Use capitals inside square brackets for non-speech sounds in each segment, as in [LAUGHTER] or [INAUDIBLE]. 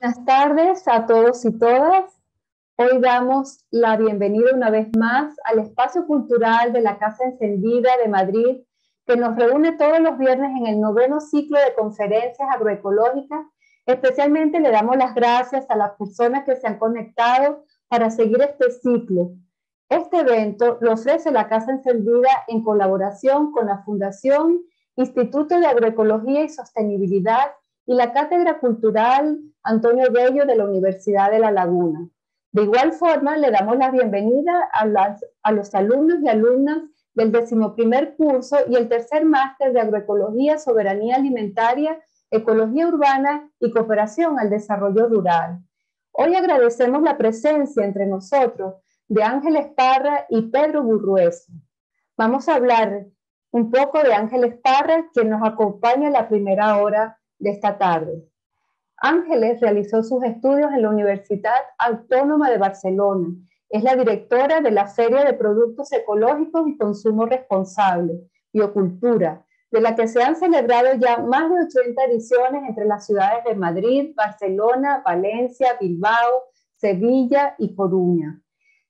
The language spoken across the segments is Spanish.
Buenas tardes a todos y todas. Hoy damos la bienvenida una vez más al espacio cultural de la Casa Encendida de Madrid, que nos reúne todos los viernes en el noveno ciclo de conferencias agroecológicas. Especialmente le damos las gracias a las personas que se han conectado para seguir este ciclo. Este evento lo ofrece la Casa Encendida en colaboración con la Fundación Instituto de Agroecología y Sostenibilidad y la Cátedra Cultural Antonio Bello de la Universidad de La Laguna. De igual forma, le damos la bienvenida a, las, a los alumnos y alumnas del decimoprimer curso y el tercer máster de Agroecología, Soberanía Alimentaria, Ecología Urbana y Cooperación al Desarrollo Rural. Hoy agradecemos la presencia entre nosotros de Ángel Parra y Pedro Burrueso. Vamos a hablar un poco de Ángel Parra, quien nos acompaña en la primera hora de esta tarde. Ángeles realizó sus estudios en la Universidad Autónoma de Barcelona. Es la directora de la Feria de Productos Ecológicos y Consumo Responsable, Biocultura, de la que se han celebrado ya más de 80 ediciones entre las ciudades de Madrid, Barcelona, Valencia, Bilbao, Sevilla y Coruña.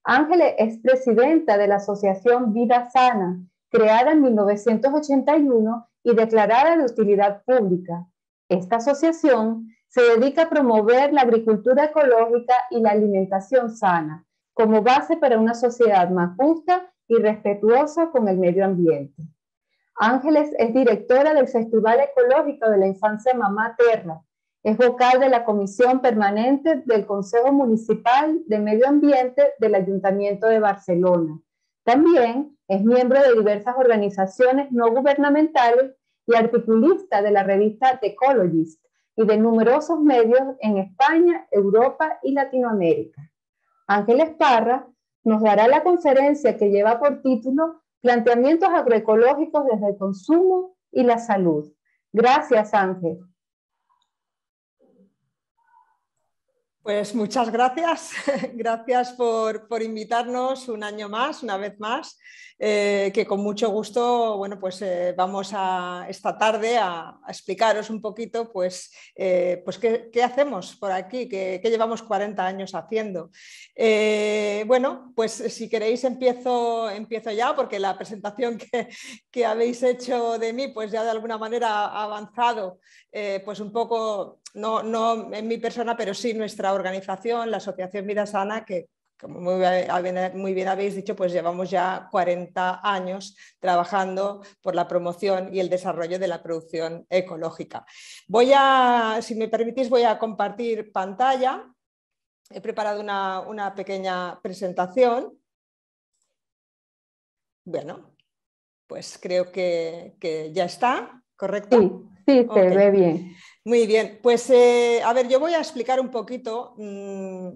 Ángeles es presidenta de la Asociación Vida Sana, creada en 1981 y declarada de utilidad pública. Esta asociación se dedica a promover la agricultura ecológica y la alimentación sana como base para una sociedad más justa y respetuosa con el medio ambiente. Ángeles es directora del Festival Ecológico de la Infancia Mamá Terra, es vocal de la Comisión Permanente del Consejo Municipal de Medio Ambiente del Ayuntamiento de Barcelona. También es miembro de diversas organizaciones no gubernamentales y articulista de la revista The Ecologist y de numerosos medios en España, Europa y Latinoamérica. Ángel Esparra nos dará la conferencia que lleva por título Planteamientos agroecológicos desde el consumo y la salud. Gracias, Ángel. Pues muchas gracias. [LAUGHS] gracias por, invitarnos un año más, una vez más, eh, que con mucho gusto, bueno, pues eh, vamos a esta tarde a, explicaros un poquito, pues, eh, pues qué, hacemos por aquí, qué, llevamos 40 años haciendo. bueno, pues si queréis empiezo, empiezo ya, porque la presentación [LAUGHS] que, que habéis hecho de mí, pues ya de alguna manera ha avanzado, pues un poco no, no en mi persona, pero sí nuestra organización, la Asociación Vida Sana, que como muy bien, habéis dicho, pues llevamos ya 40 años trabajando por la promoción y el desarrollo de la producción ecológica. Voy a, si me permitís, voy a compartir pantalla. He preparado una, pequeña presentación. Bueno, pues creo que, ya está, ¿correcto? Sí, sí, ve bien. Muy bien, pues eh, a ver, yo voy a explicar un poquito. Mm,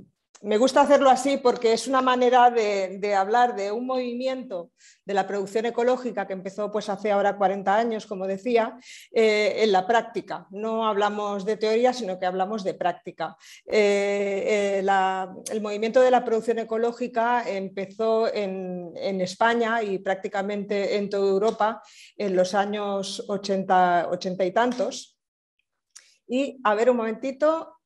me gusta hacerlo así porque es una manera de, hablar de un movimiento de la producción ecológica que empezó pues hace ahora 40 años, como decía, eh, en la práctica. No hablamos de teoría, sino que hablamos de práctica. Eh, el movimiento de la producción ecológica empezó en, España y prácticamente en toda Europa en los años 80, 80 y tantos. Y a ver un momentito.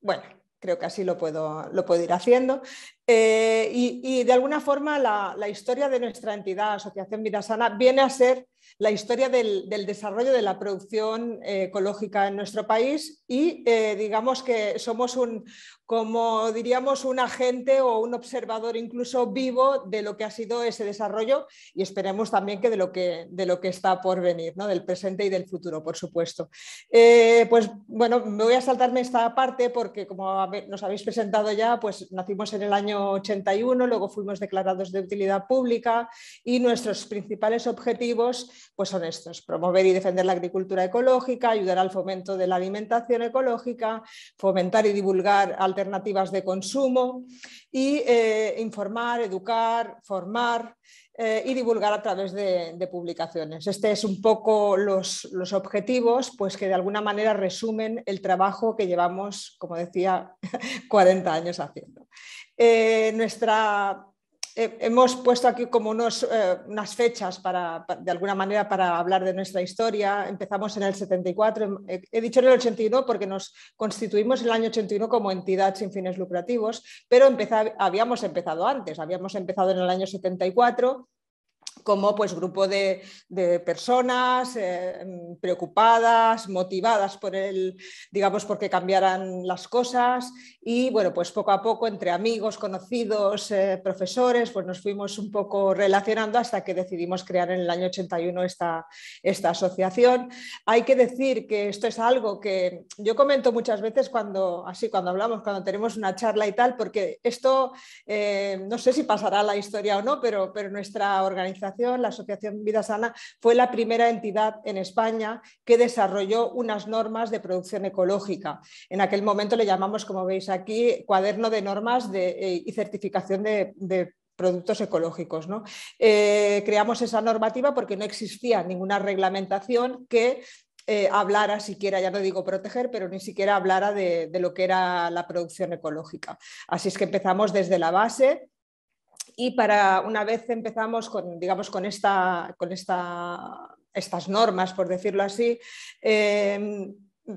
Bueno, creo que así lo puedo, lo puedo ir haciendo. Eh, y, de alguna forma la, historia de nuestra entidad, Asociación Vida Sana, viene a ser la historia del, desarrollo de la producción eh, ecológica en nuestro país y eh, digamos que somos un, como diríamos, un agente o un observador incluso vivo de lo que ha sido ese desarrollo y esperemos también que de lo que, de lo que está por venir, del presente y del futuro, por supuesto. pues bueno, me voy a saltarme esta parte porque como nos habéis presentado ya, pues nacimos en el año 81, luego fuimos declarados de utilidad pública y nuestros principales objetivos pues son estos, promover y defender la agricultura ecológica, ayudar al fomento de la alimentación ecológica, fomentar y divulgar alternativas de consumo y eh, informar, educar, formar eh, y divulgar a través de, publicaciones. Este es un poco los, objetivos, pues que de alguna manera resumen el trabajo que llevamos, como decía, 40 [LAUGHS] años haciendo. Eh, nuestra, eh, hemos puesto aquí como unos, eh, unas fechas para, de alguna manera para hablar de nuestra historia. Empezamos en el 74, em, he dicho en el 81 porque nos constituimos en el año 81 como entidad sin fines lucrativos, pero habíamos empezado antes, habíamos empezado en el año 74 como pues grupo de, personas eh, preocupadas, motivadas por el, digamos, porque cambiaran las cosas y bueno, pues poco a poco entre amigos, conocidos, eh, profesores, pues nos fuimos un poco relacionando hasta que decidimos crear en el año 81 esta, esta asociación. Hay que decir que esto es algo que yo comento muchas veces cuando, así cuando hablamos, cuando tenemos una charla y tal, porque esto, eh, no sé si pasará a la historia o no, pero, pero nuestra organización la Asociación Vida Sana fue la primera entidad en España que desarrolló unas normas de producción ecológica. En aquel momento le llamamos, como veis aquí, cuaderno de normas eh, y certificación de, productos ecológicos. ¿no? Eh, creamos esa normativa porque no existía ninguna reglamentación que eh, hablara siquiera, ya no digo proteger, pero ni siquiera hablara de, lo que era la producción ecológica. Así es que empezamos desde la base y para una vez empezamos con, digamos, con, esta, con esta, estas normas, por decirlo así, em,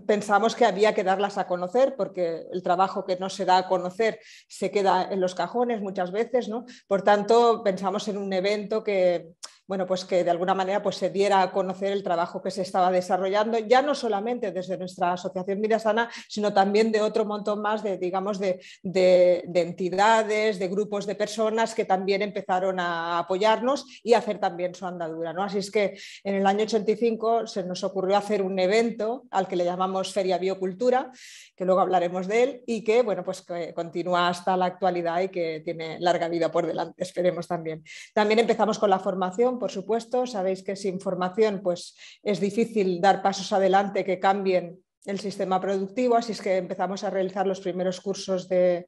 pensamos que había que darlas a conocer porque el trabajo que no se da a conocer se queda en los cajones muchas veces, ¿no? Por tanto, pensamos en un evento que, bueno, pues que de alguna manera pues se diera a conocer el trabajo que se estaba desarrollando, ya no solamente desde nuestra asociación Mirasana, sino también de otro montón más de, digamos, de, entidades, de grupos de personas que también empezaron a apoyarnos y a hacer también su andadura. ¿no? Así es que en el año 85 se nos ocurrió hacer un evento al que le llamamos Feria Biocultura, que luego hablaremos de él y que, bueno, pues que continúa hasta la actualidad y que tiene larga vida por delante, esperemos también. También empezamos con la formación por supuesto. Sabéis que sin formación pues, es difícil dar pasos adelante que cambien el sistema productivo, así es que empezamos a realizar los primeros cursos de,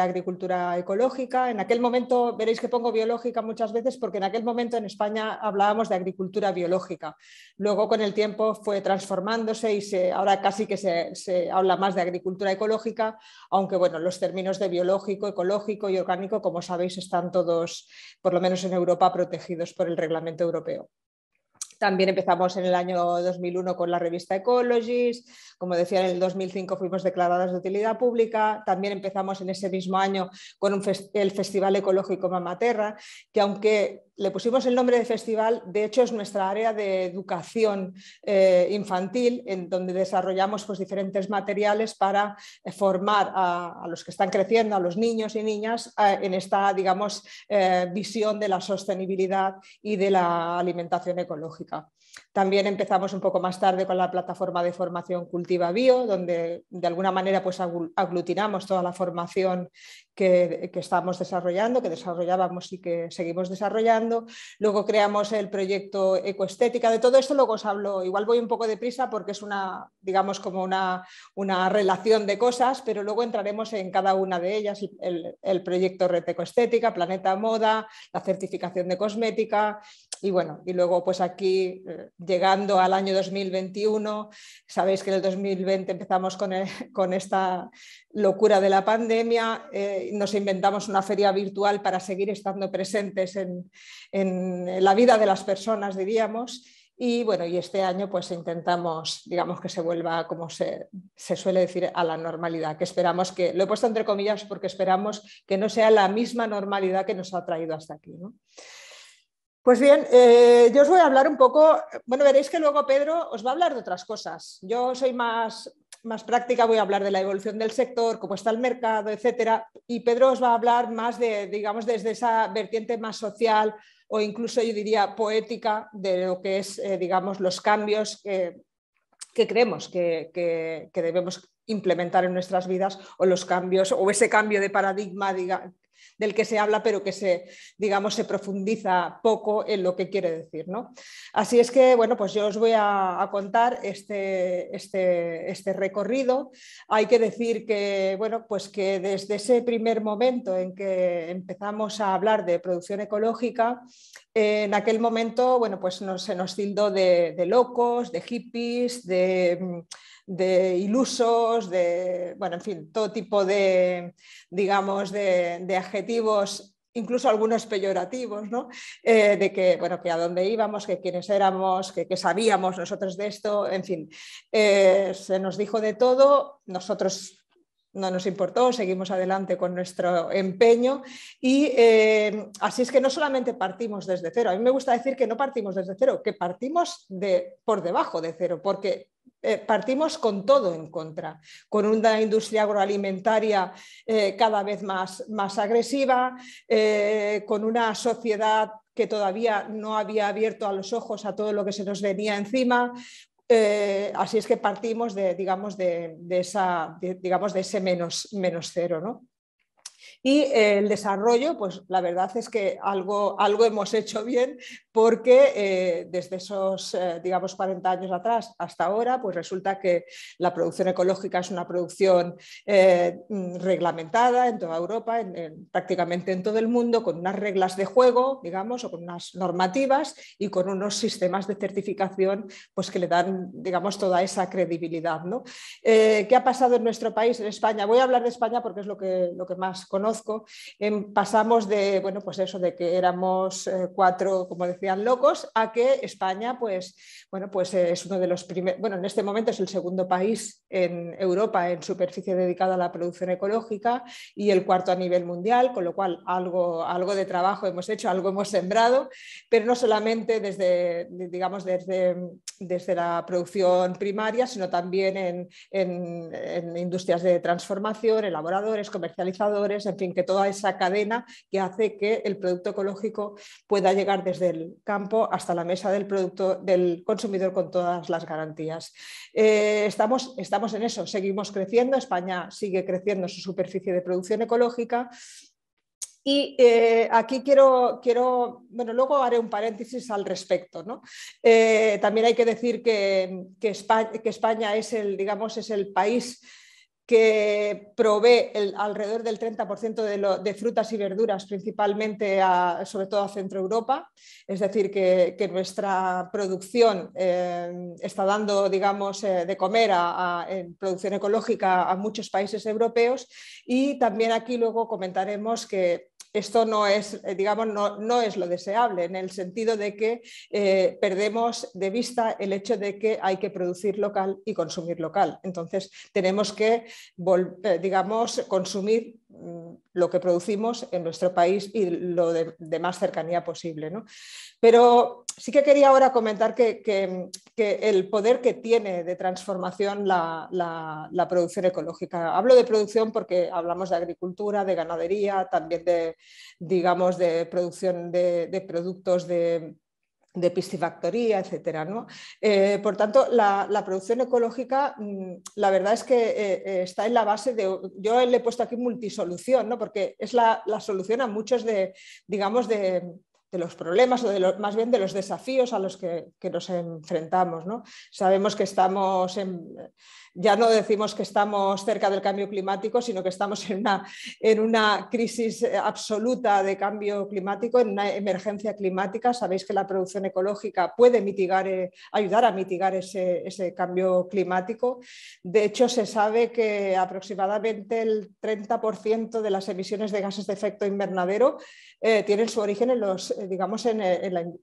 agricultura ecológica. En aquel momento, veréis que pongo biológica muchas veces porque en aquel momento en España hablábamos de agricultura biológica. Luego con el tiempo fue transformándose y se, ahora casi que se, se habla más de agricultura ecológica, aunque bueno, los términos de biológico, ecológico y orgánico, como sabéis, están todos, por lo menos en Europa, protegidos por el reglamento europeo. También empezamos en el año 2001 con la revista Ecologies, como decía, en el 2005 fuimos declaradas de utilidad pública, también empezamos en ese mismo año con el Festival Ecológico Mamaterra, que aunque le pusimos el nombre de festival, de hecho es nuestra área de educación eh, infantil, en donde desarrollamos pues, diferentes materiales para eh, formar a, los que están creciendo, a los niños y niñas, eh, en esta, digamos, visión de la sostenibilidad y de la alimentación ecológica. También empezamos un poco más tarde con la plataforma de formación Cultiva Bio, donde de alguna manera pues aglutinamos toda la formación que, estamos desarrollando, que desarrollábamos y que seguimos desarrollando. Luego creamos el proyecto Ecoestética. De todo esto luego os hablo. Igual voy un poco deprisa porque es una, digamos, como una, una relación de cosas, pero luego entraremos en cada una de ellas. El, el proyecto Red Ecoestética, Planeta Moda, la certificación de cosmética, y bueno, y luego pues aquí, eh, llegando al año 2021, sabéis que en el 2020 empezamos eh, [LAUGHS] con, esta locura de la pandemia, eh, nos inventamos una feria virtual para seguir estando presentes en, la vida de las personas, diríamos. Y bueno, y este año pues intentamos, digamos, que se vuelva, como se, se, suele decir, a la normalidad, que esperamos que, lo he puesto entre comillas porque esperamos que no sea la misma normalidad que nos ha traído hasta aquí. ¿no? Pues bien, eh, yo os voy a hablar un poco, bueno, veréis que luego Pedro os va a hablar de otras cosas. Yo soy más, más práctica, voy a hablar de la evolución del sector, cómo está el mercado, etcétera, y Pedro os va a hablar más de, digamos, desde esa vertiente más social o incluso yo diría poética de lo que es, eh, digamos, los cambios que, creemos que, debemos implementar en nuestras vidas o los cambios o ese cambio de paradigma diga, del que se habla, pero que se, digamos, se profundiza poco en lo que quiere decir. ¿no? Así es que, bueno, pues yo os voy a, contar este, este, este, recorrido. Hay que decir que, bueno, pues que desde ese primer momento en que empezamos a hablar de producción ecológica, en aquel momento, bueno, pues nos, se nos tildó de, de locos, de hippies, de de ilusos, de, bueno, en fin, todo tipo de, digamos, de, adjetivos incluso algunos peyorativos, ¿no? Eh, de que, bueno, que a dónde íbamos, que quiénes éramos, que, qué sabíamos nosotros de esto, en fin, eh, se nos dijo de todo, nosotros no nos importó, seguimos adelante con nuestro empeño y eh, así es que no solamente partimos desde cero, a mí me gusta decir que no partimos desde cero, que partimos de, por debajo de cero, porque eh, partimos con todo en contra, con una industria agroalimentaria eh, cada vez más, agresiva, eh, con una sociedad que todavía no había abierto a los ojos a todo lo que se nos venía encima. así es que partimos de, de, digamos, de ese menos, menos cero. ¿no? Y eh, el desarrollo, pues la verdad es que algo, algo hemos hecho bien porque eh, desde esos, eh, digamos, 40 años atrás hasta ahora, pues resulta que la producción ecológica es una producción reglamentada en toda Europa, en, prácticamente en todo el mundo, con unas reglas de juego, digamos, o con unas normativas y con unos sistemas de certificación pues, que le dan, digamos, toda esa credibilidad. ¿Qué ha pasado en nuestro país, en España? Voy a hablar de España porque es lo que, lo que más conozco Em, pasamos de, bueno, pues eso, de que éramos eh, cuatro, como decían, locos, a que España, pues, bueno, pues eh, es uno de los primeros, bueno, en este momento es el segundo país en Europa en superficie dedicada a la producción ecológica y el cuarto a nivel mundial, con lo cual algo, algo de trabajo hemos hecho, algo hemos sembrado, pero no solamente desde, digamos, desde, desde la producción primaria, sino también en, en, en industrias de transformación, elaboradores, comercializadores, en fin, que toda esa cadena que hace que el producto ecológico pueda llegar desde el campo hasta la mesa del producto del consumidor con todas las garantías. Eh, estamos, estamos en eso, seguimos creciendo, España sigue creciendo su superficie de producción ecológica. Y eh, aquí quiero, quiero, bueno, luego haré un paréntesis al respecto. Eh, también hay que decir que, que, España, es el, digamos, es el país que provee alrededor del 30% de, de, frutas y verduras, principalmente sobre todo a Centro Europa. Es decir, que, nuestra producción eh, está dando, digamos, eh, de comer a, en producción ecológica a muchos países europeos. Y también aquí luego comentaremos que esto no es, eh, digamos, no, es lo deseable, en el sentido de que eh, perdemos de vista el hecho de que hay que producir local y consumir local. Entonces, tenemos que, eh, digamos, consumir mm, lo que producimos en nuestro país y lo de, más cercanía posible. ¿no? Pero sí que quería ahora comentar que, el poder que tiene de transformación la, producción ecológica. Hablo de producción porque hablamos de agricultura, de ganadería, también de, digamos, de producción de, productos de, piscifactoría, etcétera. ¿no? Eh, por tanto, la, producción ecológica, mm, la verdad es que eh, eh, está en la base de. Yo le he puesto aquí multisolución, ¿no? porque es la, la solución a muchos de, digamos, de de los problemas o de más bien de los desafíos a los que, que nos enfrentamos. ¿no? Sabemos que estamos en, ya no decimos que estamos cerca del cambio climático, sino que estamos en una, en una crisis eh, absoluta de cambio climático, en una emergencia climática. Sabéis que la producción ecológica puede mitigar, eh, ayudar a mitigar ese, cambio climático. De hecho, se sabe que aproximadamente el 30% de las emisiones de gases de efecto invernadero eh, tienen su origen en los, digamos, en,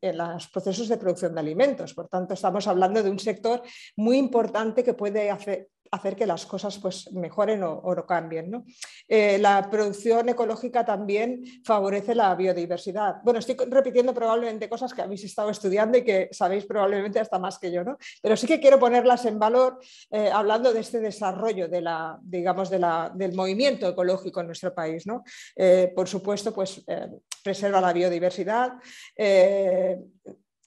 los procesos de producción de alimentos. Por tanto, estamos hablando de un sector muy importante que puede hacer, hacer que las cosas pues, mejoren o, no cambien. Eh, la producción ecológica también favorece la biodiversidad. Bueno, estoy repitiendo probablemente cosas que habéis estado estudiando y que sabéis probablemente hasta más que yo, ¿no? pero sí que quiero ponerlas en valor eh, hablando de este desarrollo de la, digamos, de la, del movimiento ecológico en nuestro país. ¿no? Eh, por supuesto, pues preserva la biodiversidad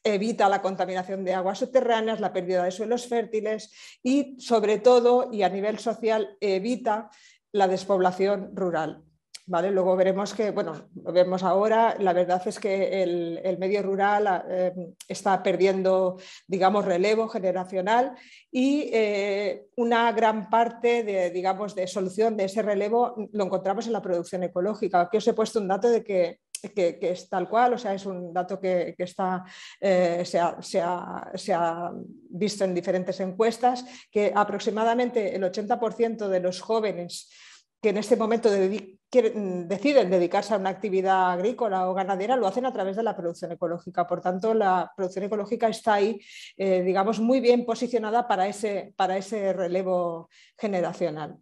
evita la contaminación de aguas subterráneas, la pérdida de suelos fértiles y, sobre todo, y a nivel social, evita la despoblación rural. ¿Vale? Luego veremos que, bueno, lo vemos ahora, la verdad es que el, medio rural eh, está perdiendo, digamos, relevo generacional y eh, una gran parte de, digamos, de solución de ese relevo lo encontramos en la producción ecológica. Aquí os he puesto un dato de que que, es tal cual, o sea, es un dato que, está, eh, se, ha, visto en diferentes encuestas, que aproximadamente el 80% de los jóvenes que en este momento mm, deciden dedicarse a una actividad agrícola o ganadera, lo hacen a través de la producción ecológica. Por tanto, la producción ecológica está ahí, eh, digamos, muy bien posicionada para ese relevo generacional.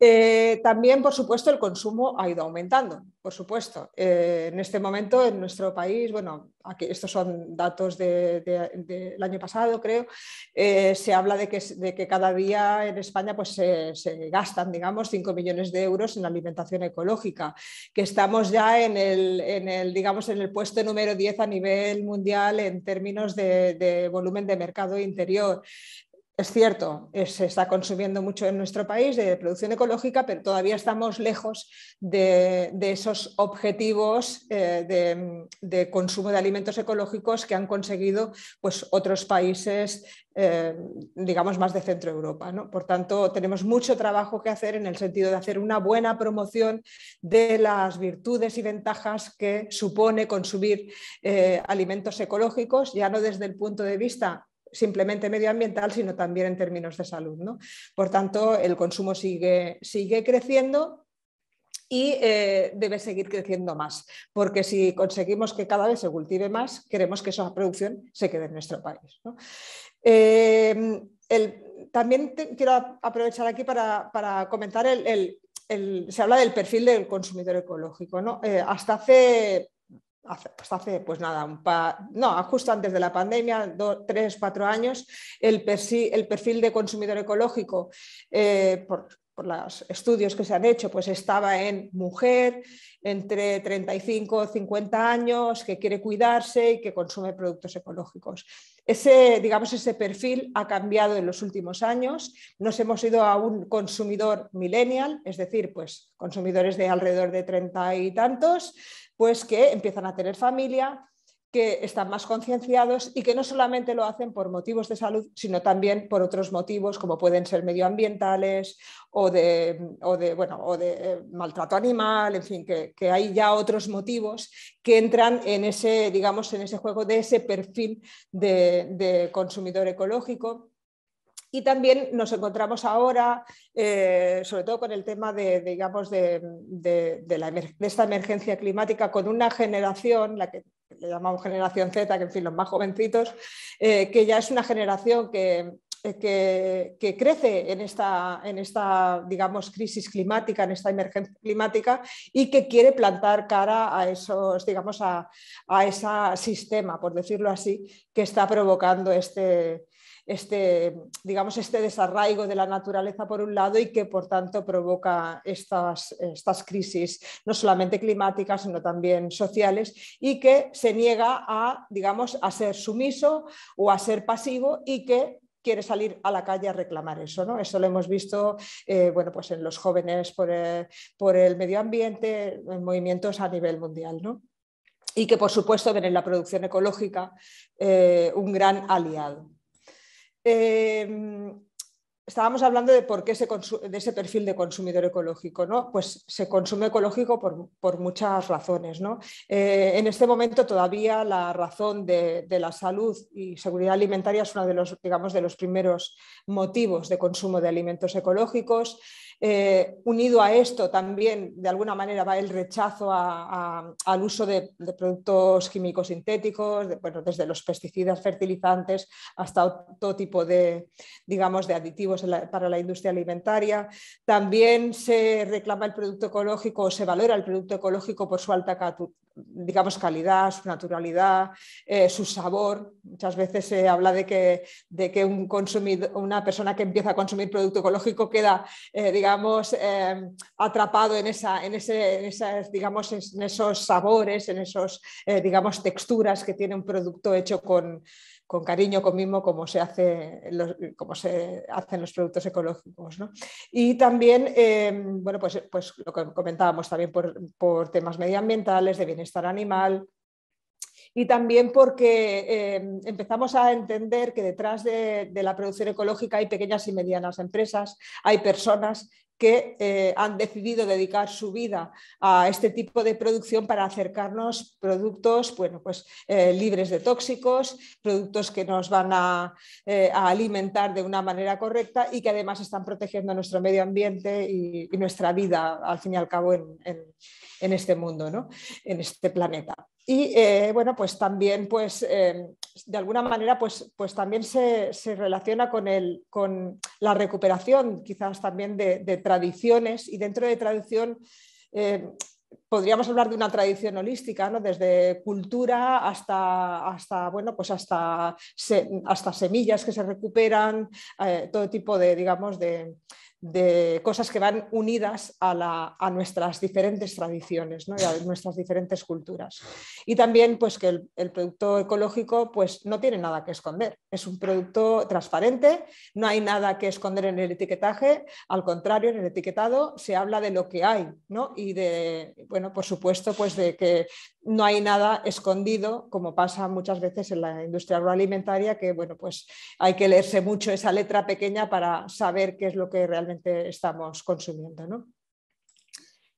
Eh, también, por supuesto, el consumo ha ido aumentando, por supuesto. Eh, en este momento, en nuestro país, bueno, aquí, estos son datos del año pasado, creo, eh, se habla de que, cada día en España pues, se, gastan, digamos, 5 millones de euros en alimentación ecológica, que estamos ya en el, digamos, en el puesto número 10 a nivel mundial en términos de, volumen de mercado interior. Es cierto, eh, se está consumiendo mucho en nuestro país de producción ecológica, pero todavía estamos lejos de, esos objetivos eh, de, consumo de alimentos ecológicos que han conseguido pues, otros países, eh, digamos, más de centro Europa. Por tanto, tenemos mucho trabajo que hacer en el sentido de hacer una buena promoción de las virtudes y ventajas que supone consumir alimentos ecológicos, ya no desde el punto de vista simplemente medioambiental, sino también en términos de salud. ¿no? Por tanto, el consumo sigue, sigue creciendo y eh, debe seguir creciendo más, porque si conseguimos que cada vez se cultive más, queremos que esa producción se quede en nuestro país. Em, también quiero aprovechar aquí para, comentar el, se habla del perfil del consumidor ecológico. Eh, hasta hace hace, pues hace, pues nada, un pa, no, justo antes de la pandemia, do, tres, cuatro años, el, el perfil de consumidor ecológico eh, por los estudios que se han hecho, pues estaba en mujer entre 35 y 50 años que quiere cuidarse y que consume productos ecológicos. Ese, digamos, ese perfil ha cambiado en los últimos años. Nos hemos ido a un consumidor millennial, es decir, pues consumidores de alrededor de 30 y tantos, pues que empiezan a tener familia, que están más concienciados y que no solamente lo hacen por motivos de salud, sino también por otros motivos como pueden ser medioambientales o de, eh, maltrato animal, en fin, que, hay ya otros motivos que entran en ese, digamos, en ese juego de ese perfil de consumidor ecológico. Y también nos encontramos ahora, eh, sobre todo con el tema de, digamos, de, esta emergencia climática, con una generación, la que le llamamos generación Z, que en fin, los más jovencitos, eh, que ya es una generación eh, que, que, crece en esta, en esta, digamos, crisis climática, en esta emergencia climática y que quiere plantar cara a esos, digamos, a, a ese sistema, por decirlo así, que está provocando este, este, digamos, este desarraigo de la naturaleza por un lado y que por tanto provoca estas, crisis, no solamente climáticas, sino también sociales, y que se niega a, digamos, a ser sumiso o a ser pasivo y que quiere salir a la calle a reclamar eso. Eso lo hemos visto eh, bueno, pues en los jóvenes eh, por, el medio ambiente, en movimientos a nivel mundial. Y que, por supuesto, ven en la producción ecológica eh, un gran aliado. Em, estábamos hablando de por qué de ese perfil de consumidor ecológico, ¿no? Pues se consume ecológico por, muchas razones, ¿no? Eh, en este momento todavía la razón de, la salud y seguridad alimentaria es uno de los, de los primeros motivos de consumo de alimentos ecológicos. Eh, unido a esto también, de alguna manera, va el rechazo al uso de, productos químicos sintéticos, desde los pesticidas, fertilizantes, hasta todo tipo de, digamos, de aditivos para la industria alimentaria. También se reclama el producto ecológico o se valora el producto ecológico por su alta digamos, calidad, su naturalidad, eh, su sabor. Muchas veces se habla de que, de que un una persona que empieza a consumir producto ecológico queda, eh, digamos, eh, atrapado en, esa, en, digamos, en esos sabores, en esos, digamos, texturas que tiene un producto hecho con, con cariño, con mimo, como se, hace los, se hacen los productos ecológicos. ¿no? Y también, em, bueno, pues, pues lo que comentábamos también por, temas medioambientales, de bienestar animal, y también porque em, empezamos a entender que detrás de, de, la producción ecológica hay pequeñas y medianas empresas, hay personas que eh, han decidido dedicar su vida a este tipo de producción para acercarnos productos bueno, pues, eh, libres de tóxicos, productos que nos van eh, a, alimentar de una manera correcta y que además están protegiendo nuestro medio ambiente y, nuestra vida, al fin y al cabo, en, este mundo, en este planeta. Y bueno, pues también pues, de alguna manera pues, pues también se, relaciona con, con, la recuperación quizás también de, tradiciones y dentro de tradición eh, podríamos hablar de una tradición holística, ¿no? desde cultura hasta, hasta, bueno, pues hasta, hasta semillas que se recuperan, eh, todo tipo de, digamos, de, de cosas que van unidas a, nuestras diferentes tradiciones y a nuestras diferentes culturas. Y también pues, que el, producto ecológico pues, no tiene nada que esconder, es un producto transparente, no hay nada que esconder en el etiquetaje, al contrario, en el etiquetado se habla de lo que hay ¿no? y de, bueno, por supuesto, pues de que no hay nada escondido, como pasa muchas veces en la industria agroalimentaria, que bueno, pues hay que leerse mucho esa letra pequeña para saber qué es lo que realmente estamos consumiendo.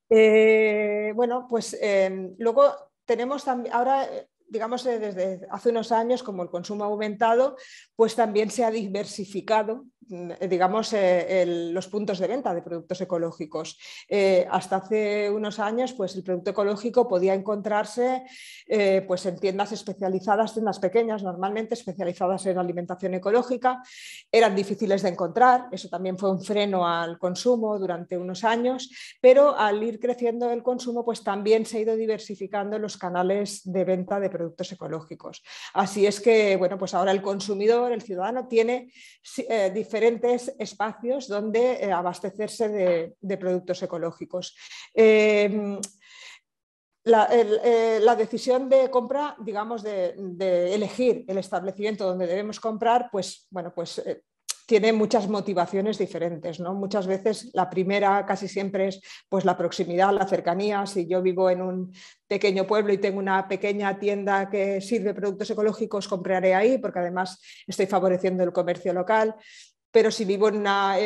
Eh, bueno, pues em, luego tenemos también, ahora digamos, eh, desde hace unos años, como el consumo ha aumentado, pues también se ha diversificado Mm, digamos, eh, los puntos de venta de productos ecológicos. Eh, hasta hace unos años, pues el producto ecológico podía encontrarse eh, pues, en tiendas especializadas, tiendas pequeñas, normalmente especializadas en alimentación ecológica. Eran difíciles de encontrar, eso también fue un freno al consumo durante unos años, pero al ir creciendo el consumo, pues también se ha ido diversificando los canales de venta de productos ecológicos. Así es que, bueno, pues ahora el consumidor, el ciudadano, tiene diferentes diferentes espacios donde eh, abastecerse de, productos ecológicos. Eh, eh, la, decisión de compra, digamos, de, elegir el establecimiento donde debemos comprar, pues bueno, pues tiene muchas motivaciones diferentes, ¿no? Muchas veces la primera casi siempre es pues la proximidad, la cercanía. Si yo vivo en un pequeño pueblo y tengo una pequeña tienda que sirve productos ecológicos, compraré ahí porque además estoy favoreciendo el comercio local pero si vivo en,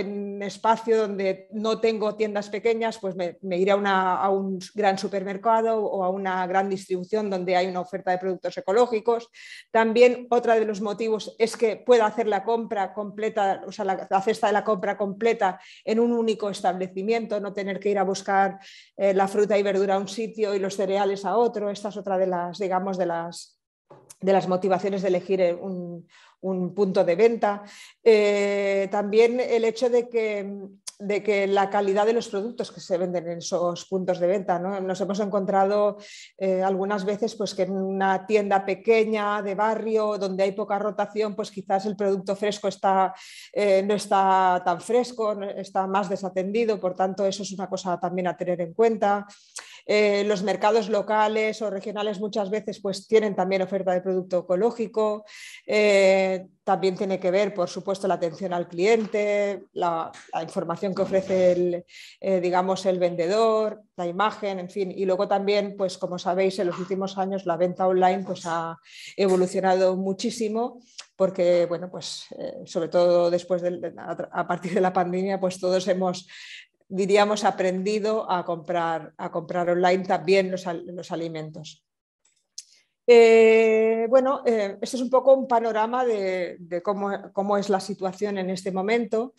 un espacio donde no tengo tiendas pequeñas, pues me, iré a, un gran supermercado o a una gran distribución donde hay una oferta de productos ecológicos. También otro de los motivos es que pueda hacer la compra completa, o sea, la, cesta de la compra completa en un único establecimiento, no tener que ir a buscar eh, la fruta y verdura a un sitio y los cereales a otro. Esta es otra de las, digamos, de las motivaciones de elegir un, un punto de venta. Eh, también el hecho de que, de que, la calidad de los productos que se venden en esos puntos de venta. Nos hemos encontrado eh, algunas veces pues, que en una tienda pequeña de barrio donde hay poca rotación, pues quizás el producto fresco está, eh, no está tan fresco, está más desatendido, por tanto eso es una cosa también a tener en cuenta. Eh, los mercados locales o regionales muchas veces pues, tienen también oferta de producto ecológico. Eh, también tiene que ver, por supuesto, la atención al cliente, la, información que ofrece el, eh, digamos, el vendedor, la imagen, en fin. Y luego también, pues como sabéis, en los últimos años la venta online pues, ha evolucionado muchísimo porque, bueno, pues sobre todo después de, a partir de la pandemia, pues todos hemos diríamos, aprendido a comprar, a comprar online también los, alimentos. Eh, bueno, eh, este es un poco un panorama de, cómo, es la situación en este momento.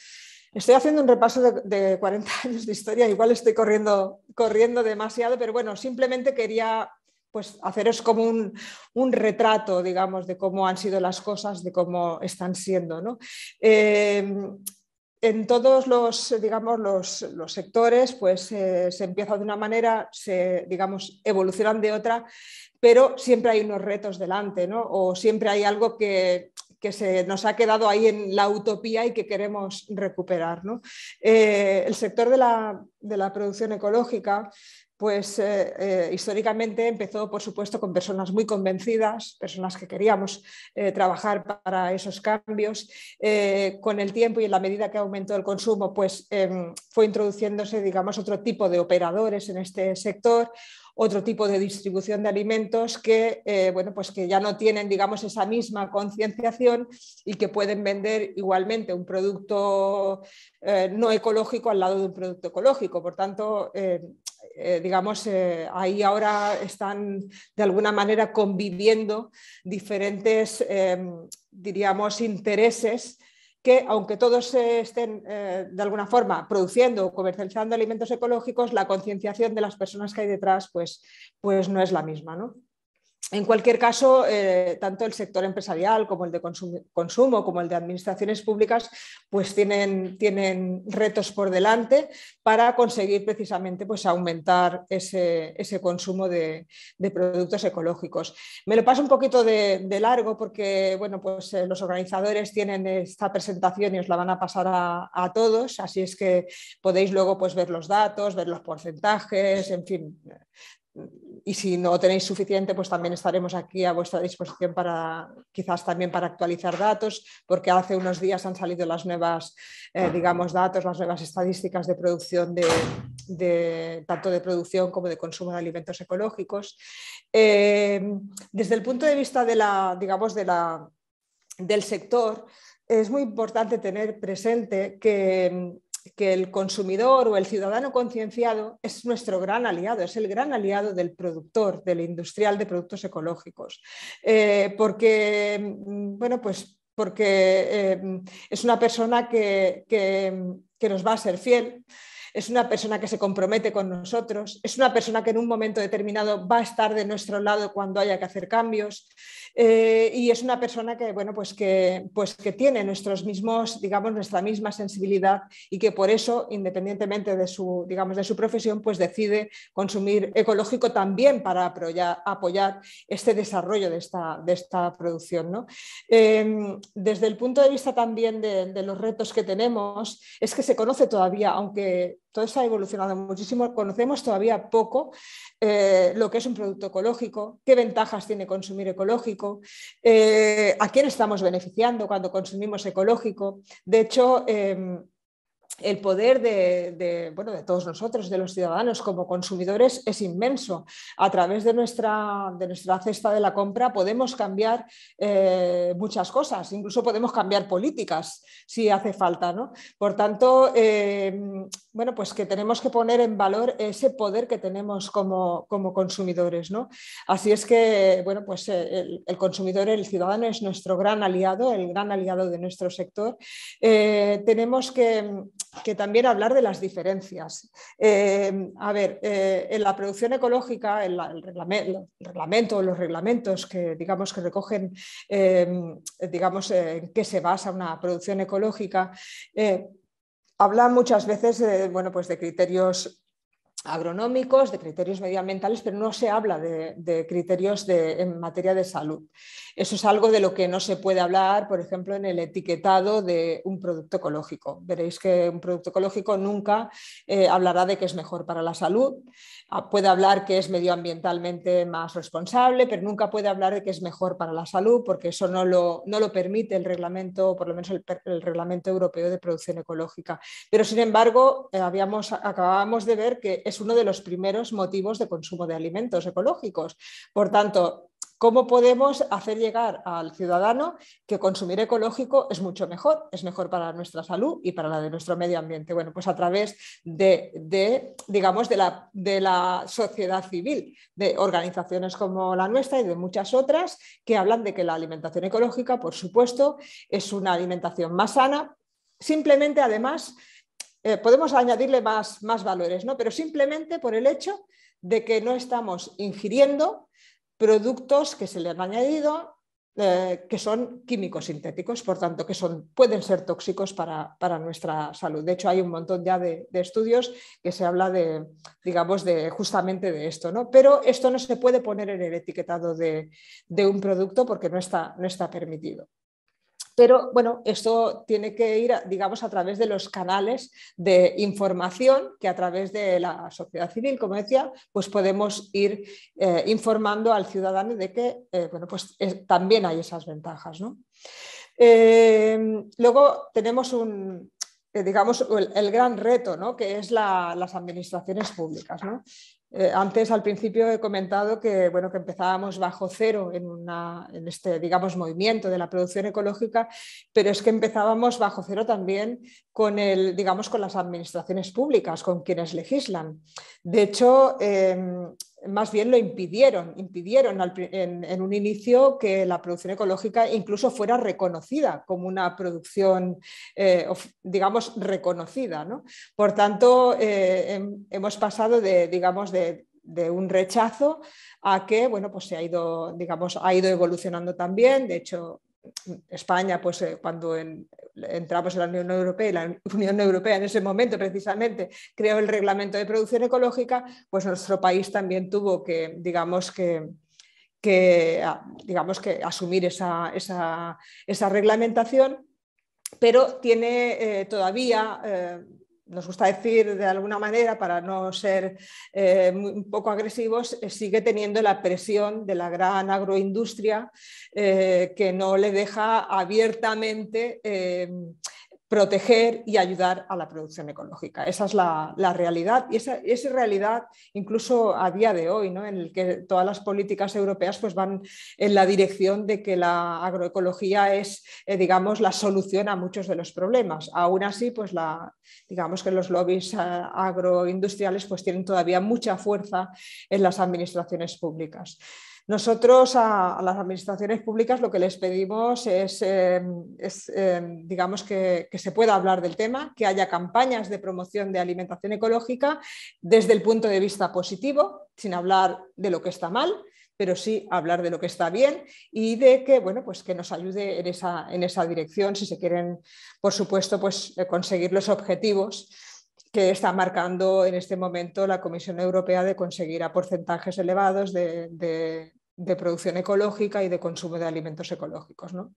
Estoy haciendo un repaso de, 40 [LAUGHS] años de historia, igual estoy corriendo, corriendo demasiado, pero bueno, simplemente quería pues haceros como un, retrato, digamos, de cómo han sido las cosas, de cómo están siendo. ¿no? Eh, en todos los, digamos, los, sectores, pues eh, se empieza de una manera, se, digamos, evolucionan de otra, pero siempre hay unos retos delante, ¿no? O siempre hay algo que, se nos ha quedado ahí en la utopía y que queremos recuperar, eh, el sector de la producción ecológica pues eh, eh, históricamente empezó, por supuesto, con personas muy convencidas, personas que queríamos eh, trabajar para esos cambios. con el tiempo y en la medida que aumentó el consumo, pues em, fue introduciéndose, digamos, otro tipo de operadores en este sector, otro tipo de distribución de alimentos que, bueno, pues que ya no tienen digamos, esa misma concienciación y que pueden vender igualmente un producto no ecológico al lado de un producto ecológico. Por tanto, eh, digamos, eh, ahí ahora están de alguna manera conviviendo diferentes, em, diríamos, intereses que aunque todos estén eh, de alguna forma produciendo o comercializando alimentos ecológicos, la concienciación de las personas que hay detrás pues, pues no es la misma. ¿no? en cualquier caso, eh, tanto el sector empresarial como el de consumo, como el de administraciones públicas, pues tienen, tienen retos por delante para conseguir precisamente pues, aumentar ese, consumo de, productos ecológicos. Me lo paso un poquito de, largo porque bueno, pues, eh, los organizadores tienen esta presentación y os la van a pasar a, todos, así es que podéis luego pues, ver los datos, ver los porcentajes, en fin, y si no tenéis suficiente, pues también estaremos aquí a vuestra disposición para quizás también para actualizar datos, porque hace unos días han salido las nuevas, eh, digamos, datos, las nuevas estadísticas de producción de, tanto de producción como de consumo de alimentos ecológicos. Eh, desde el punto de vista de la, digamos, de la, del sector, es muy importante tener presente que que el consumidor o el ciudadano concienciado es nuestro gran aliado, es el gran aliado del productor, del industrial de productos ecológicos. Eh, porque, mm, pues porque eh, es una persona que, que, que nos va a ser fiel, es una persona que se compromete con nosotros, es una persona que en un momento determinado va a estar de nuestro lado cuando haya que hacer cambios, eh, y es una persona que, bueno, pues que, pues que tiene nuestros mismos, digamos, nuestra misma sensibilidad y que por eso, independientemente de su, digamos, de su profesión, pues decide consumir ecológico también para apoyar, este desarrollo de esta, de esta producción. Em, desde el punto de vista también de los retos que tenemos, es que se conoce todavía, aunque todo ha evolucionado muchísimo, conocemos todavía poco eh, lo que es un producto ecológico, qué ventajas tiene consumir ecológico, eh, a quién estamos beneficiando cuando consumimos ecológico. De hecho, em, el poder de, bueno, de todos nosotros, de los ciudadanos como consumidores, es inmenso. A través de nuestra, de nuestra cesta de la compra podemos cambiar eh, muchas cosas, incluso podemos cambiar políticas si hace falta. ¿no? Por tanto, eh, bueno, pues que tenemos que poner en valor ese poder que tenemos como, consumidores. ¿no? Así es que bueno, pues eh, el, consumidor, el ciudadano es nuestro gran aliado, el gran aliado de nuestro sector. tenemos que que también hablar de las diferencias. Eh, a ver, eh, en la producción ecológica, en el, reglamento, los reglamentos que digamos que recogen, eh, digamos, en qué se basa una producción ecológica, hablan muchas veces bueno, pues de criterios agronómicos, de criterios medioambientales, pero no se habla de, criterios en materia de salud. Eso es algo de lo que no se puede hablar, por ejemplo, en el etiquetado de un producto ecológico. Veréis que un producto ecológico nunca eh, hablará de que es mejor para la salud, ah, puede hablar que es medioambientalmente más responsable, pero nunca puede hablar de que es mejor para la salud, porque eso no lo, no lo permite el reglamento, por lo menos el, reglamento europeo de producción ecológica. Pero, sin embargo, acabamos eh, acabábamos de ver que es uno de los primeros motivos de consumo de alimentos ecológicos. Por tanto, ¿Cómo podemos hacer llegar al ciudadano que consumir ecológico es mucho mejor? Es mejor para nuestra salud y para la de nuestro medio ambiente. Bueno, pues a través de, digamos, de la, de la, sociedad civil, de organizaciones como la nuestra y de muchas otras que hablan de que la alimentación ecológica, por supuesto, es una alimentación más sana. Simplemente, además, eh, podemos añadirle más, valores, pero simplemente por el hecho de que no estamos ingiriendo productos que se le han añadido, eh, que son químicos sintéticos, por tanto, que pueden ser tóxicos para, nuestra salud. De hecho, hay un montón ya de, estudios que se habla de, digamos, de justamente de esto, Pero esto no se puede poner en el etiquetado de, un producto porque no está permitido. Pero bueno, esto tiene que ir, digamos, a través de los canales de información que a través de la sociedad civil, como decía, pues podemos ir eh, informando al ciudadano de que eh, bueno, pues, también hay esas ventajas. ¿no? Em, luego tenemos un, eh, digamos, el, gran reto, ¿no? que es las administraciones públicas. ¿no? Eh, antes, al principio, he comentado que, bueno, que empezábamos bajo cero en, una, este, digamos, movimiento de la producción ecológica, pero es que empezábamos bajo cero también con, el, digamos, con las administraciones públicas, con quienes legislan. De hecho, em, más bien lo impidieron, impidieron en, un inicio que la producción ecológica incluso fuera reconocida como una producción, eh, digamos, reconocida. ¿no? Por tanto, eh, hemos pasado de, digamos, de un rechazo a que, bueno, pues se ha ido, digamos, ha ido evolucionando también. De hecho, España, pues eh, cuando entramos en la Unión Europea, y la Unión Europea en ese momento precisamente creó el reglamento de producción ecológica, pues nuestro país también tuvo que, digamos que, ah, digamos que asumir esa, reglamentación, pero tiene eh, todavía eh, nos gusta decir de alguna manera, para no ser eh, un poco agresivos, eh, sigue teniendo la presión de la gran agroindustria eh, que no le deja abiertamente proteger y ayudar a la producción ecológica. Esa es la, realidad y esa, esa, realidad incluso a día de hoy, en el que todas las políticas europeas pues, van en la dirección de que la agroecología es, eh, digamos, la solución a muchos de los problemas. Aún así, pues digamos que los lobbies eh, agroindustriales pues, tienen todavía mucha fuerza en las administraciones públicas. Nosotros a, las administraciones públicas lo que les pedimos es, em, em, digamos, que, se pueda hablar del tema, que haya campañas de promoción de alimentación ecológica desde el punto de vista positivo, sin hablar de lo que está mal, pero sí hablar de lo que está bien y de que, bueno, pues que nos ayude en esa, dirección si se quieren, por supuesto, pues, eh, conseguir los objetivos que está marcando en este momento la Comisión Europea de conseguir a porcentajes elevados de, producción ecológica y de consumo de alimentos ecológicos. ¿no?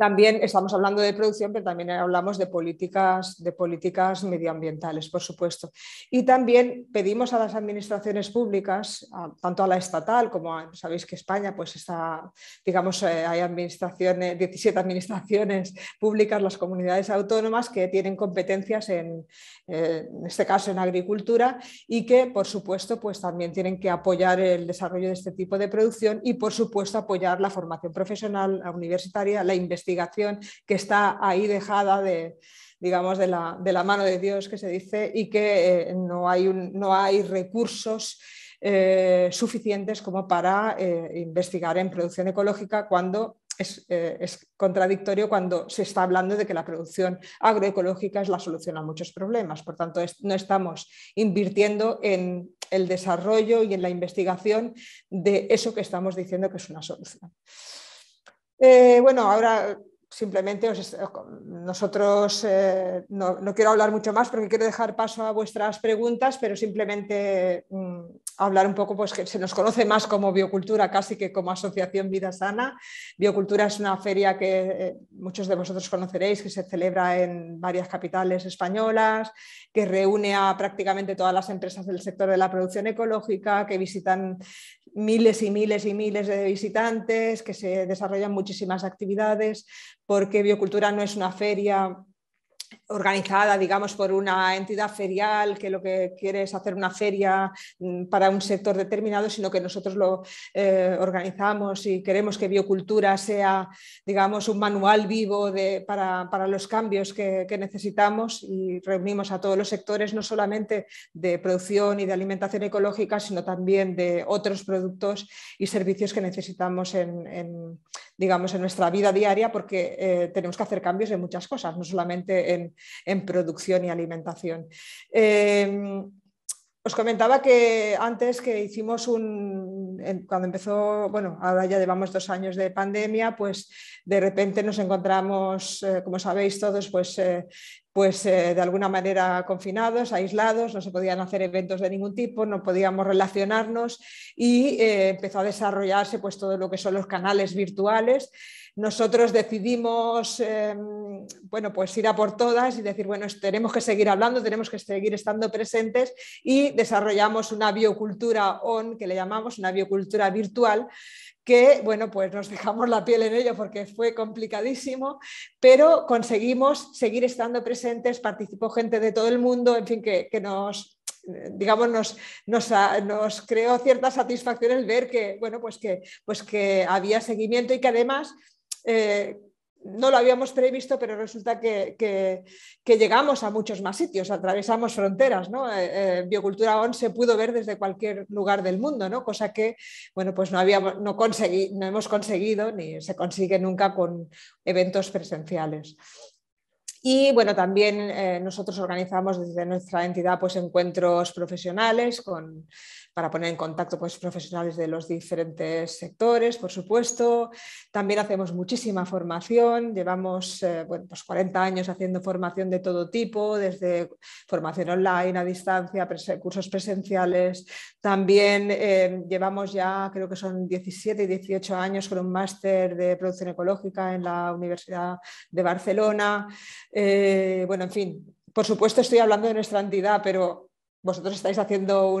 También estamos hablando de producción, pero también hablamos de políticas, de políticas medioambientales, por supuesto. Y también pedimos a las administraciones públicas, tanto a la estatal como a, sabéis que España, pues está, digamos, eh, hay administraciones, 17 administraciones públicas, las comunidades autónomas que tienen competencias en, eh, en este caso, en agricultura y que, por supuesto, pues también tienen que apoyar el desarrollo de este tipo de producción y, por supuesto, apoyar la formación profesional, la universitaria, la investigación que está ahí dejada de, digamos, de la, mano de Dios, que se dice, y que eh, no, hay recursos. Eh, suficientes como para eh, investigar en producción ecológica cuando es, contradictorio cuando se está hablando de que la producción agroecológica es la solución a muchos problemas. Por tanto, no estamos invirtiendo en el desarrollo y en la investigación de eso que estamos diciendo que es una solución. Eh, bueno, ahora simplemente nosotros, eh, no, quiero hablar mucho más porque quiero dejar paso a vuestras preguntas, pero simplemente mm, hablar un poco, pues que se nos conoce más como biocultura casi que como asociación Vida Sana. Biocultura es una feria que eh, muchos de vosotros conoceréis, que se celebra en varias capitales españolas, que reúne a prácticamente todas las empresas del sector de la producción ecológica, que visitan miles y miles y miles de visitantes, que se desarrollan muchísimas actividades porque Biocultura no es una feria organizada, digamos, por una entidad ferial que lo que quiere es hacer una feria mm, para un sector determinado, sino que nosotros lo eh, organizamos y queremos que Biocultura sea, digamos, un manual vivo para, los cambios que, necesitamos y reunimos a todos los sectores, no solamente de producción y de alimentación ecológica, sino también de otros productos y servicios que necesitamos en, en, digamos, en nuestra vida diaria porque eh, tenemos que hacer cambios en muchas cosas, no solamente en, producción y alimentación. Em, os comentaba que antes que hicimos un, cuando empezó, bueno, ahora ya llevamos dos años de pandemia, pues de repente nos encontramos, eh, como sabéis todos, pues, eh, pues eh, de alguna manera confinados, aislados, no se podían hacer eventos de ningún tipo, no podíamos relacionarnos y empezó a desarrollarse pues todo lo que son los canales virtuales nosotros decidimos eh, bueno, pues ir a por todas y decir, bueno, tenemos que seguir hablando, tenemos que seguir estando presentes y desarrollamos una biocultura on, que le llamamos una biocultura virtual, que bueno, pues nos dejamos la piel en ello porque fue complicadísimo, pero conseguimos seguir estando presentes, participó gente de todo el mundo, en fin, que, nos, digamos, nos, creó cierta satisfacción el ver que, bueno, pues que, pues que había seguimiento y que además eh, no lo habíamos previsto, pero resulta que, llegamos a muchos más sitios, atravesamos fronteras. ¿no? Eh, eh, Biocultura ON se pudo ver desde cualquier lugar del mundo, ¿no? cosa que bueno, pues no, habíamos, no, no hemos conseguido ni se consigue nunca con eventos presenciales. Y bueno, también nosotros organizamos desde nuestra entidad pues, encuentros profesionales con, para poner en contacto pues, profesionales de los diferentes sectores, por supuesto. También hacemos muchísima formación, llevamos 40 eh, pues años haciendo formación de todo tipo, desde formación online, a distancia, cursos presenciales. También eh, llevamos ya, creo que son 17 y 18 años con un máster de producción ecológica en la Universidad de Barcelona. Eh, bueno, en fin, por supuesto estoy hablando de nuestra entidad, pero vosotros estáis haciendo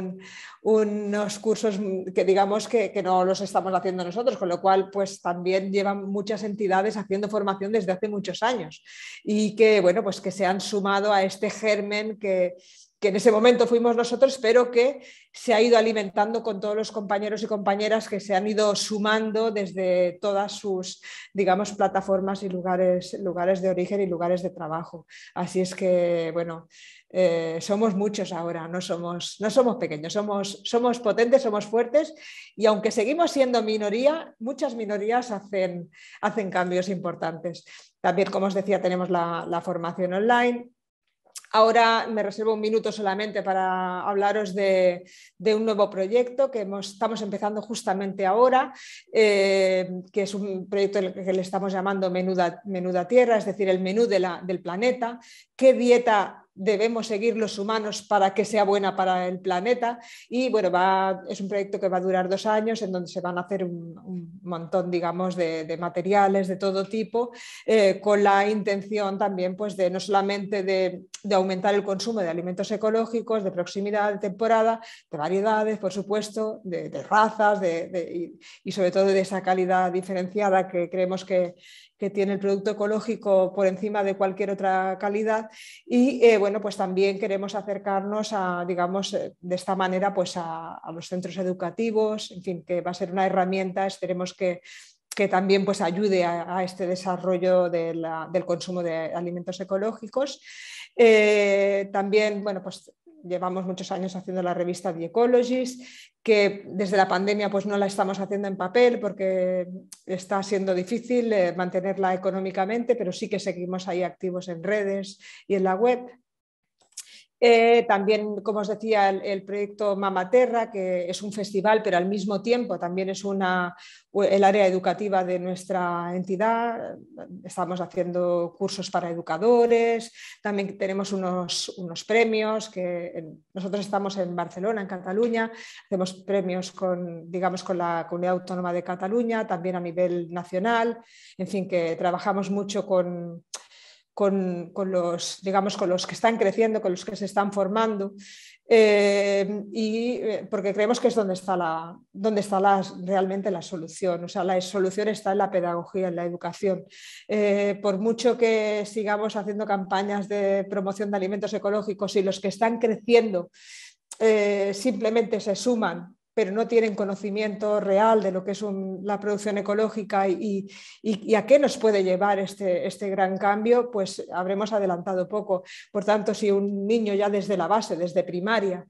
unos cursos que digamos que, que, no los estamos haciendo nosotros, con lo cual pues también llevan muchas entidades haciendo formación desde hace muchos años y que bueno pues que se han sumado a este germen que, que en ese momento fuimos nosotros, pero que se ha ido alimentando con todos los compañeros y compañeras que se han ido sumando desde todas sus, digamos, plataformas y lugares, lugares de origen y lugares de trabajo. Así es que, bueno, eh, somos muchos ahora, no somos, no somos pequeños, somos, somos potentes, somos fuertes y aunque seguimos siendo minoría, muchas minorías hacen, hacen cambios importantes. También, como os decía, tenemos la formación online, Ahora me reservo un minuto solamente para hablaros de, un nuevo proyecto que estamos empezando justamente ahora, eh, que es un proyecto que le estamos llamando Menuda, Tierra, es decir, el menú del planeta. ¿Qué dieta debemos seguir los humanos para que sea buena para el planeta. Y bueno, es un proyecto que va a durar dos años, en donde se van a hacer un, montón, digamos, de, materiales de todo tipo, eh, con la intención también, pues, de no solamente de, aumentar el consumo de alimentos ecológicos, de proximidad, de temporada, de variedades, por supuesto, de, razas y, sobre todo de esa calidad diferenciada que creemos que, que tiene el producto ecológico por encima de cualquier otra calidad y eh, bueno pues también queremos acercarnos a digamos eh, de esta manera pues a, los centros educativos en fin que va a ser una herramienta esperemos que que también pues, ayude a, este desarrollo del consumo de alimentos ecológicos. Eh, también bueno, pues, llevamos muchos años haciendo la revista The Ecologist, que desde la pandemia pues no la estamos haciendo en papel porque está siendo difícil eh, mantenerla económicamente, pero sí que seguimos ahí activos en redes y en la web. Eh, también, como os decía, el, proyecto Mamaterra, que es un festival, pero al mismo tiempo también es una, el área educativa de nuestra entidad. Estamos haciendo cursos para educadores, también tenemos unos, unos premios que nosotros estamos en Barcelona, en Cataluña, hacemos premios con, digamos, con la comunidad autónoma de Cataluña, también a nivel nacional, en fin, que trabajamos mucho con, con, los, digamos, con los que están creciendo, con los que se están formando, eh, y, eh, porque creemos que es donde está, la, donde está realmente la solución. O sea, la solución está en la pedagogía, en la educación. Eh, por mucho que sigamos haciendo campañas de promoción de alimentos ecológicos y los que están creciendo simplemente se suman pero no tienen conocimiento real de lo que es la producción ecológica y, a qué nos puede llevar este, este, gran cambio, pues habremos adelantado poco. Por tanto, si un niño ya desde la base, desde primaria,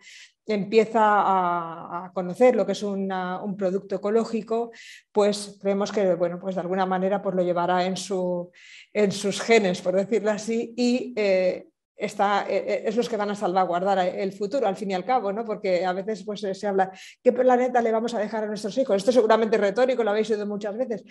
empieza a, conocer lo que es un producto ecológico, pues creemos que, bueno, pues de alguna manera pues lo llevará en, su, en sus genes, por decirlo así, y eh, eh, eh, es los que van a salvaguardar eh, el futuro, al fin y al cabo, ¿no? porque a veces pues, se habla, ¿qué planeta le vamos a dejar a nuestros hijos? Esto seguramente retórico, lo habéis oído muchas veces,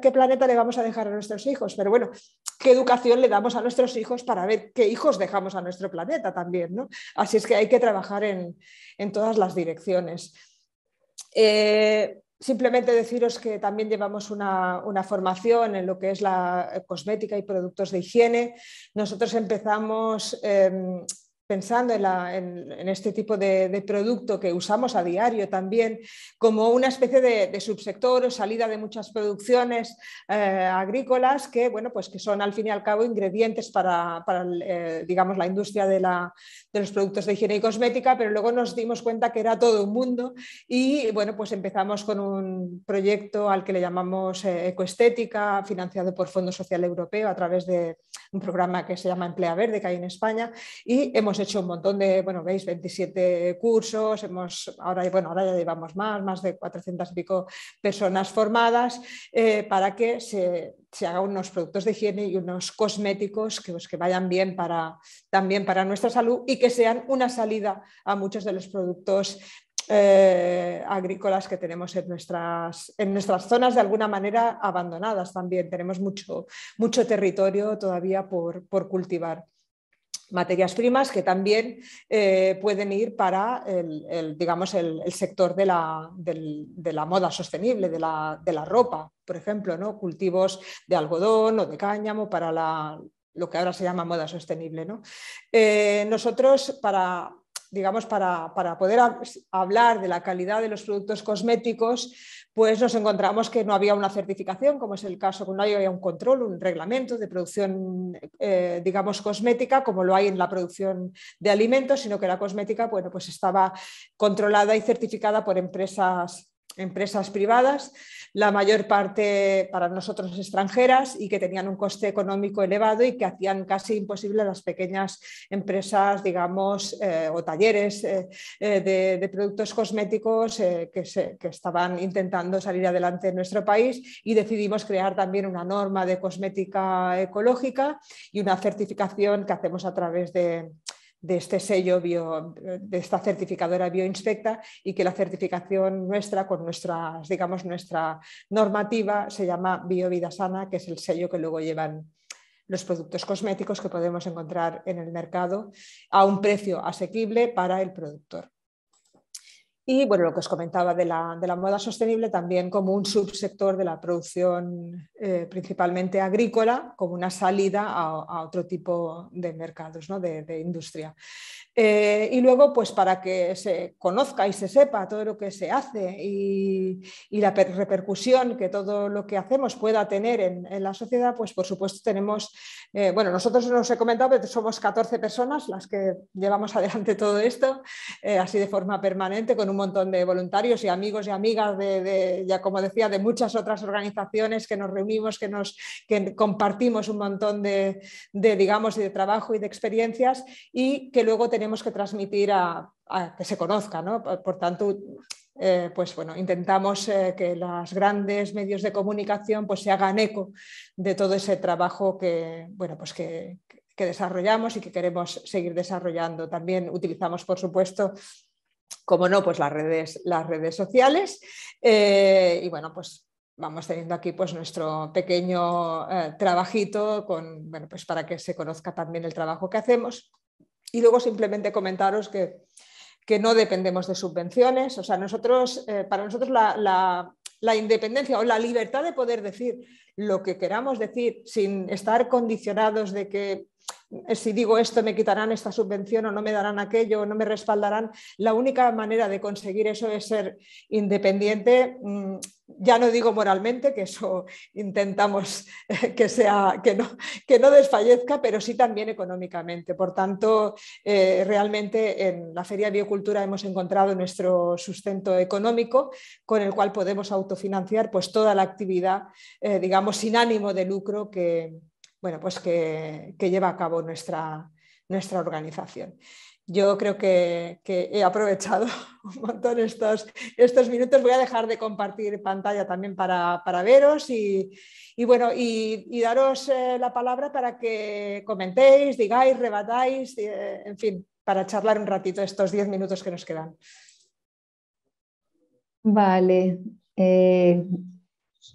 ¿Qué, planeta le vamos a dejar a nuestros hijos? Pero bueno, ¿qué educación le damos a nuestros hijos para ver qué hijos dejamos a nuestro planeta también? ¿no? Así es que hay que trabajar en, todas las direcciones. Simplemente deciros que también llevamos una, formación en lo que es la eh, cosmética y productos de higiene. Nosotros empezamos em, pensando en, este tipo de, producto que usamos a diario también, como una especie de, subsector o salida de muchas producciones eh, agrícolas que, bueno, pues que son al fin y al cabo ingredientes para, eh, digamos, la industria de, los productos de higiene y cosmética, pero luego nos dimos cuenta que era todo un mundo y, bueno, pues empezamos con un proyecto al que le llamamos eh, Ecoestética, financiado por Fondo Social Europeo a través de un programa que se llama Emplea Verde que hay en España y hemos hecho un montón de, bueno, veis, 27 cursos, hemos, ahora, bueno, ahora ya llevamos más, más de 400 y pico personas formadas eh, para que se, hagan unos productos de higiene y unos cosméticos que, que vayan bien para, también para nuestra salud y que sean una salida a muchos de los productos eh, agrícolas que tenemos en nuestras, en nuestras zonas de alguna manera abandonadas también. Tenemos mucho, mucho territorio todavía por, por cultivar materias primas que también eh, pueden ir para el, digamos, el, sector de la, moda sostenible, de la, ropa, por ejemplo, cultivos de algodón o de cáñamo para lo que ahora se llama moda sostenible. Eh, nosotros, para, digamos, para, poder hablar de la calidad de los productos cosméticos, pues nos encontramos que no había una certificación, como es el caso, que no había un control, un reglamento de producción, eh, digamos, cosmética, como lo hay en la producción de alimentos, sino que la cosmética, bueno, pues estaba controlada y certificada por empresas empresas privadas, la mayor parte para nosotros extranjeras y que tenían un coste económico elevado y que hacían casi imposible las pequeñas empresas, digamos, eh, o talleres eh, eh, de, productos cosméticos que, que, estaban intentando salir adelante en nuestro país y decidimos crear también una norma de cosmética ecológica y una certificación que hacemos a través de de este sello, bio, de esta certificadora Bioinspecta y que la certificación nuestra con nuestras, digamos, nuestra normativa se llama Biovida Sana, que es el sello que luego llevan los productos cosméticos que podemos encontrar en el mercado a un precio asequible para el productor. Y bueno, lo que os comentaba de la, moda sostenible también como un subsector de la producción eh, principalmente agrícola, como una salida a, otro tipo de mercados, ¿no? de, de industria. Eh, y luego, pues para que se conozca y se sepa todo lo que se hace y, la repercusión que todo lo que hacemos pueda tener en, la sociedad, pues por supuesto tenemos, eh, bueno, nosotros nos he comentado que somos 14 personas las que llevamos [LAUGHS] adelante todo esto, eh, así de forma permanente, con un montón de voluntarios y amigos y amigas de, ya como decía, de muchas otras organizaciones que nos reunimos, que nos compartimos un montón de, de digamos, de trabajo y de experiencias y que luego tenemos tenemos que transmitir a, que se conozca. ¿no? Por, tanto, eh, pues bueno, intentamos eh, que los grandes medios de comunicación pues, se hagan eco de todo ese trabajo que, bueno, pues que, desarrollamos y que queremos seguir desarrollando. También utilizamos, por supuesto, como no, pues las redes, las redes sociales. Eh, y bueno, pues vamos teniendo aquí pues nuestro pequeño trabajito con, bueno, pues para que se conozca también el trabajo que hacemos. Y luego simplemente comentaros que, no dependemos de subvenciones. O sea, nosotros, eh, para nosotros la, independencia o la libertad de poder decir lo que queramos decir sin estar condicionados de que eh, si digo esto me quitarán esta subvención o no me darán aquello no me respaldarán. La única manera de conseguir eso es ser independiente, mm, ya no digo moralmente, que eso intentamos eh, que, sea, que, no, que no desfallezca, pero sí también económicamente. Por tanto, eh, realmente en la Feria de Biocultura hemos encontrado nuestro sustento económico con el cual podemos autofinanciar pues, toda la actividad, digamos, sin ánimo de lucro que, bueno, pues que, lleva a cabo nuestra, nuestra organización yo creo que, he aprovechado [LAUGHS] un montón estos, estos minutos. Voy a dejar de compartir pantalla también para, veros y, bueno, y, daros eh, la palabra para que comentéis, digáis, rebatáis, eh, en fin, para charlar un ratito estos diez minutos que nos quedan. Vale. Eh,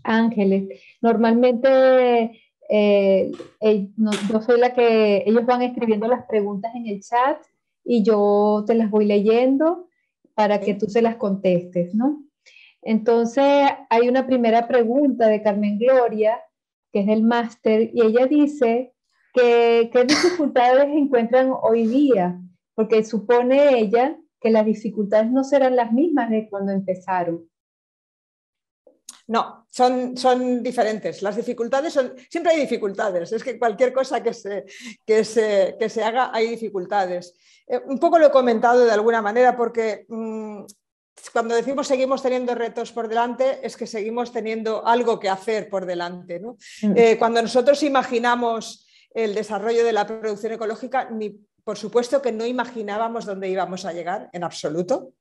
Ángeles, normalmente eh, yo soy la que ellos van escribiendo las preguntas en el chat y yo te las voy leyendo para que tú se las contestes, ¿no? Entonces, hay una primera pregunta de Carmen Gloria, que es del máster, y ella dice que qué dificultades encuentran hoy día, porque supone ella que las dificultades no serán las mismas de cuando empezaron. No, son, son diferentes. Las dificultades son, siempre hay dificultades. Es que cualquier cosa que se, se, se haga hay dificultades. Eh, un poco lo he comentado de alguna manera porque mm, cuando decimos seguimos teniendo retos por delante, es que seguimos teniendo algo que hacer por delante. Mm. Eh, cuando nosotros imaginamos el desarrollo de la producción ecológica, por supuesto que no imaginábamos dónde íbamos a llegar en absoluto.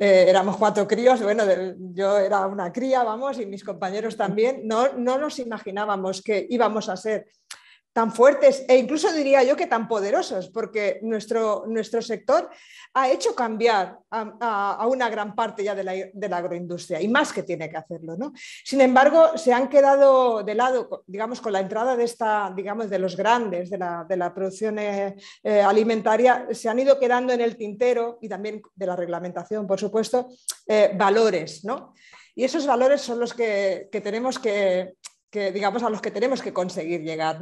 Eh, éramos cuatro críos, bueno, yo era una cría, vamos, y mis compañeros también, no, no nos imaginábamos que íbamos a ser tan fuertes e incluso diría yo que tan poderosos, porque nuestro, nuestro sector ha hecho cambiar a, una gran parte ya de la, agroindustria y más que tiene que hacerlo. Sin embargo, se han quedado de lado, digamos, con la entrada de esta, digamos, de los grandes de la, producción eh, eh, alimentaria, se han ido quedando en el tintero y también de la reglamentación, por supuesto, eh, valores, Y esos valores son los que tenemos que, que digamos a los que tenemos que conseguir llegar.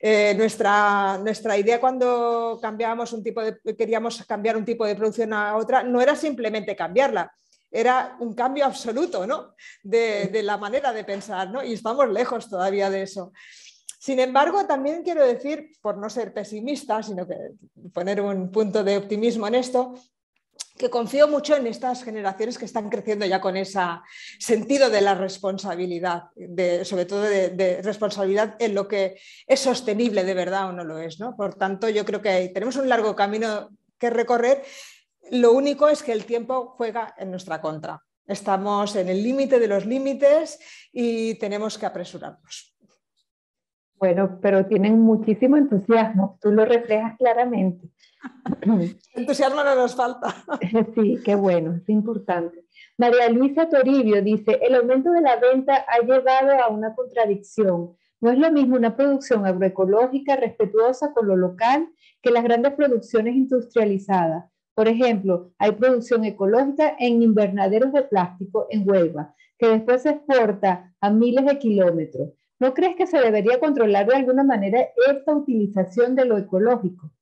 Eh, nuestra, nuestra idea cuando un tipo de, queríamos cambiar un tipo de producción a otra no era simplemente cambiarla, era un cambio absoluto de, la manera de pensar ¿no? y estamos lejos todavía de eso. Sin embargo, también quiero decir, por no ser pesimista, sino que poner un punto de optimismo en esto, que confío mucho en estas generaciones que están creciendo ya con ese sentido de la responsabilidad, de, sobre todo de, responsabilidad en lo que es sostenible de verdad o no lo es. ¿no? Por tanto, yo creo que tenemos un largo camino que recorrer. Lo único es que el tiempo juega en nuestra contra. Estamos en el límite de los límites y tenemos que apresurarnos. Bueno, pero tienen muchísimo entusiasmo, tú lo reflejas claramente. [LAUGHS] entusiasmo no nos falta. [LAUGHS] sí, qué bueno, es importante. María Luisa Toribio dice, el aumento de la venta ha llevado a una contradicción. No es lo mismo una producción agroecológica respetuosa con lo local que las grandes producciones industrializadas. Por ejemplo, hay producción ecológica en invernaderos de plástico en Huelva, que después se exporta a miles de kilómetros. ¿No crees que se debería controlar de alguna manera esta utilización de lo ecológico?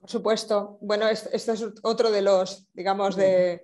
Por supuesto. Bueno, este es otro de los, digamos, de,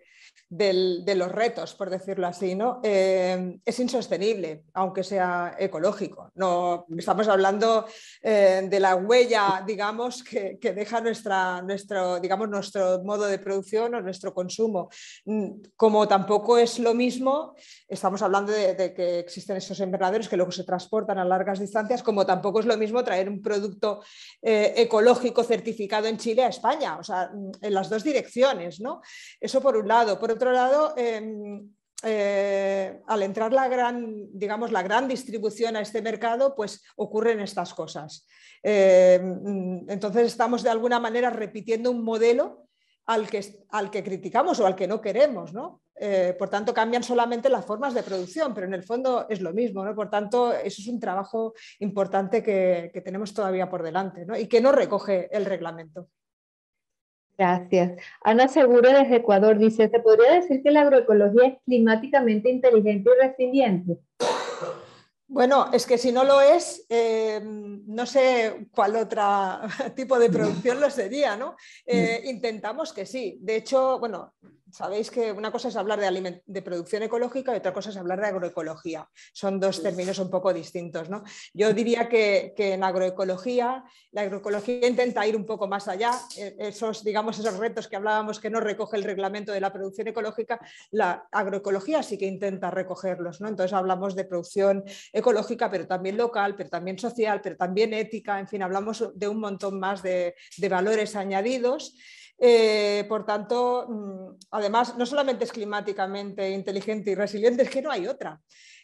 de los retos, por decirlo así, ¿no? Eh, es insostenible, aunque sea ecológico. No, mm. estamos hablando eh, de la huella, digamos, que, deja nuestra, nuestro, digamos, nuestro modo de producción o nuestro consumo. Mm, como tampoco es lo mismo, estamos hablando de, que existen esos invernaderos que luego se transportan a largas distancias, como tampoco es lo mismo traer un producto eh, ecológico certificado en Chile a España, o sea, mm, en las dos direcciones, ¿no? Eso por un lado. Por otro lado, em, eh, al entrar la gran, digamos, la gran distribución a este mercado, pues ocurren estas cosas. Em, entonces estamos de alguna manera repitiendo un modelo al que, al que criticamos o al que no queremos, ¿no? Eh, por tanto, cambian solamente las formas de producción, pero en el fondo es lo mismo, Por tanto, eso es un trabajo importante que, tenemos todavía por delante y que no recoge el reglamento. Gracias. Ana Seguro desde Ecuador dice, ¿se podría decir que la agroecología es climáticamente inteligente y resiliente? Bueno, es que si no lo es, eh, no sé cuál otro [LAUGHS] tipo de [LAUGHS] producción lo sería, ¿no? Eh, mm. intentamos que sí. De hecho, bueno, sabéis que una cosa es hablar de, de, producción ecológica y otra cosa es hablar de agroecología. Son dos términos un poco distintos. Yo diría que, en agroecología, la agroecología intenta ir un poco más allá. E, esos, digamos, esos retos que hablábamos que no recoge el reglamento de la producción ecológica, la agroecología sí que intenta recogerlos. ¿no? Entonces hablamos de producción ecológica, pero también local, pero también social, pero también ética. En fin, hablamos de un montón más de valores añadidos. Eh, por tanto, mm, además, no solamente es climáticamente inteligente y resiliente, es que no hay otra.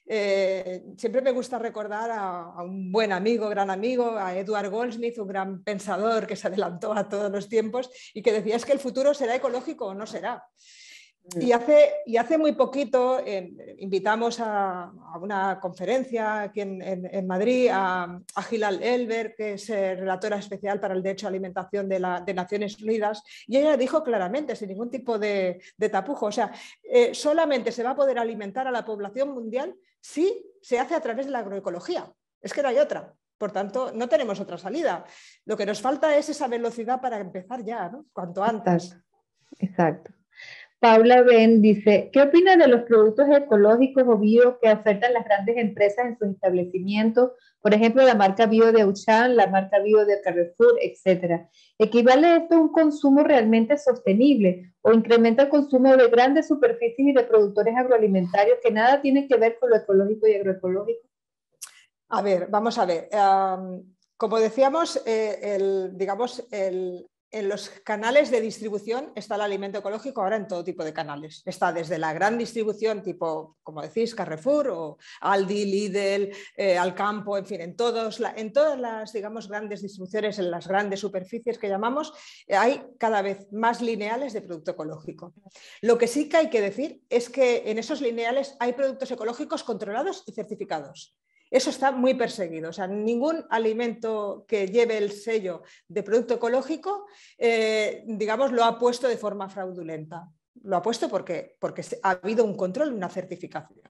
Eh, siempre me gusta recordar a, a, un buen amigo, gran amigo, a Edward Goldsmith, un gran pensador que se adelantó a todos los tiempos y que decía es que el futuro será ecológico o no será. Mm. Y hace, muy poquito invitamos a, una conferencia aquí en, Madrid a, Gilal Elber, que es eh, relatora especial para el derecho a alimentación de, Naciones Unidas, y ella dijo claramente, sin ningún tipo de, tapujo, o sea, eh, solamente se va a poder alimentar a la población mundial si se hace a través de la agroecología. Es que no hay otra. Por tanto, no tenemos otra salida. Lo que nos falta es esa velocidad para empezar ya, ¿no? cuanto antes. Exacto. Paula Ben dice, ¿qué opina de los productos ecológicos o bio que ofertan las grandes empresas en sus establecimientos? Por ejemplo, la marca bio de Auchan, la marca bio de Carrefour, etc. ¿Equivale esto a un consumo realmente sostenible o incrementa el consumo de grandes superficies y de productores agroalimentarios que nada tienen que ver con lo ecológico y agroecológico? A ver, vamos a ver. como decíamos, eh, digamos, el, en los canales de distribución está el alimento ecológico ahora en todo tipo de canales. Está desde la gran distribución, tipo, como decís, Carrefour o Aldi, Lidl, eh, Alcampo, en fin, en, todos en todas las, digamos, grandes distribuciones, en las grandes superficies que llamamos, eh, hay cada vez más lineales de producto ecológico. Lo que sí que hay que decir es que en esos lineales hay productos ecológicos controlados y certificados. Eso está muy perseguido. O sea, ningún alimento que lleve el sello de producto ecológico, eh, digamos, lo ha puesto de forma fraudulenta. Lo ha puesto porque, porque ha habido un control, una certificación.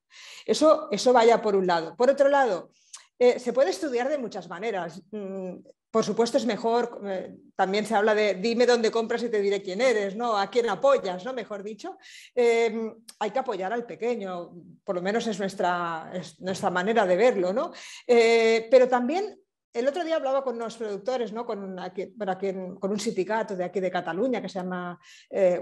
Eso, eso vaya por un lado. Por otro lado, eh, se puede estudiar de muchas maneras. Mm, por supuesto, es mejor, eh, también se habla de dime dónde compras y te diré quién eres, ¿no? A quién apoyas, ¿no? Mejor dicho. Em, hay que apoyar al pequeño, por lo menos es nuestra, nuestra manera de verlo, ¿no? Eh, pero también el otro día hablaba con unos productores, ¿no? con, con, un sindicato de aquí de Cataluña que se llama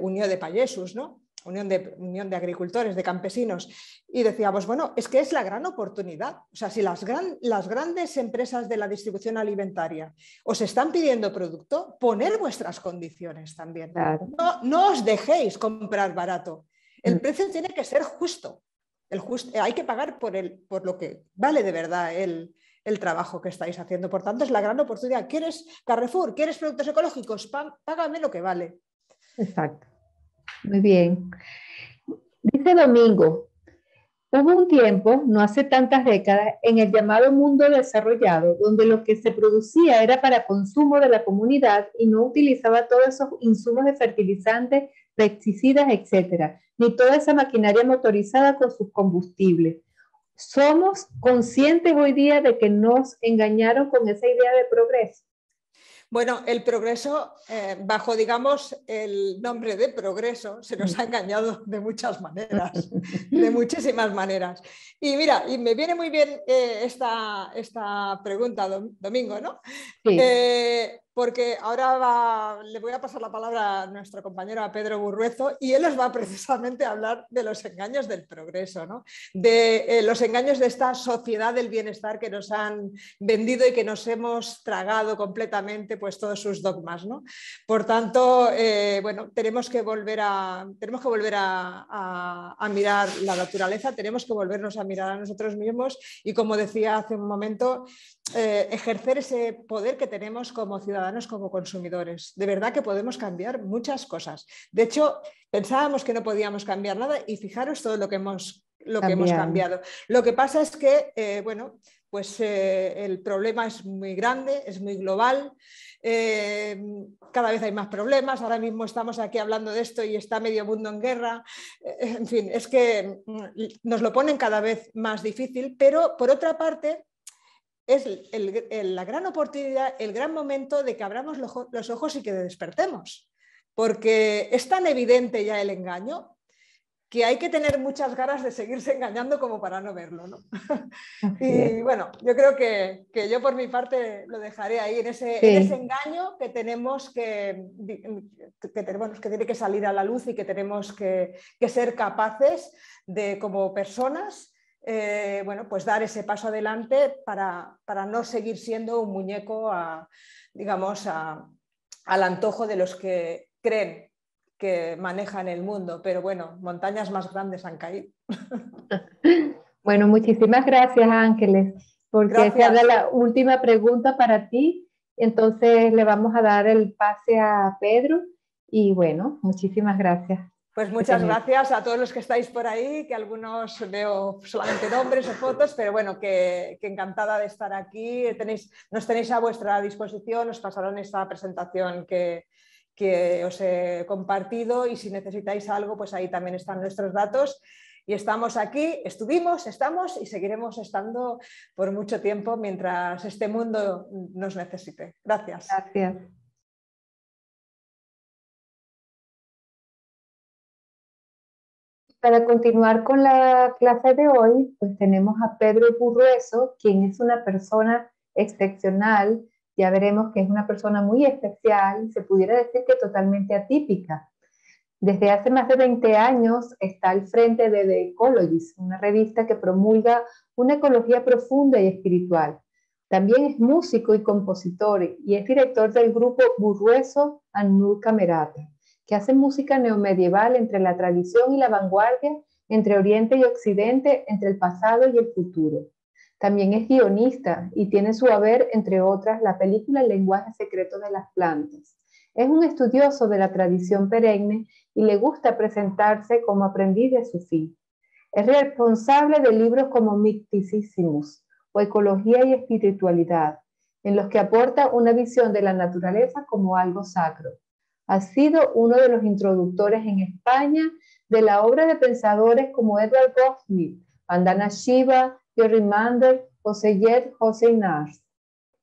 Unión de Payesus, ¿no? Unión de, Agricultores, de Campesinos, y decíamos, pues bueno, es que es la gran oportunidad. O sea, si las, grandes empresas de la distribución alimentaria os están pidiendo producto, poner vuestras condiciones también. No, os dejéis comprar barato. El mm. precio tiene que ser justo. Eh, hay que pagar por, lo que vale de verdad el trabajo que estáis haciendo. Por tanto, es la gran oportunidad. ¿Quieres Carrefour? ¿Quieres productos ecológicos? Págame lo que vale. Exacto. Muy bien. Dice Domingo, hubo un tiempo, no hace tantas décadas, en el llamado mundo desarrollado, donde lo que se producía era para consumo de la comunidad y no utilizaba todos esos insumos de fertilizantes, pesticidas, etcétera, ni toda esa maquinaria motorizada con sus combustibles. Somos conscientes hoy día de que nos engañaron con esa idea de progreso. Bueno, el progreso, eh, bajo, digamos, el nombre de progreso, se nos ha engañado de muchas maneras, de muchísimas maneras. Y mira, y me viene muy bien eh, esta, pregunta, Domingo, ¿no? Eh, porque ahora le voy a pasar la palabra a nuestro compañero a Pedro Burruezo y él nos va [LAUGHS] precisamente a hablar de los engaños del progreso, de eh, los engaños de esta sociedad del bienestar que nos han vendido y que nos hemos tragado completamente pues, todos sus dogmas. ¿no? Por tanto, eh, bueno, tenemos que volver, a, tenemos que volver a mirar la naturaleza, tenemos que volvernos a mirar a nosotros mismos y como decía hace un momento, eh, ejercer ese poder que tenemos como ciudadanos, como consumidores. De verdad que podemos cambiar muchas cosas. De hecho, pensábamos que no podíamos cambiar nada y fijaros todo lo que hemos, lo que hemos cambiado. Lo que pasa es que, eh, bueno, pues eh, el problema es muy grande, es muy global, cada vez hay más problemas, ahora mismo estamos aquí hablando de esto y está medio mundo en guerra, en fin, es que mm, nos lo ponen cada vez más difícil, pero por otra parte es la gran oportunidad, el gran momento de que abramos los ojos y que despertemos, porque es tan evidente ya el engaño que hay que tener muchas ganas de seguirse engañando como para no verlo. [LAUGHS] y bueno, yo creo que, yo por mi parte lo dejaré ahí, en ese, engaño que tenemos que, que, tenemos, que que salir a la luz y que tenemos que, que ser capaces de, como personas, eh, bueno, pues dar ese paso adelante para, no seguir siendo un muñeco digamos, al antojo de los que creen que manejan el mundo. Pero bueno, montañas más grandes han caído. [LAUGHS] Bueno, muchísimas gracias Ángeles, porque gracias. la última pregunta para ti. Entonces le vamos a dar el pase a Pedro y bueno, muchísimas gracias. Pues muchas gracias a todos los que estáis por ahí, que algunos veo solamente nombres o fotos, pero bueno, que, encantada de estar aquí. nos tenéis a vuestra disposición, os pasaron esta presentación que, que os he compartido y si necesitáis algo, pues ahí también están nuestros datos. Y estamos aquí, estuvimos, estamos y seguiremos estando por mucho tiempo mientras este mundo nos necesite. Gracias. Gracias. Para continuar con la clase de hoy, pues tenemos a Pedro Burrueso, quien es una persona excepcional. Ya veremos que es una persona muy especial, se pudiera decir que totalmente atípica. Desde hace más de 20 años está al frente de The Ecologist, una revista que promulga una ecología profunda y espiritual. También es músico y compositor y es director del grupo Burrueso Anur Camerata que hace música neomedieval entre la tradición y la vanguardia, entre Oriente y Occidente, entre el pasado y el futuro. También es guionista y tiene su haber, entre otras, la película El lenguaje secreto de las plantas. Es un estudioso de la tradición perenne y le gusta presentarse como aprendiz de su Sufí. Es responsable de libros como Micticissimus o Ecología y Espiritualidad, en los que aporta una visión de la naturaleza como algo sacro. Ha sido uno de los introductores en España de la obra de pensadores como Edward Goldsmith, Vandana Shiva, Jerry Mander, José Seyed José Nars.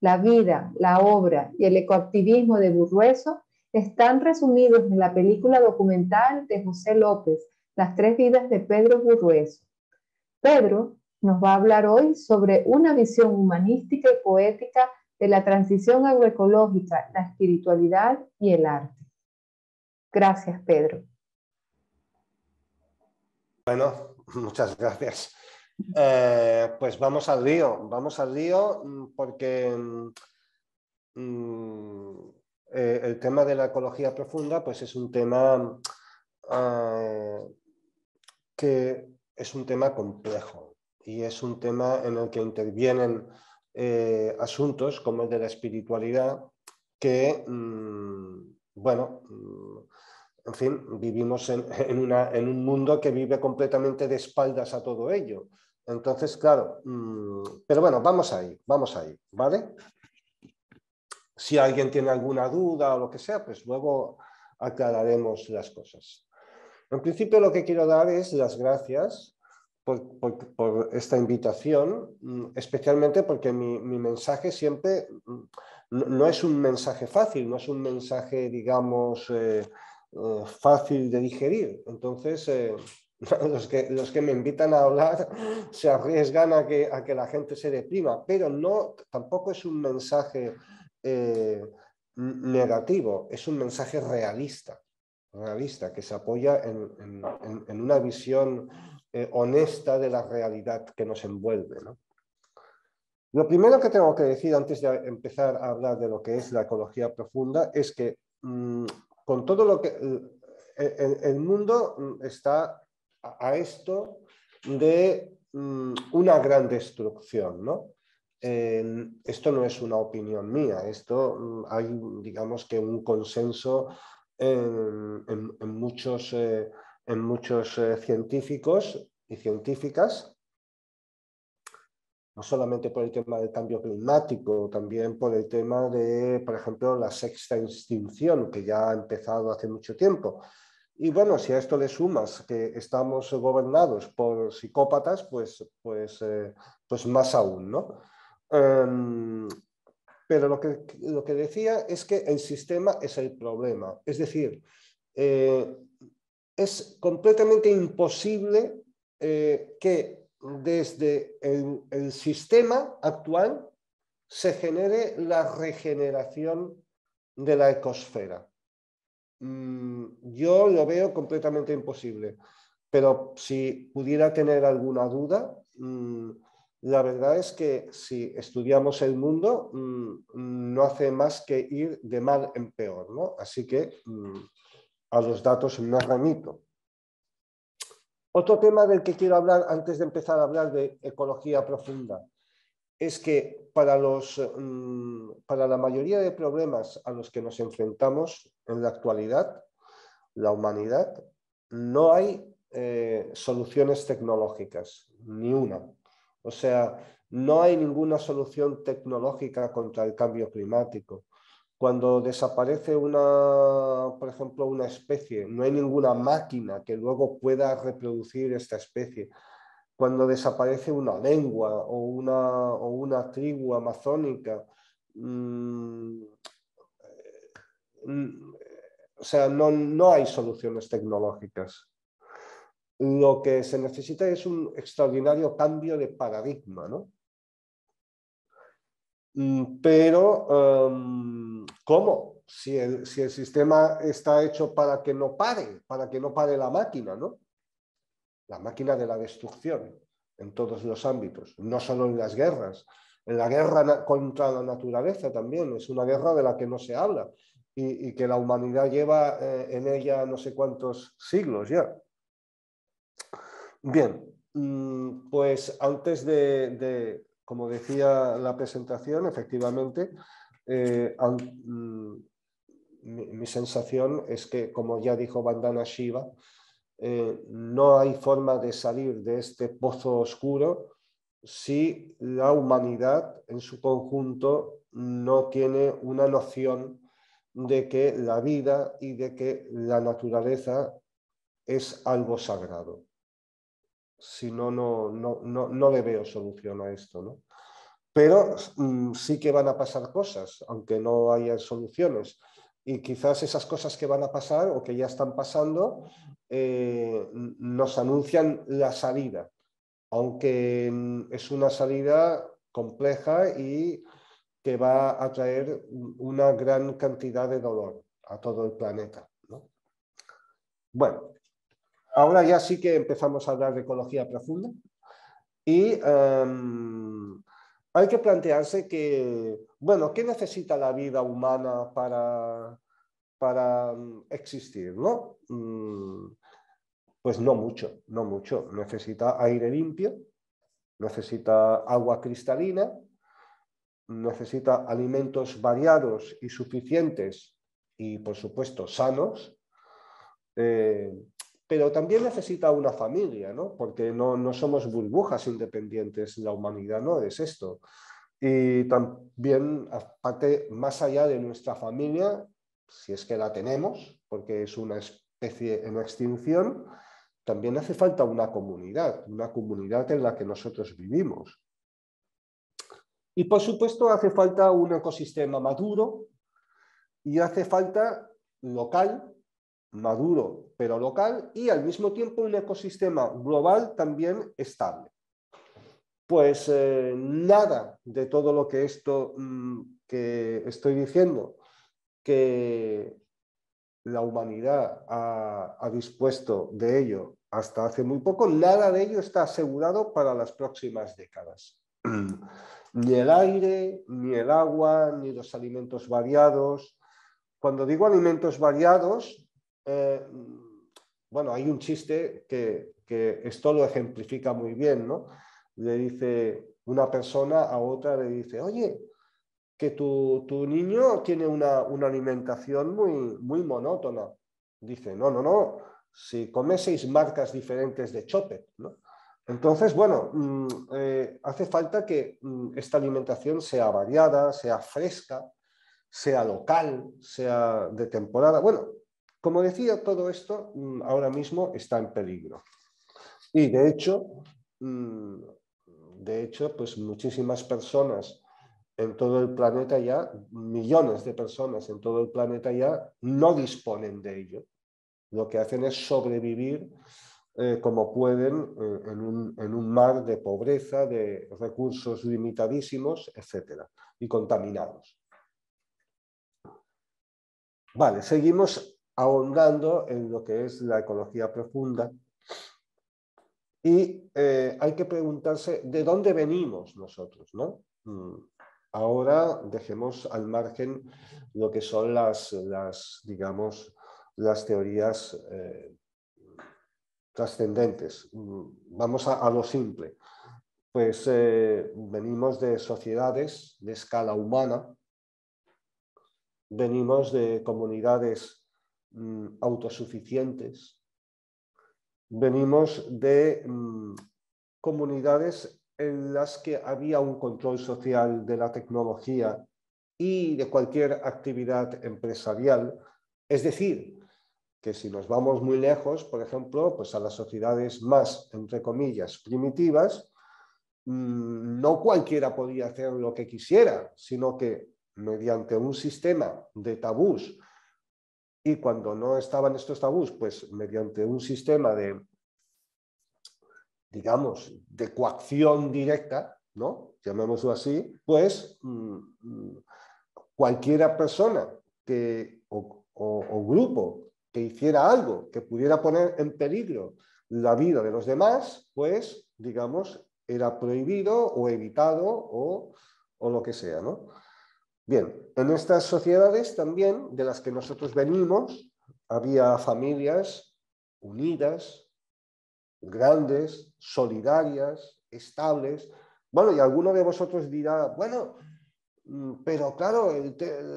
La vida, la obra y el ecoactivismo de Burrueso están resumidos en la película documental de José López, Las tres vidas de Pedro Burrueso. Pedro nos va a hablar hoy sobre una visión humanística y poética de la transición agroecológica, la espiritualidad y el arte. Gracias, Pedro. Bueno, [LAUGHS] muchas gracias. Eh, pues vamos al río, vamos al río mm, porque mm, mm, eh, el tema de la ecología profunda pues es un tema eh, que es un tema complejo y es un tema en el que intervienen asuntos como el de la espiritualidad que, bueno, en fin, vivimos en, un mundo que vive completamente de espaldas a todo ello. Entonces, claro, mm, pero bueno, vamos ahí, vamos ahí, ¿vale? Si alguien tiene alguna duda o lo que sea, pues luego aclararemos las cosas. En principio lo que quiero dar es las gracias por, esta invitación, mm, especialmente porque mi, mensaje siempre mm, no, es un mensaje fácil, no es un mensaje, digamos, eh, eh, fácil de digerir. Entonces, eh, [LAUGHS] los, que, los que me invitan a hablar se arriesgan a que, a que la gente se deprima, pero no, tampoco es un mensaje eh, negativo, es un mensaje realista, realista, que se apoya en, una visión honesta de la realidad que nos envuelve. Lo primero que tengo que decir antes de empezar a hablar de lo que es la ecología profunda es que mm, con todo lo que el, mundo está a, esto de mm, una gran destrucción, esto no es una opinión mía, esto mm, hay, digamos que un consenso en, muchos, eh, eh, científicos y científicas no solamente por el tema del cambio climático, también por el tema de, por ejemplo, la sexta extinción, que ya ha empezado hace mucho tiempo. Y bueno, si a esto le sumas que estamos gobernados por psicópatas, pues, pues, eh, pues más aún, ¿no? Em, pero lo que, lo que decía es que el sistema es el problema. Es decir, eh, es completamente imposible eh, que desde el, sistema actual se genere la regeneración de la ecosfera. Mm, yo lo veo completamente imposible, pero si pudiera tener alguna duda, mm, la verdad es que si estudiamos el mundo, mm, no hace más que ir de mal en peor, ¿no? Así que a los datos me remito. Otro tema del que quiero hablar antes de empezar a hablar de ecología profunda es que para, los, mm, para la mayoría de problemas a los que nos enfrentamos en la actualidad, la humanidad, no hay eh, soluciones tecnológicas, ni una. O sea, no hay ninguna solución tecnológica contra el cambio climático. Cuando desaparece una, por ejemplo, una especie, no hay ninguna máquina que luego pueda reproducir esta especie. Cuando desaparece una lengua o una, tribu amazónica, mm, mm, o sea, no, no, hay soluciones tecnológicas. Lo que se necesita es un extraordinario cambio de paradigma, ¿no? Mm, pero, em, ¿cómo? Si el, sistema está hecho para que no pare, para que no pare la máquina, ¿no? La máquina de la destrucción en todos los ámbitos, no solo en las guerras. En la guerra contra la naturaleza también, es una guerra de la que no se habla y, que la humanidad lleva eh, en ella no sé cuántos siglos ya. Bien, mm, pues antes de, como decía la presentación, efectivamente, eh, mm, mi, sensación es que, como ya dijo Bandana Shiva, eh, no hay forma de salir de este pozo oscuro si la humanidad en su conjunto no tiene una noción de que la vida y de que la naturaleza es algo sagrado si no, no, no, no, le veo solución a esto. ¿no? Pero mm, sí que van a pasar cosas, aunque no haya soluciones. Y quizás esas cosas que van a pasar o que ya están pasando eh, nos anuncian la salida, aunque mm, es una salida compleja y que va a traer una gran cantidad de dolor a todo el planeta. ¿no? Bueno, Ahora ya sí que empezamos a hablar de ecología profunda y em, hay que plantearse que, bueno, ¿qué necesita la vida humana para, para em, existir? ¿no? Mm, pues no mucho, no mucho. Necesita aire limpio, necesita agua cristalina, necesita alimentos variados y suficientes y, por supuesto, sanos. Eh, pero también necesita una familia, Porque no, no somos burbujas independientes, la humanidad no es esto. Y también, aparte, más allá de nuestra familia, si es que la tenemos, porque es una especie en extinción, también hace falta una comunidad, una comunidad en la que nosotros vivimos. Y por supuesto hace falta un ecosistema maduro y hace falta local maduro pero local y al mismo tiempo un ecosistema global también estable. Pues eh, nada de todo lo que esto mm, que estoy diciendo que la humanidad ha dispuesto de ello hasta hace muy poco, nada de ello está asegurado para las próximas décadas. [CLEARS THROAT] Ni el aire, ni el agua, ni los alimentos variados. Cuando digo alimentos variados, eh, bueno, hay un chiste que, esto lo ejemplifica muy bien, ¿no? Le dice una persona a otra, le dice, oye, que tu, niño tiene una, alimentación muy, muy monótona. Dice, no, no, no, si come seis marcas diferentes de chope, ¿no? Entonces, bueno, mm, eh, hace falta que mm, esta alimentación sea variada, sea fresca, sea local, sea de temporada. Bueno, como decía, todo esto mm, ahora mismo está en peligro. Y de hecho, mm, de hecho, pues muchísimas personas en todo el planeta ya, millones de personas en todo el planeta ya no disponen de ello. Lo que hacen es sobrevivir eh, como pueden eh, en, un, en, un, mar de pobreza, de recursos limitadísimos, etcétera, y contaminados. Vale, seguimos ahondando en lo que es la ecología profunda. Y eh, hay que preguntarse de dónde venimos nosotros, ¿no? Mm, ahora dejemos al margen lo que son las, las digamos, las teorías eh, trascendentes. Mm, vamos a, lo simple. Pues eh, venimos de sociedades de escala humana, venimos de comunidades Mm, autosuficientes, venimos de mm, comunidades en las que había un control social de la tecnología y de cualquier actividad empresarial. Es decir, que si nos vamos muy lejos, por ejemplo, pues a las sociedades más, entre comillas, primitivas, mm, no cualquiera podía hacer lo que quisiera, sino que mediante un sistema de tabús y cuando no estaban estos tabús, pues mediante un sistema de, digamos, de coacción directa, ¿no? Llamémoslo así, pues mm, cualquiera persona o, grupo que hiciera algo que pudiera poner en peligro la vida de los demás, pues, digamos, era prohibido o evitado o, o lo que sea, ¿no? Bien, en estas sociedades también de las que nosotros venimos, había familias unidas, grandes, solidarias, estables. Bueno, y alguno de vosotros dirá, bueno, mm, pero claro,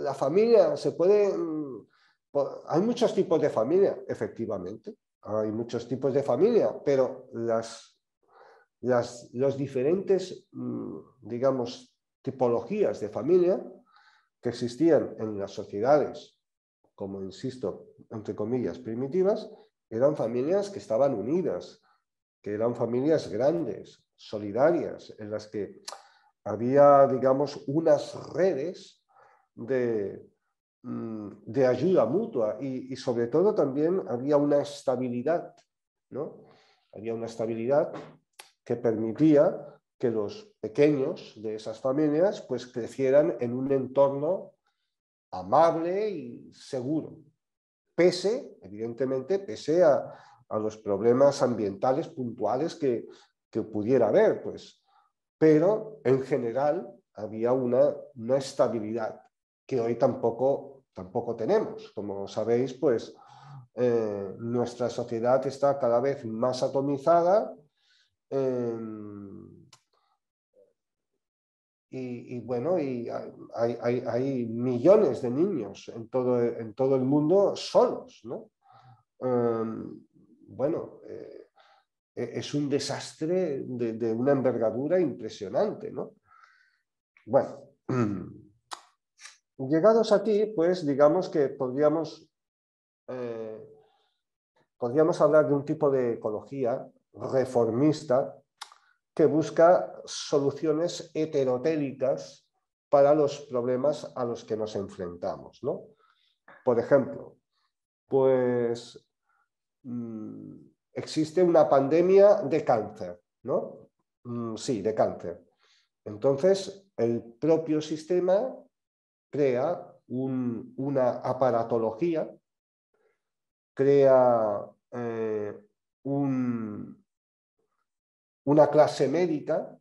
la familia se puede... Mm, hay muchos tipos de familia, efectivamente, hay muchos tipos de familia, pero las, las los diferentes, mm, digamos, tipologías de familia que existían en las sociedades, como insisto, entre comillas, primitivas, eran familias que estaban unidas, que eran familias grandes, solidarias, en las que había, digamos, unas redes de, mm, de ayuda mutua y, y, sobre todo también había una estabilidad, ¿no? Había una estabilidad que permitía que los pequeños de esas familias pues crecieran en un entorno amable y seguro, pese, evidentemente, pese a, los problemas ambientales puntuales que, pudiera haber, pues. Pero en general había una, no estabilidad que hoy tampoco, tampoco tenemos. Como sabéis, pues eh, nuestra sociedad está cada vez más atomizada. Em, y, bueno, y hay, millones de niños en todo, en todo el mundo solos, ¿no? Em, bueno, eh, e-, es un desastre de, una envergadura impresionante, ¿no? Bueno, [CLEARS THROAT] llegados aquí, pues digamos que podríamos, eh, podríamos hablar de un tipo de ecología reformista que busca soluciones heterotélicas para los problemas a los que nos enfrentamos. ¿no? Por ejemplo, pues mm, existe una pandemia de cáncer, ¿no? Mm, sí, de cáncer. Entonces, el propio sistema crea una aparatología, crea eh, un, una clase médica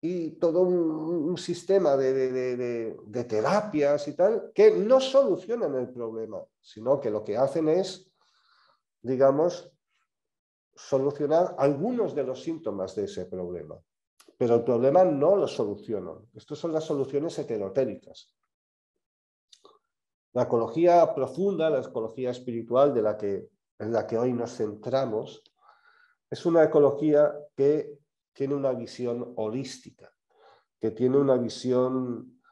y todo un, sistema de, terapias y tal, que no solucionan el problema, sino que lo que hacen es, digamos, solucionar algunos de los síntomas de ese problema. Pero el problema no lo solucionan. Estas son las soluciones heterotéricas. La ecología profunda, la ecología espiritual de la que, en la que hoy nos centramos, es una ecología que tiene una visión holística, que tiene una visión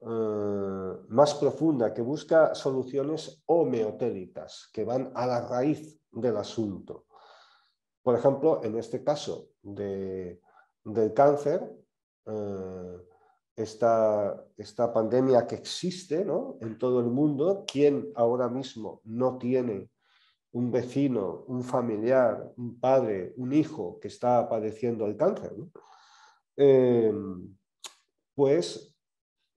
eh, más profunda, que busca soluciones homeotéricas, que van a la raíz del asunto. Por ejemplo, en este caso del cáncer, eh, esta, pandemia que existe en todo el mundo, quien ahora mismo no tiene un vecino, un familiar, un padre, un hijo que está padeciendo el cáncer, em, pues,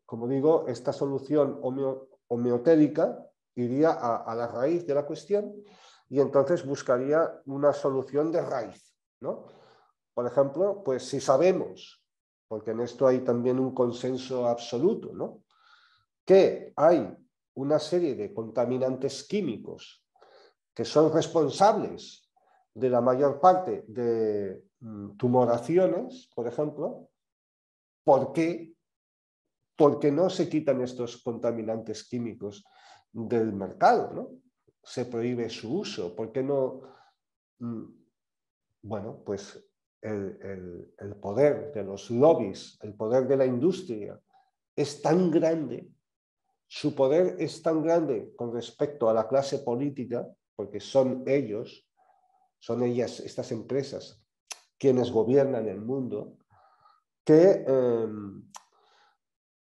como digo, esta solución homeotérica iría a, la raíz de la cuestión y entonces buscaría una solución de raíz. Por ejemplo, pues si sabemos, porque en esto hay también un consenso absoluto, que hay una serie de contaminantes químicos que son responsables de la mayor parte de mm, tumoraciones, por ejemplo, ¿por qué? Porque no se quitan estos contaminantes químicos del mercado, Se prohíbe su uso, ¿por qué no? Mm, bueno, pues el poder de los lobbies, el poder de la industria es tan grande, su poder es tan grande con respecto a la clase política porque son ellos, son ellas, estas empresas, quienes gobiernan el mundo, que em,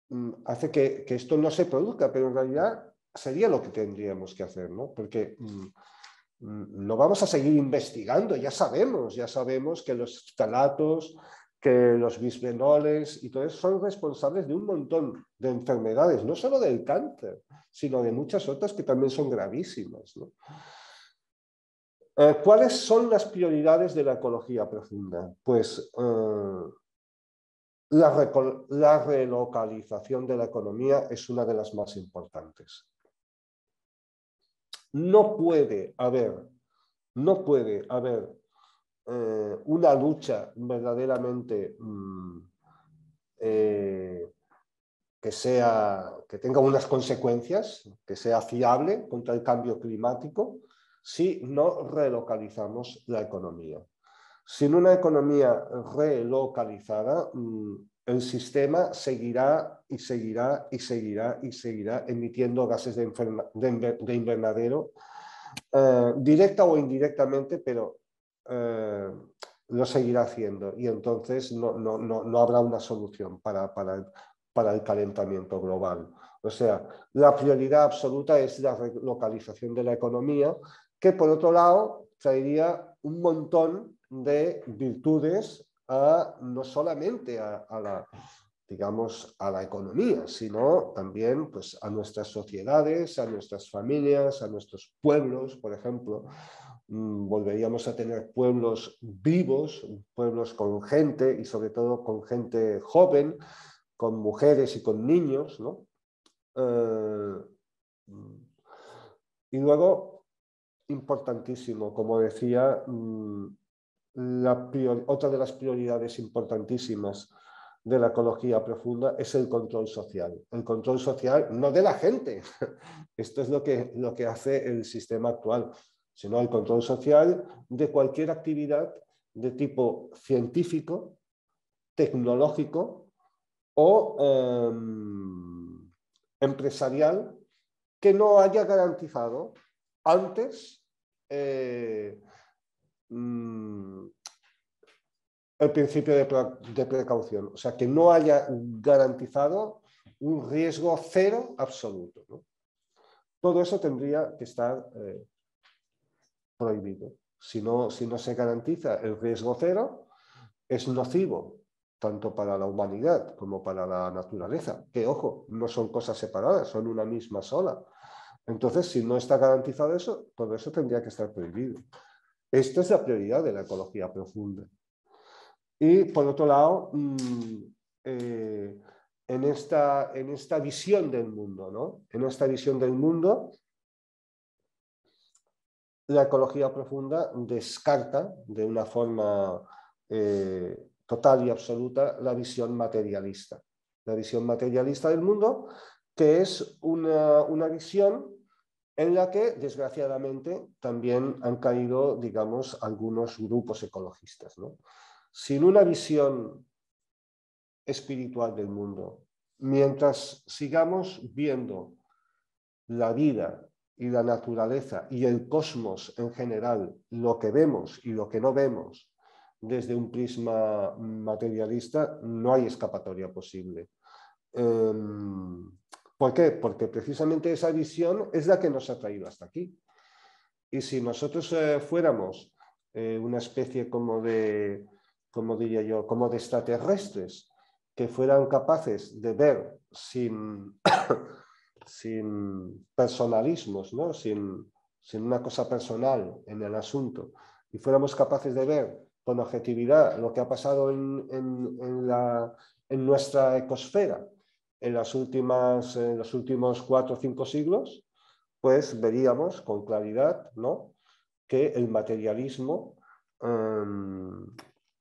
mm, hace que, esto no se produzca, pero en realidad sería lo que tendríamos que hacer, ¿no? Porque mm, mm, lo vamos a seguir investigando, ya sabemos, ya sabemos que los talatos, que los bisfenoles y todo eso son responsables de un montón de enfermedades, no solo del cáncer, sino de muchas otras que también son gravísimas. Eh, ¿Cuáles son las prioridades de la ecología profunda? Pues eh, la, relocalización de la economía es una de las más importantes. No puede haber, no puede haber eh, una lucha verdaderamente mm, eh, que, sea, que tenga unas consecuencias, que sea fiable contra el cambio climático, si no relocalizamos la economía. Sin una economía relocalizada, mm, el sistema seguirá y seguirá y seguirá y seguirá emitiendo gases de, invernadero, eh, directa o indirectamente, pero eh, lo seguirá haciendo y entonces no, no, habrá una solución para, el, calentamiento global. O sea, la prioridad absoluta es la relocalización de la economía, que por otro lado traería un montón de virtudes no solamente a, a la digamos, a la economía, sino también pues, a nuestras sociedades, a nuestras familias, a nuestros pueblos, por ejemplo. Mm, volveríamos a tener pueblos vivos, pueblos con gente y sobre todo con gente joven, con mujeres y con niños, eh, mm, y luego, importantísimo, como decía, mm, otra de las prioridades importantísimas de la ecología profunda es el control social. El control social no de la gente. [LAUGHS] Esto es lo que, lo que hace el sistema actual sino al control social de cualquier actividad de tipo científico, tecnológico o em, empresarial que no haya garantizado antes eh, mm, el principio de, precaución, o sea, que no haya garantizado un riesgo cero absoluto. Todo eso tendría que estar eh, prohibido. Si no, si no se garantiza el riesgo cero, es nocivo tanto para la humanidad como para la naturaleza, que ojo, no son cosas separadas, son una misma sola. Entonces, si no está garantizado eso, todo eso tendría que estar prohibido. Esta es la prioridad de la ecología profunda. Y por otro lado, mm, eh, en, esta, en esta visión del mundo, ¿no? En esta visión del mundo, la ecología profunda descarta de una forma eh, total y absoluta la visión materialista. La visión materialista del mundo, que es una, una visión en la que, desgraciadamente, también han caído, digamos, algunos grupos ecologistas. Sin una visión espiritual del mundo, mientras sigamos viendo la vida y la naturaleza y el cosmos en general, lo que vemos y lo que no vemos desde un prisma materialista, no hay escapatoria posible. Em, ¿Por qué? Porque precisamente esa visión es la que nos ha traído hasta aquí. Y si nosotros eh, fuéramos eh, una especie como de, como diría yo, como de extraterrestres, que fueran capaces de ver sin sin personalismos, ¿no? sin, una cosa personal en el asunto, y fuéramos capaces de ver con objetividad lo que ha pasado en, la, en nuestra ecosfera en, las últimas, en los últimos cuatro o cinco siglos, pues veríamos con claridad ¿no? que el materialismo em,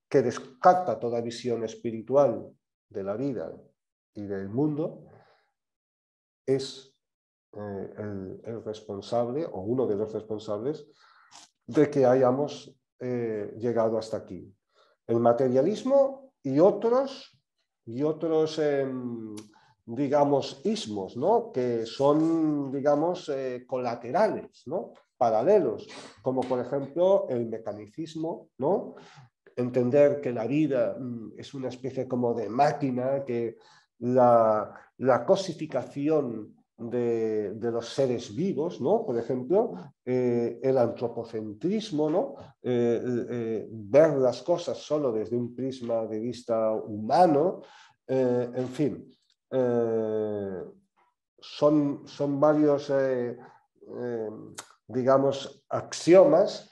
que descarta toda visión espiritual de la vida y del mundo, es eh, el, responsable o uno de los responsables de que hayamos eh, llegado hasta aquí. El materialismo y otros, y otros em, digamos, ismos, ¿no? que son, digamos, eh, colaterales, ¿no? paralelos, como por ejemplo el mecanicismo, ¿no? entender que la vida mm, es una especie como de máquina que la, cosificación de, los seres vivos, Por ejemplo, eh, el antropocentrismo, ¿no? Eh, eh, ver las cosas solo desde un prisma de vista humano, en fin, son, son varios, digamos, axiomas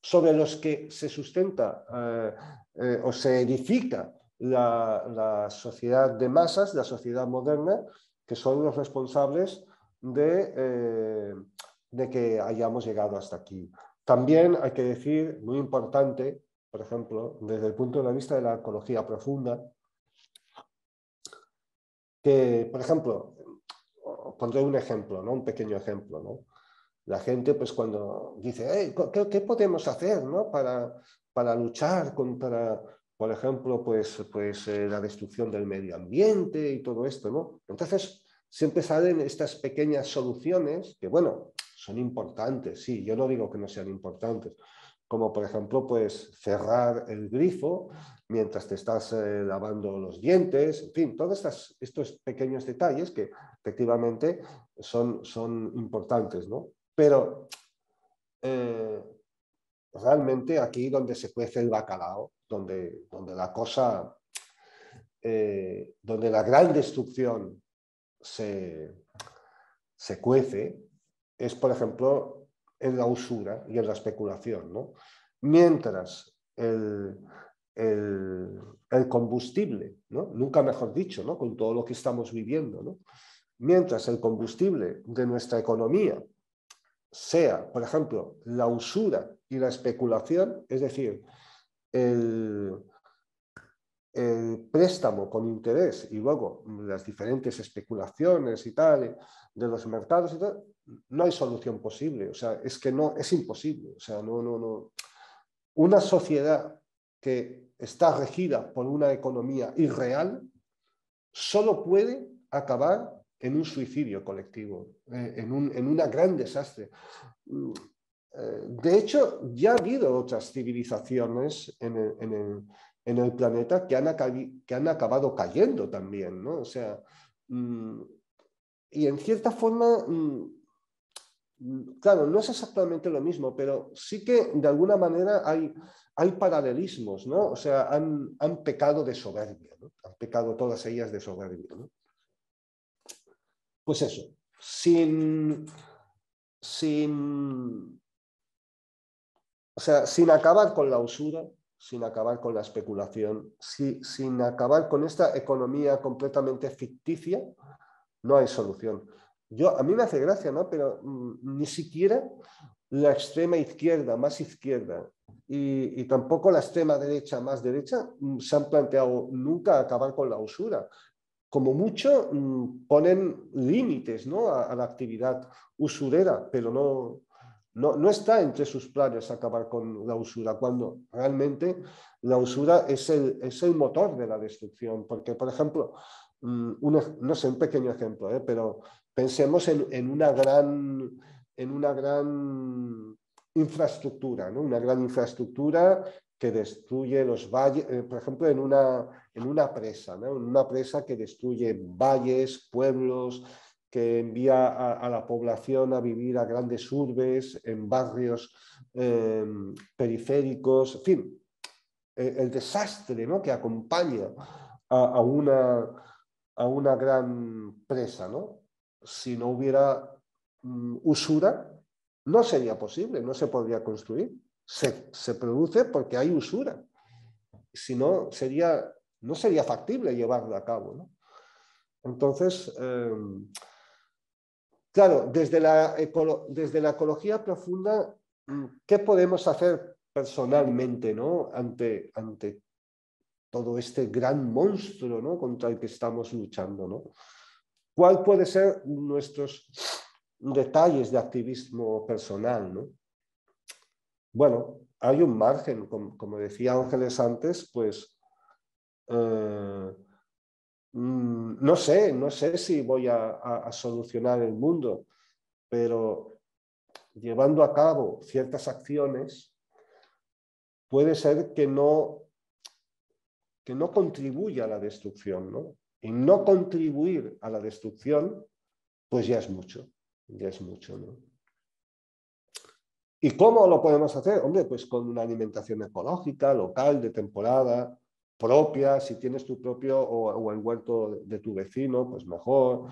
sobre los que se sustenta o se edifica la, sociedad de masas, la sociedad moderna, que son los responsables de, eh, de que hayamos llegado hasta aquí. También hay que decir, muy importante, por ejemplo, desde el punto de vista de la ecología profunda, que, por ejemplo, pondré un ejemplo, ¿no? un pequeño ejemplo. ¿no? La gente, pues cuando dice, ¿qué, podemos hacer para, para luchar contra por ejemplo, pues, pues eh, la destrucción del medio ambiente y todo esto, ¿no? Entonces, siempre salen estas pequeñas soluciones que, bueno, son importantes, sí, yo no digo que no sean importantes, como por ejemplo, pues cerrar el grifo mientras te estás eh, lavando los dientes, en fin, todos estas, estos pequeños detalles que efectivamente son, son importantes, Pero eh, realmente aquí donde se cuece el bacalao donde, la cosa, eh, donde la gran destrucción se, cuece, es por ejemplo en la usura y en la especulación. Mientras el, combustible, nunca mejor dicho, ¿no? con todo lo que estamos viviendo, mientras el combustible de nuestra economía sea, por ejemplo, la usura y la especulación, es decir, el, préstamo con interés y luego las diferentes especulaciones y tal de los mercados y tal, no hay solución posible. O sea, es que no, es imposible. O sea, no, no, no. Una sociedad que está regida por una economía irreal solo puede acabar en un suicidio colectivo, eh, en un, en un gran desastre. Eh, de hecho, ya ha habido otras civilizaciones en el, planeta que han, que acabado cayendo también, ¿no? O sea, mm, y en cierta forma, mm, mm, claro, no es exactamente lo mismo, pero sí que de alguna manera hay, hay paralelismos, ¿no? O sea, han, pecado de soberbia, ¿no? Han pecado todas ellas de soberbia, Pues eso, sin, sin o sea, sin acabar con la usura, sin acabar con la especulación, sin acabar con esta economía completamente ficticia, no hay solución. Yo, a mí me hace gracia, ¿no? Pero mm, ni siquiera la extrema izquierda, más izquierda, y, tampoco la extrema derecha, más derecha, mm, se han planteado nunca acabar con la usura. Como mucho, mm, ponen límites ¿no? a, la actividad usurera, pero no, no, está entre sus planes acabar con la usura, cuando realmente la usura es el, motor de la destrucción. Porque, por ejemplo, mm, no sé, un pequeño ejemplo, ¿eh? pero pensemos en, una gran, en una gran infraestructura, ¿no? una gran infraestructura que destruye los valles, eh, por ejemplo, en una, en una presa, en una presa que destruye valles, pueblos, que envía a, la población a vivir a grandes urbes, en barrios em, periféricos, en fin, e, el, desastre ¿no? que acompaña a, una, a una gran presa. ¿no? Si no hubiera mm, usura, no sería posible, no se podría construir. Se, se produce porque hay usura. Si no, sería, no sería factible llevarlo a cabo. ¿no? Entonces, em, Claro, desde la, desde la ecología profunda, mm, ¿qué podemos hacer personalmente ¿no? ante, ante todo este gran monstruo ¿no? contra el que estamos luchando? ¿no? ¿Cuál puede ser nuestros detalles de activismo personal? Bueno, hay un margen, como, decía Ángeles antes, pues... Eh, Mm, no sé, no sé si voy a, solucionar el mundo, pero llevando a cabo ciertas acciones, puede ser que no, que no contribuya a la destrucción, ¿no? Y no contribuir a la destrucción, pues ya es mucho, ya es mucho, ¿no? ¿Y cómo lo podemos hacer? Hombre, pues con una alimentación ecológica, local, de temporada, propia, si tienes tu propio o, el huerto de, tu vecino, pues mejor.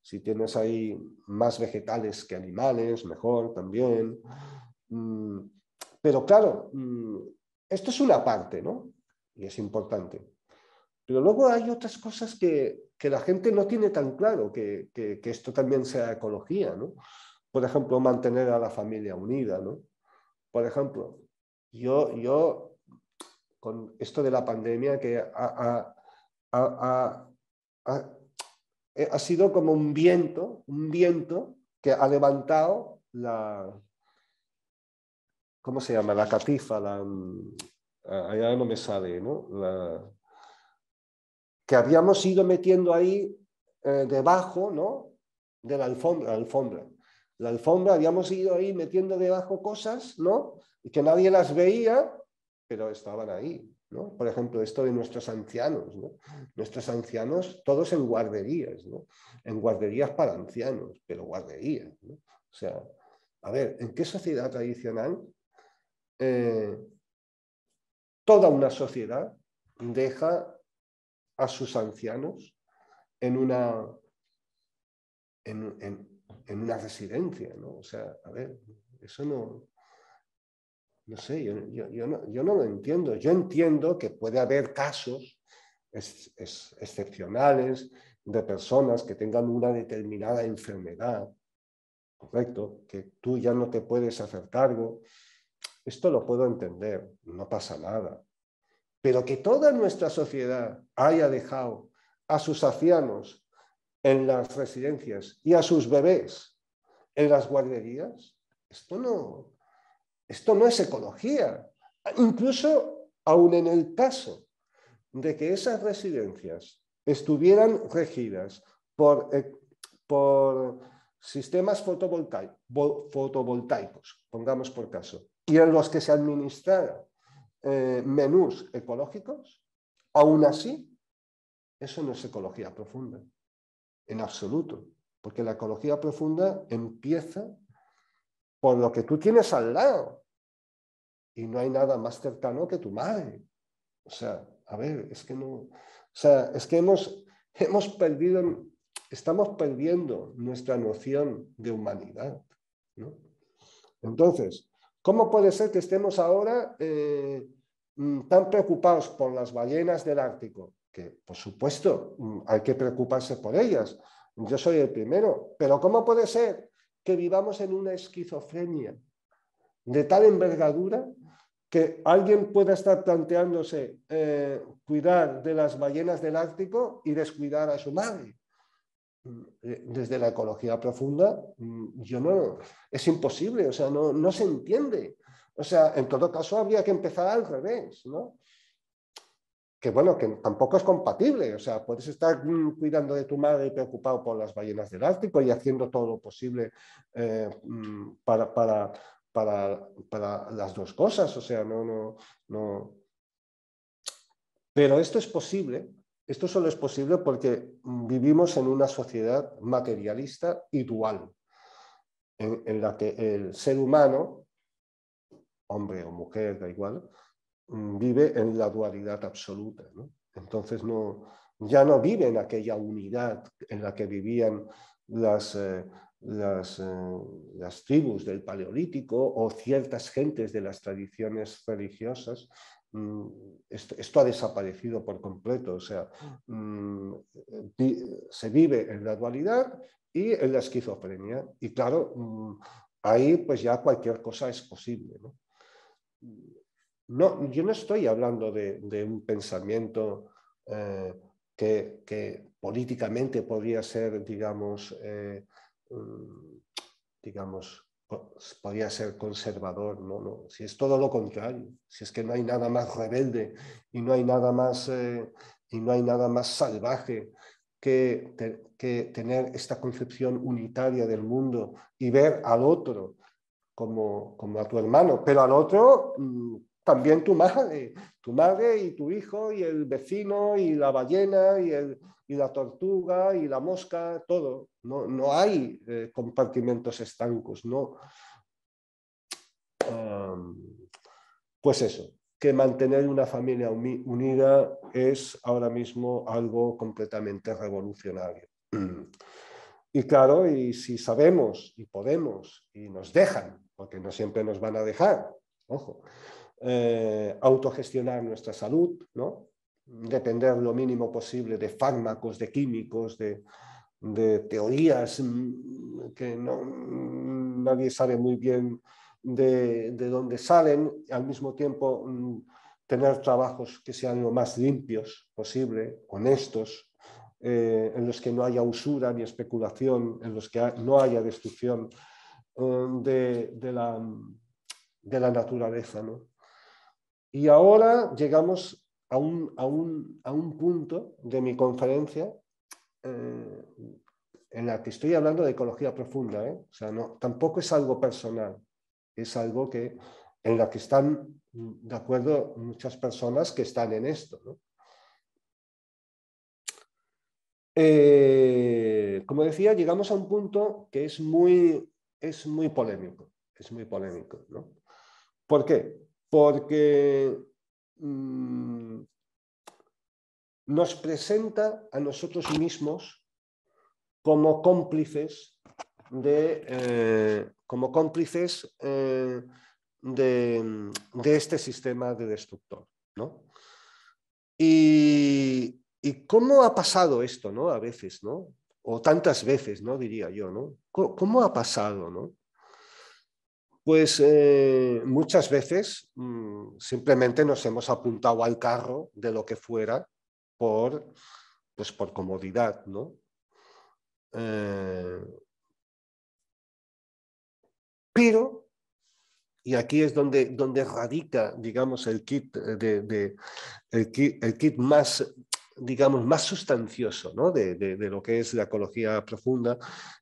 Si tienes ahí más vegetales que animales, mejor también. Mm, pero claro, mm, esto es una parte, ¿no? Y es importante. Pero luego hay otras cosas que, la gente no tiene tan claro, que, esto también sea ecología, ¿no? Por ejemplo, mantener a la familia unida, ¿no? Por ejemplo, yo, yo con esto de la pandemia que ha, sido como un viento, un viento que ha levantado la, ¿cómo se llama? La catifa, la, allá ah, no me sale, ¿no? que habíamos ido metiendo ahí eh, debajo, ¿no? De la alfombra, la alfombra. La alfombra habíamos ido ahí metiendo debajo cosas, ¿no? Y que nadie las veía pero estaban ahí. ¿no? Por ejemplo, esto de nuestros ancianos. ¿no? Nuestros ancianos, todos en guarderías, en guarderías para ancianos, pero guarderías. ¿no? O sea, a ver, ¿en qué sociedad tradicional eh, toda una sociedad deja a sus ancianos en una, en, en una residencia? ¿no? O sea, a ver, eso no, no sé, yo, no, lo entiendo. Yo entiendo que puede haber casos excepcionales de personas que tengan una determinada enfermedad, correcto, que tú ya no te puedes hacer cargo. Esto lo puedo entender, no pasa nada. Pero que toda nuestra sociedad haya dejado a sus ancianos en las residencias y a sus bebés en las guarderías, esto no, esto no es ecología. Incluso aun en el caso de que esas residencias estuvieran regidas por, eh, sistemas fotovoltaicos, pongamos por caso, y en los que se administraran eh, menús ecológicos, aún así, eso no es ecología profunda, en absoluto, porque la ecología profunda empieza por lo que tú tienes al lado. Y no hay nada más cercano que tu madre. O sea, a ver, es que no, o sea, es que hemos, hemos perdido, estamos perdiendo nuestra noción de humanidad. ¿no? Entonces, ¿cómo puede ser que estemos ahora eh, mm, tan preocupados por las ballenas del Ártico? Que, por supuesto, mm, hay que preocuparse por ellas. Yo soy el primero. Pero ¿cómo puede ser que vivamos en una esquizofrenia de tal envergadura que alguien pueda estar planteándose eh, cuidar de las ballenas del Ártico y descuidar a su madre. Mm, eh, desde la ecología profunda, mm, yo no, es imposible, o sea, no, no se entiende. O sea, en todo caso habría que empezar al revés, ¿no? que bueno, que tampoco es compatible. O sea, puedes estar mm, cuidando de tu madre y preocupado por las ballenas del Ártico y haciendo todo lo posible eh, mm, para, las dos cosas. O sea, no, no, no. Pero esto es posible. Esto solo es posible porque vivimos en una sociedad materialista y dual, en la que el ser humano, hombre o mujer, da igual, Mm, vive en la dualidad absoluta. Entonces no, ya no vive en aquella unidad en la que vivían las, eh, eh, las, tribus del Paleolítico o ciertas gentes de las tradiciones religiosas. Mm, esto, ha desaparecido por completo, o sea, mm, se vive en la dualidad y en la esquizofrenia. Y claro, ahí pues ya cualquier cosa es posible. No, yo no estoy hablando de, un pensamiento eh, que, políticamente podría ser, digamos, eh, mm, digamos, podría ser conservador, no, no, si es todo lo contrario, si es que no hay nada más rebelde y no hay nada más, eh, y no hay nada más salvaje que, tener esta concepción unitaria del mundo y ver al otro como, como a tu hermano, pero al otro mm, también tu madre, eh, tu madre y tu hijo y el vecino y la ballena y, el, la tortuga y la mosca, todo. No, hay eh, compartimentos estancos, no. pues eso, que mantener una familia unida es ahora mismo algo completamente revolucionario. [CLEARS THROAT] Y claro, y si sabemos y podemos y nos dejan, porque no siempre nos van a dejar, ojo, eh, autogestionar nuestra salud, ¿no? depender lo mínimo posible de fármacos, de químicos, de, teorías mm, que no, nadie sabe muy bien de, dónde salen, al mismo tiempo mm, tener trabajos que sean lo más limpios posible, honestos, eh, en los que no haya usura ni especulación, en los que no haya destrucción eh, de, la, de la naturaleza. ¿no? Y ahora llegamos a un, a un, punto de mi conferencia eh, en la que estoy hablando de ecología profunda. ¿eh? O sea, tampoco es algo personal, es algo que, en la que están mm, de acuerdo muchas personas que están en esto. ¿no? Eh, como decía, llegamos a un punto que es muy, es muy polémico. Es muy polémico. ¿no? ¿Por qué? porque mm, nos presenta a nosotros mismos como cómplices de, eh, como cómplices, eh, de, este sistema de destructor. ¿no? Y, cómo ha pasado esto, ¿no? A veces, ¿no? O tantas veces, ¿no? Diría yo, ¿no? ¿Cómo, cómo ha pasado, ¿no? Pues eh, muchas veces mm, simplemente nos hemos apuntado al carro de lo que fuera por, pues por comodidad, ¿no? Eh, pero, y aquí es donde, donde radica, digamos, el kit, eh, de, de el, el kit más digamos, más sustancioso ¿no? de, lo que es la ecología profunda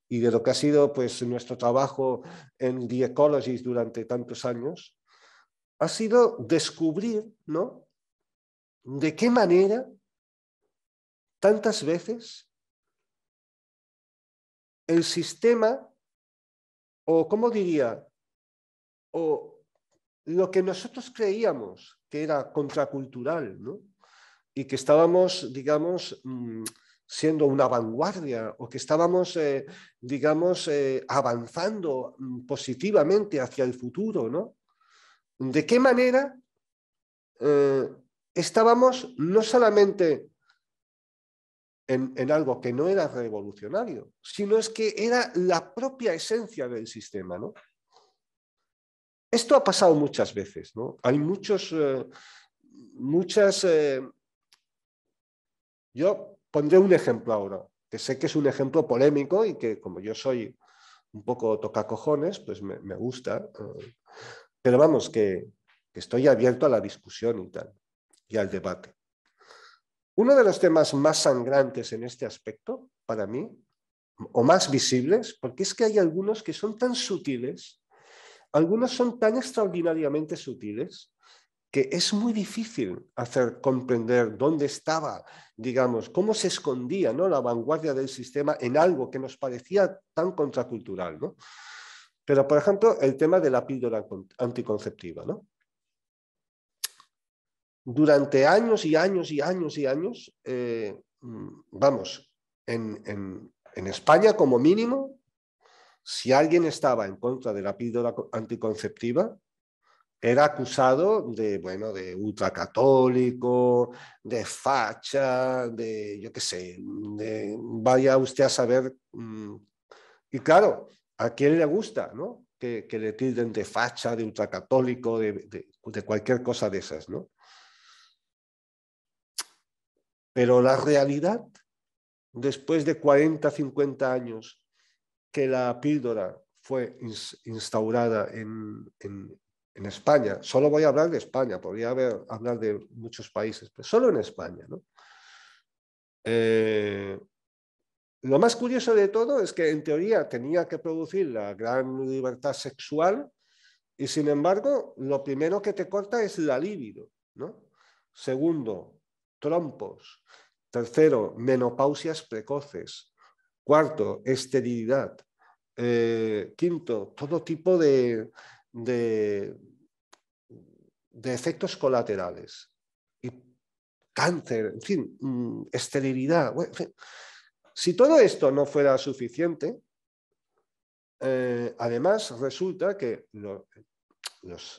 y de lo que ha sido pues, nuestro trabajo en The Ecologies durante tantos años, ha sido descubrir ¿no? de qué manera tantas veces el sistema, o cómo diría, o lo que nosotros creíamos que era contracultural, ¿no? y que estábamos, digamos, mm, siendo una vanguardia o que estábamos, eh, digamos, eh, avanzando mm, positivamente hacia el futuro, ¿no? ¿De qué manera eh, estábamos no solamente en, algo que no era revolucionario, sino es que era la propia esencia del sistema, ¿no? Esto ha pasado muchas veces, ¿no? Hay muchos, muchas yo pondré un ejemplo ahora, que sé que es un ejemplo polémico y que como yo soy un poco tocacojones, pues me, gusta. Eh, pero vamos, que, que estoy abierto a la discusión y tal, y al debate. Uno de los temas más sangrantes en este aspecto, para mí, o más visibles, porque es que hay algunos que son tan sutiles, algunos son tan extraordinariamente sutiles, que es muy difícil hacer comprender dónde estaba, digamos, cómo se escondía la vanguardia del sistema en algo que nos parecía tan contracultural. Pero, por ejemplo, el tema de la píldora anticonceptiva. Durante años y años y años y años, eh, vamos, en, en España como mínimo, si alguien estaba en contra de la píldora anticonceptiva, era acusado de, bueno, de ultracatólico, de facha, de, yo qué sé, de, vaya usted a saber. Mm, y claro, ¿a quién le gusta, no? Que, le tilden de facha, de ultracatólico, de, cualquier cosa de esas, ¿no? Pero la realidad, después de 40, 50 años que la píldora fue instaurada en, en España, solo voy a hablar de España, podría haber, hablar de muchos países, pero solo en España. Eh, lo más curioso de todo es que en teoría tenía que producir la gran libertad sexual y sin embargo lo primero que te corta es la libido. ¿no? Segundo, trompos. Tercero, menopausias precoces. Cuarto, esterilidad. Eh, quinto, todo tipo de, de, efectos colaterales. Y cáncer, en fin, mm, esterilidad. Si todo esto no fuera suficiente, eh, además resulta que los,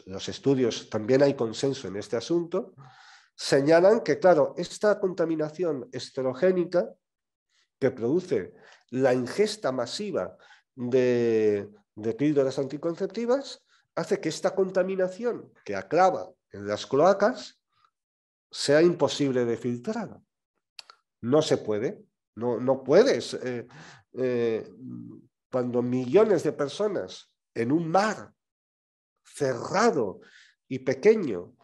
los, estudios, también hay consenso en este asunto, señalan que, claro, esta contaminación esterogénica que produce la ingesta masiva de, de píldoras anticonceptivas hace que esta contaminación que aclava en las cloacas sea imposible de filtrar. No se puede, no, no puedes. Eh, eh, cuando millones de personas en un mar cerrado y pequeño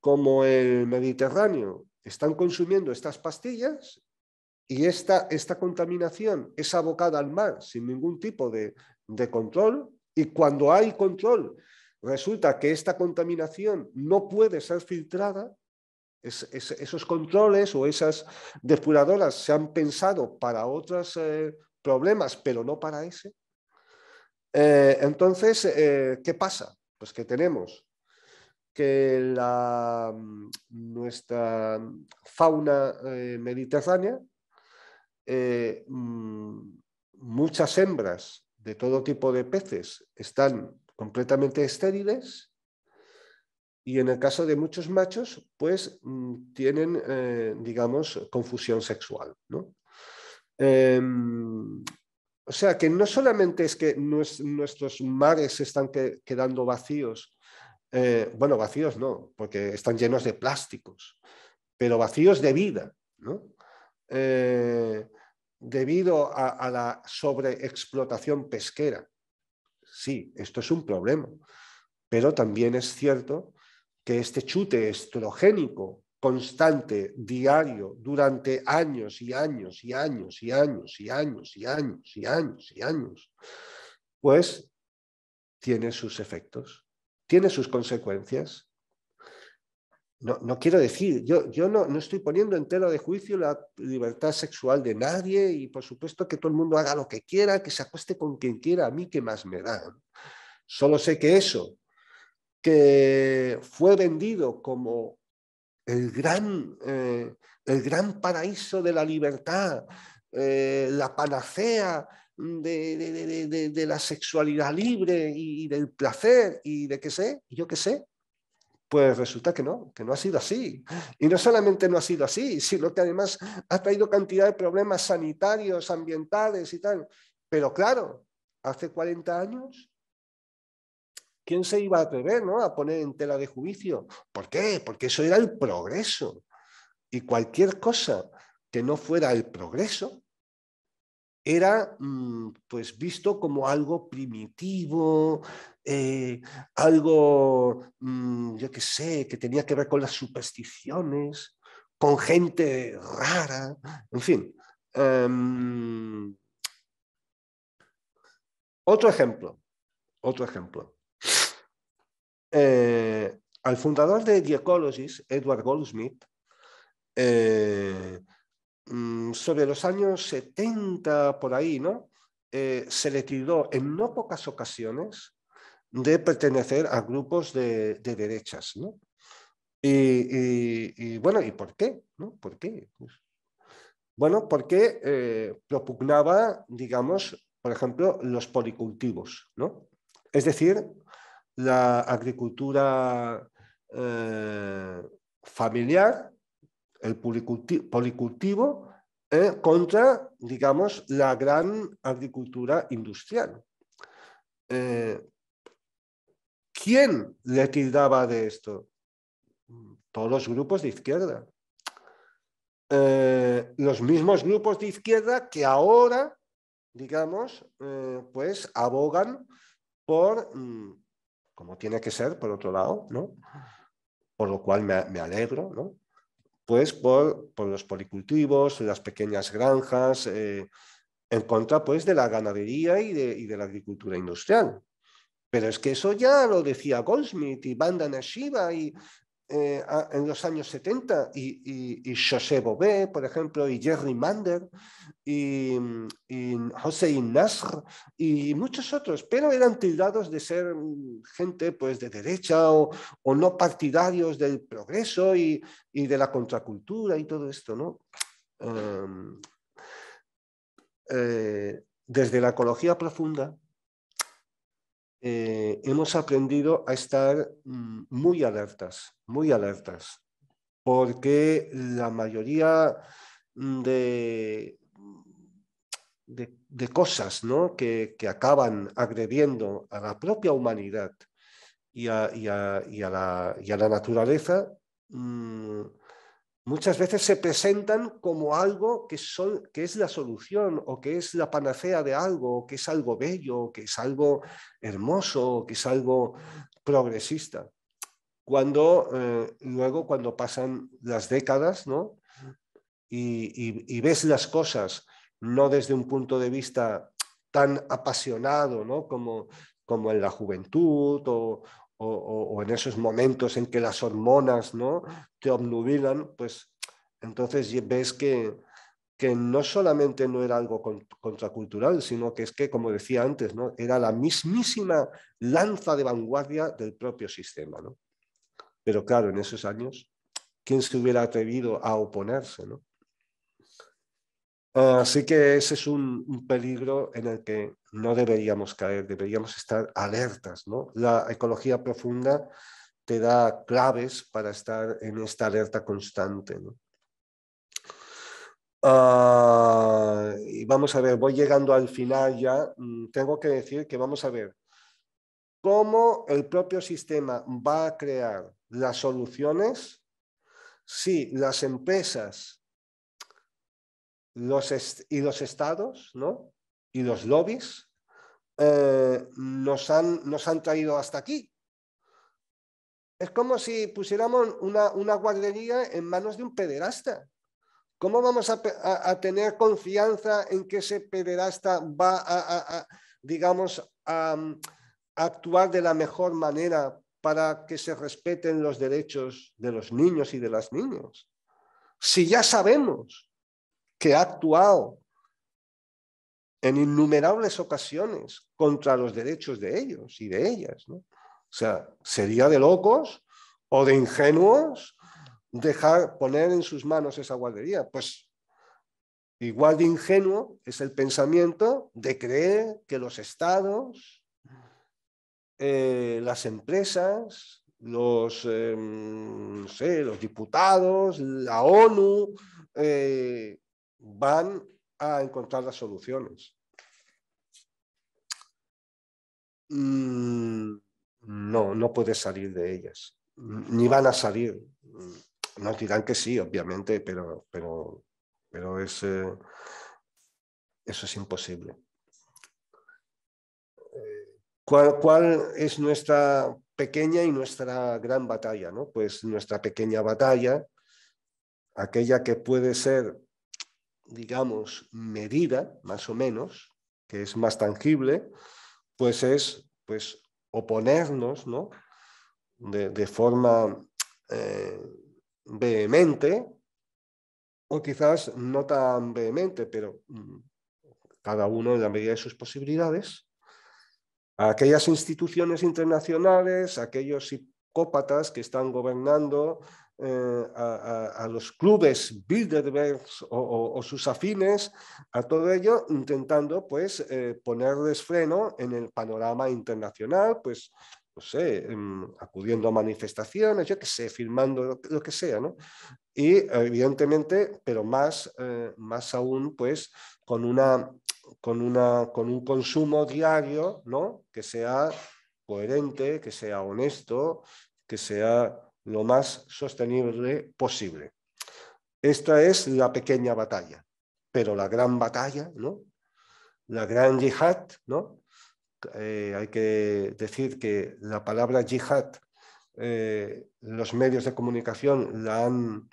como el Mediterráneo están consumiendo estas pastillas y esta, contaminación es abocada al mar sin ningún tipo de control, y cuando hay control, resulta que esta contaminación no puede ser filtrada, esos controles o esas depuradoras se han pensado para otros eh, problemas, pero no para ese. Eh, entonces, eh, ¿qué pasa? Pues que tenemos que la, nuestra fauna mediterránea, mm, muchas hembras de todo tipo de peces están completamente estériles y en el caso de muchos machos, pues mm, tienen, eh, digamos, confusión sexual. ¿no? Em, o sea que no solamente es que nuestros mares están quedando vacíos, eh, bueno, vacíos no, porque están llenos de plásticos, pero vacíos de vida. ¿no? Eh, debido a, la sobreexplotación pesquera. Sí, esto es un problema, pero también es cierto que este chute estrogénico constante, diario, durante años y años y años y años y años y años y años y años, pues tiene sus efectos, tiene sus consecuencias no, quiero decir, yo, yo no, no, estoy poniendo en tela de juicio la libertad sexual de nadie y por supuesto que todo el mundo haga lo que quiera, que se acueste con quien quiera, a mí que más me da. Solo sé que eso, que fue vendido como el gran, eh, el gran paraíso de la libertad, eh, la panacea de, la sexualidad libre y del placer y de qué sé, yo qué sé, pues resulta que no, que no ha sido así. Y no solamente no ha sido así, sino que además ha traído cantidad de problemas sanitarios, ambientales y tal. Pero claro, hace 40 años, ¿quién se iba a atrever a poner en tela de juicio? ¿Por qué? Porque eso era el progreso. Y cualquier cosa que no fuera el progreso, era mm, pues visto como algo primitivo, eh, algo, mm, yo qué sé, que tenía que ver con las supersticiones, con gente rara, en fin. Em, otro ejemplo, otro ejemplo. Eh, al fundador de The Ecologist, Edward Goldsmith, eh, Mm, sobre los años 70, por ahí, ¿no? Eh, se le tiró en no pocas ocasiones de pertenecer a grupos de, derechas, ¿no? Y, bueno, ¿y por qué? ¿no? ¿Por qué? Pues, bueno, porque eh, propugnaba, digamos, por ejemplo, los policultivos, ¿no? Es decir, la agricultura eh, familiar, el policultivo eh, contra, digamos, la gran agricultura industrial. Eh, ¿Quién le tildaba de esto? Todos los grupos de izquierda. Eh, los mismos grupos de izquierda que ahora, digamos, pues abogan por, mm, como tiene que ser, por otro lado, ¿no? Por lo cual me alegro, ¿no? pues por, los policultivos, las pequeñas granjas, eh, en contra pues de la ganadería y de, y de, la agricultura industrial. Pero es que eso ya lo decía Goldsmith y Bandana Shiva y eh, en los años 70 y, y, José Bové, por ejemplo, y Jerry Mander, y, José Hossein y muchos otros, pero eran tildados de ser mm, gente pues, de derecha o, no partidarios del progreso y, de la contracultura y todo esto, ¿no? Em, eh, desde la ecología profunda eh, hemos aprendido a estar mm, muy alertas, muy alertas, porque la mayoría mm, de, de, cosas ¿no? que, acaban agrediendo a la propia humanidad y a, y a, la, y a naturaleza, mm, muchas veces se presentan como algo que, son, que es la solución o que es la panacea de algo, que es algo bello, que es algo hermoso, que es algo progresista. Cuando eh, luego, cuando pasan las décadas, ¿no? Y, ves las cosas no desde un punto de vista tan apasionado, ¿no? Como, como en la juventud o, o, en esos momentos en que las hormonas ¿no? te obnubilan, pues entonces ves que, que no solamente no era algo contracultural, sino que es que, como decía antes, ¿no? era la mismísima lanza de vanguardia del propio sistema. ¿no? Pero claro, en esos años, ¿quién se hubiera atrevido a oponerse? ¿no? Así que ese es un, peligro en el que no deberíamos caer, deberíamos estar alertas. ¿no? La ecología profunda te da claves para estar en esta alerta constante. Ah, y vamos a ver, voy llegando al final ya. Mm, tengo que decir que vamos a ver cómo el propio sistema va a crear las soluciones si las empresas los y los estados ¿no? y los lobbies eh, nos, han, nos han traído hasta aquí. Es como si pusiéramos una, guardería en manos de un pederasta. ¿Cómo vamos a, tener confianza en que ese pederasta va a, a digamos, a actuar de la mejor manera para que se respeten los derechos de los niños y de las niñas? Si ya sabemos que ha actuado en innumerables ocasiones contra los derechos de ellos y de ellas. O sea, sería de locos o de ingenuos dejar poner en sus manos esa guardería. Pues igual de ingenuo es el pensamiento de creer que los estados, eh, las empresas, eh, los, diputados, la ONU, eh, van a encontrar las soluciones. Mm, no, no puede salir de ellas, ni van a salir. Nos dirán que sí, obviamente, pero, pero, pero es, eh, eso es imposible. Eh, ¿Cuál, es nuestra pequeña y nuestra gran batalla? ¿no? Pues nuestra pequeña batalla, aquella que puede ser digamos, medida, más o menos, que es más tangible, pues es pues, oponernos ¿no? de, forma eh, vehemente, o quizás no tan vehemente, pero mm, cada uno en la medida de sus posibilidades, a aquellas instituciones internacionales, a aquellos psicópatas que están gobernando eh, a, los clubes Bilderbergs o, sus afines, a todo ello, intentando pues eh, ponerles freno en el panorama internacional, pues no sé, em, acudiendo a manifestaciones, yo qué sé, firmando lo, que sea, ¿no? Y evidentemente, pero más, eh, más aún, pues, con, una, con, una, con un consumo diario, ¿no? Que sea coherente, que sea honesto, que sea lo más sostenible posible. Esta es la pequeña batalla, pero la gran batalla, ¿no? la gran yihad, ¿no? Eh, hay que decir que la palabra yihad, eh, los medios de comunicación la han,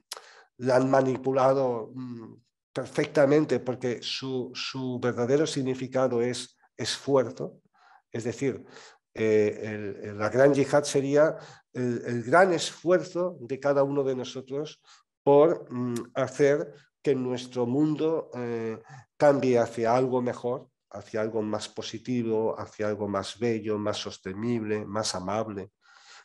manipulado mm, perfectamente porque su, su, verdadero significado es esfuerzo, es decir, eh, la gran yihad sería el, gran esfuerzo de cada uno de nosotros por mm, hacer que nuestro mundo eh, cambie hacia algo mejor, hacia algo más positivo, hacia algo más bello, más sostenible, más amable.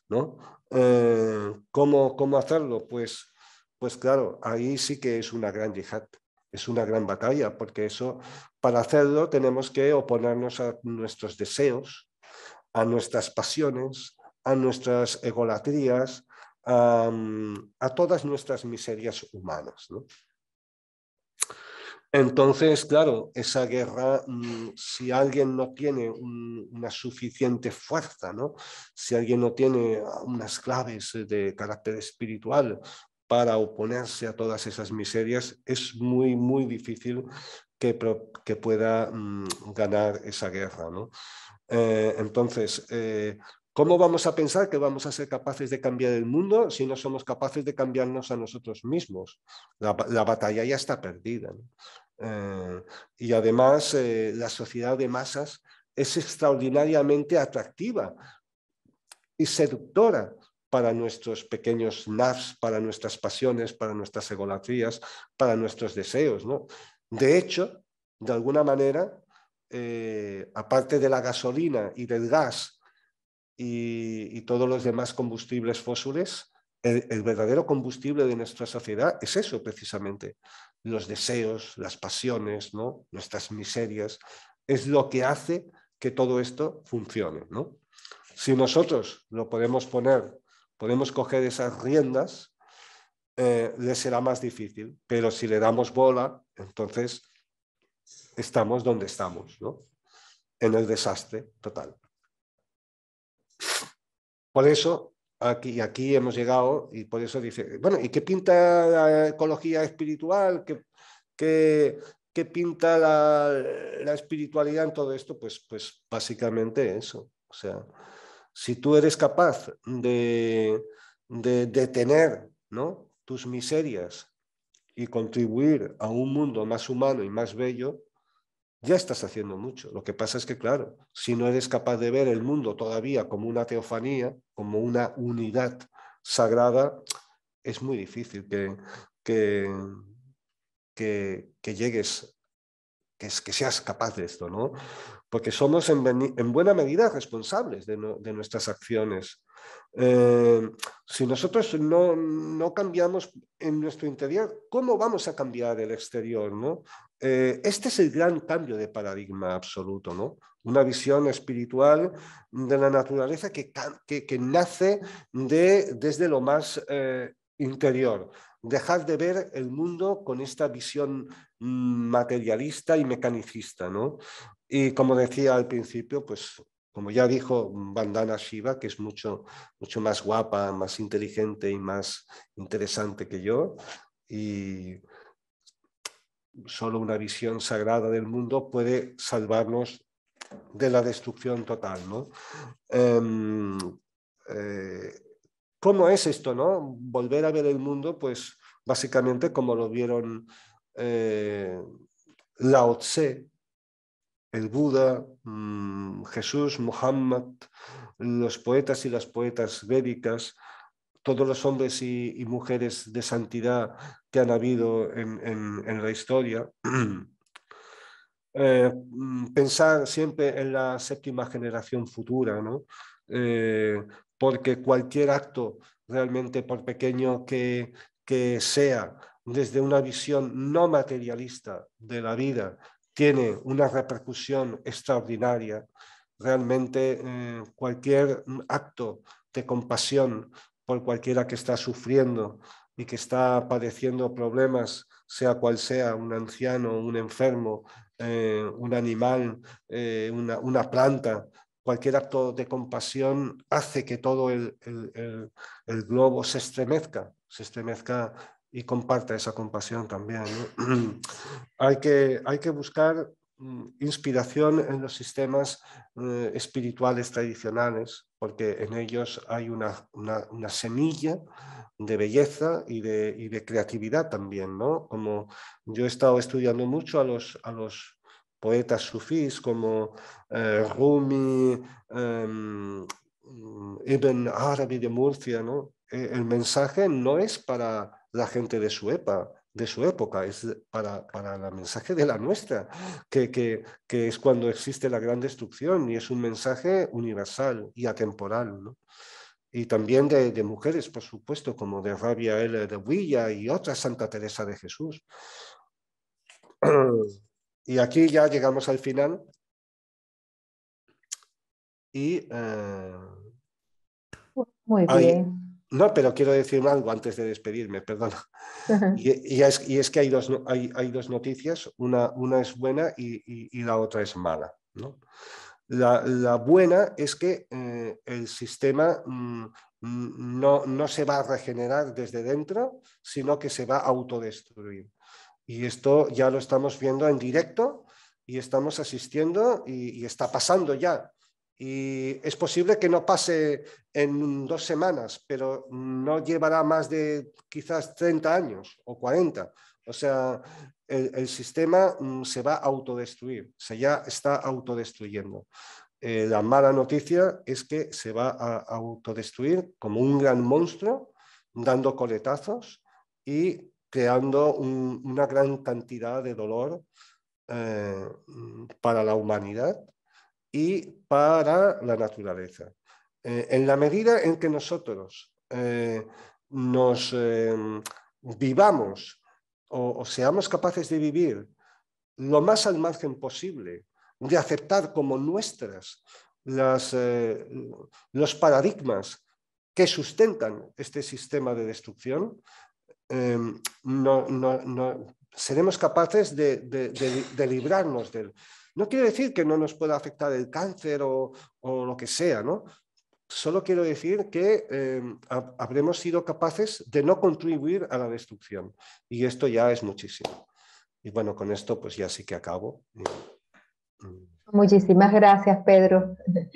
¿no? Eh, ¿cómo, ¿Cómo hacerlo? Pues, pues claro, ahí sí que es una gran yihad es una gran batalla, porque eso, para hacerlo, tenemos que oponernos a nuestros deseos, a nuestras pasiones, a nuestras egolatrías, a, todas nuestras miserias humanas. Entonces, claro, esa guerra, mm, si alguien no tiene una suficiente fuerza, ¿no? si alguien no tiene unas claves de carácter espiritual para oponerse a todas esas miserias, es muy, muy difícil que, pueda mm, ganar esa guerra. ¿no? Eh, entonces, eh, ¿cómo vamos a pensar que vamos a ser capaces de cambiar el mundo si no somos capaces de cambiarnos a nosotros mismos? La, batalla ya está perdida. Eh, y además, la sociedad de masas es extraordinariamente atractiva y seductora para nuestros pequeños nafs, para nuestras pasiones, para nuestras egolatrías, para nuestros deseos. De hecho, de alguna manera, eh, aparte de la gasolina y del gas y, todos los demás combustibles fósiles, el, verdadero combustible de nuestra sociedad es eso precisamente, los deseos, las pasiones, ¿no? nuestras miserias, es lo que hace que todo esto funcione. Si nosotros lo podemos poner, podemos coger esas riendas, eh, le será más difícil, pero si le damos bola, entonces estamos donde estamos, ¿no? En el desastre total. Por eso, aquí, aquí hemos llegado y por eso dice, bueno, ¿y qué pinta la ecología espiritual? ¿Qué, pinta la, espiritualidad en todo esto? Pues, pues básicamente eso. O sea, si tú eres capaz de, de detener ¿no? tus miserias y contribuir a un mundo más humano y más bello, ya estás haciendo mucho. Lo que pasa es que, claro, si no eres capaz de ver el mundo todavía como una teofanía, como una unidad sagrada, es muy difícil que, que, llegues, que, seas capaz de esto, ¿no? Porque somos en, buena medida responsables de, de nuestras acciones eh, si nosotros no, no, cambiamos en nuestro interior, ¿cómo vamos a cambiar el exterior? ¿no? Eh, este es el gran cambio de paradigma absoluto, ¿no? una visión espiritual de la naturaleza que, que, nace de, desde lo más eh, interior. Dejar de ver el mundo con esta visión mm, materialista y mecanicista. ¿no? Y como decía al principio, pues como ya dijo Bandana Shiva, que es mucho, mucho más guapa, más inteligente y más interesante que yo, y solo una visión sagrada del mundo puede salvarnos de la destrucción total. Em, eh, ¿Cómo es esto? No? Volver a ver el mundo, pues básicamente como lo vieron eh, Lao Tse, el Buda, mm, Jesús, Muhammad, los poetas y las poetas védicas, todos los hombres y, mujeres de santidad que han habido en, la historia. [CLEARS THROAT] Eh, mm, pensar siempre en la séptima generación futura, eh, porque cualquier acto, realmente por pequeño que sea, desde una visión no materialista de la vida, tiene una repercusión extraordinaria. Realmente eh, cualquier acto de compasión por cualquiera que está sufriendo y que está padeciendo problemas, sea cual sea, un anciano, un enfermo, eh, un animal, eh, una, planta, cualquier acto de compasión hace que todo el, el globo se estremezca, se estremezca y comparta esa compasión también. [CLEARS THROAT] hay, que, hay que buscar mm, inspiración en los sistemas eh, espirituales tradicionales, porque en ellos hay una, semilla de belleza y de, de, creatividad también, Como yo he estado estudiando mucho a los, a los poetas sufís como eh, Rumi, em, mm, Ibn Arabi de Murcia, ¿no? Eh, el mensaje no es para la gente de su, EPA, de su época, es para, para el mensaje de la nuestra, que, que, es cuando existe la gran destrucción y es un mensaje universal y atemporal. Y también de, mujeres, por supuesto, como de Rabia L. de Huilla y otra Santa Teresa de Jesús. Y aquí ya llegamos al final. Y. Eh, Muy bien. No, pero quiero decir algo antes de despedirme, perdona. Y, es, que hay dos, noticias, una, es buena y, la otra es mala. La, buena es que eh, el sistema mm, mm, no, se va a regenerar desde dentro, sino que se va a autodestruir. Y esto ya lo estamos viendo en directo y estamos asistiendo y está pasando ya y es posible que no pase en dos semanas, pero no llevará más de quizás 30 años o 40. O sea, el, sistema mm, se va a autodestruir, se ya está autodestruyendo. Eh, la mala noticia es que se va a autodestruir como un gran monstruo, dando coletazos y creando una gran cantidad de dolor eh, para la humanidad y para la naturaleza. Eh, en la medida en que nosotros eh, nos em, vivamos o, seamos capaces de vivir lo más al margen posible de aceptar como nuestras las, eh, los paradigmas que sustentan este sistema de destrucción, em, no, seremos capaces de, de librarnos del, no quiero decir que no nos pueda afectar el cáncer o, lo que sea, ¿no? Solo quiero decir que eh, habremos sido capaces de no contribuir a la destrucción. Y esto ya es muchísimo. Y bueno, con esto pues ya sí que acabo. Mm. Muchísimas gracias, Pedro. [LAUGHS]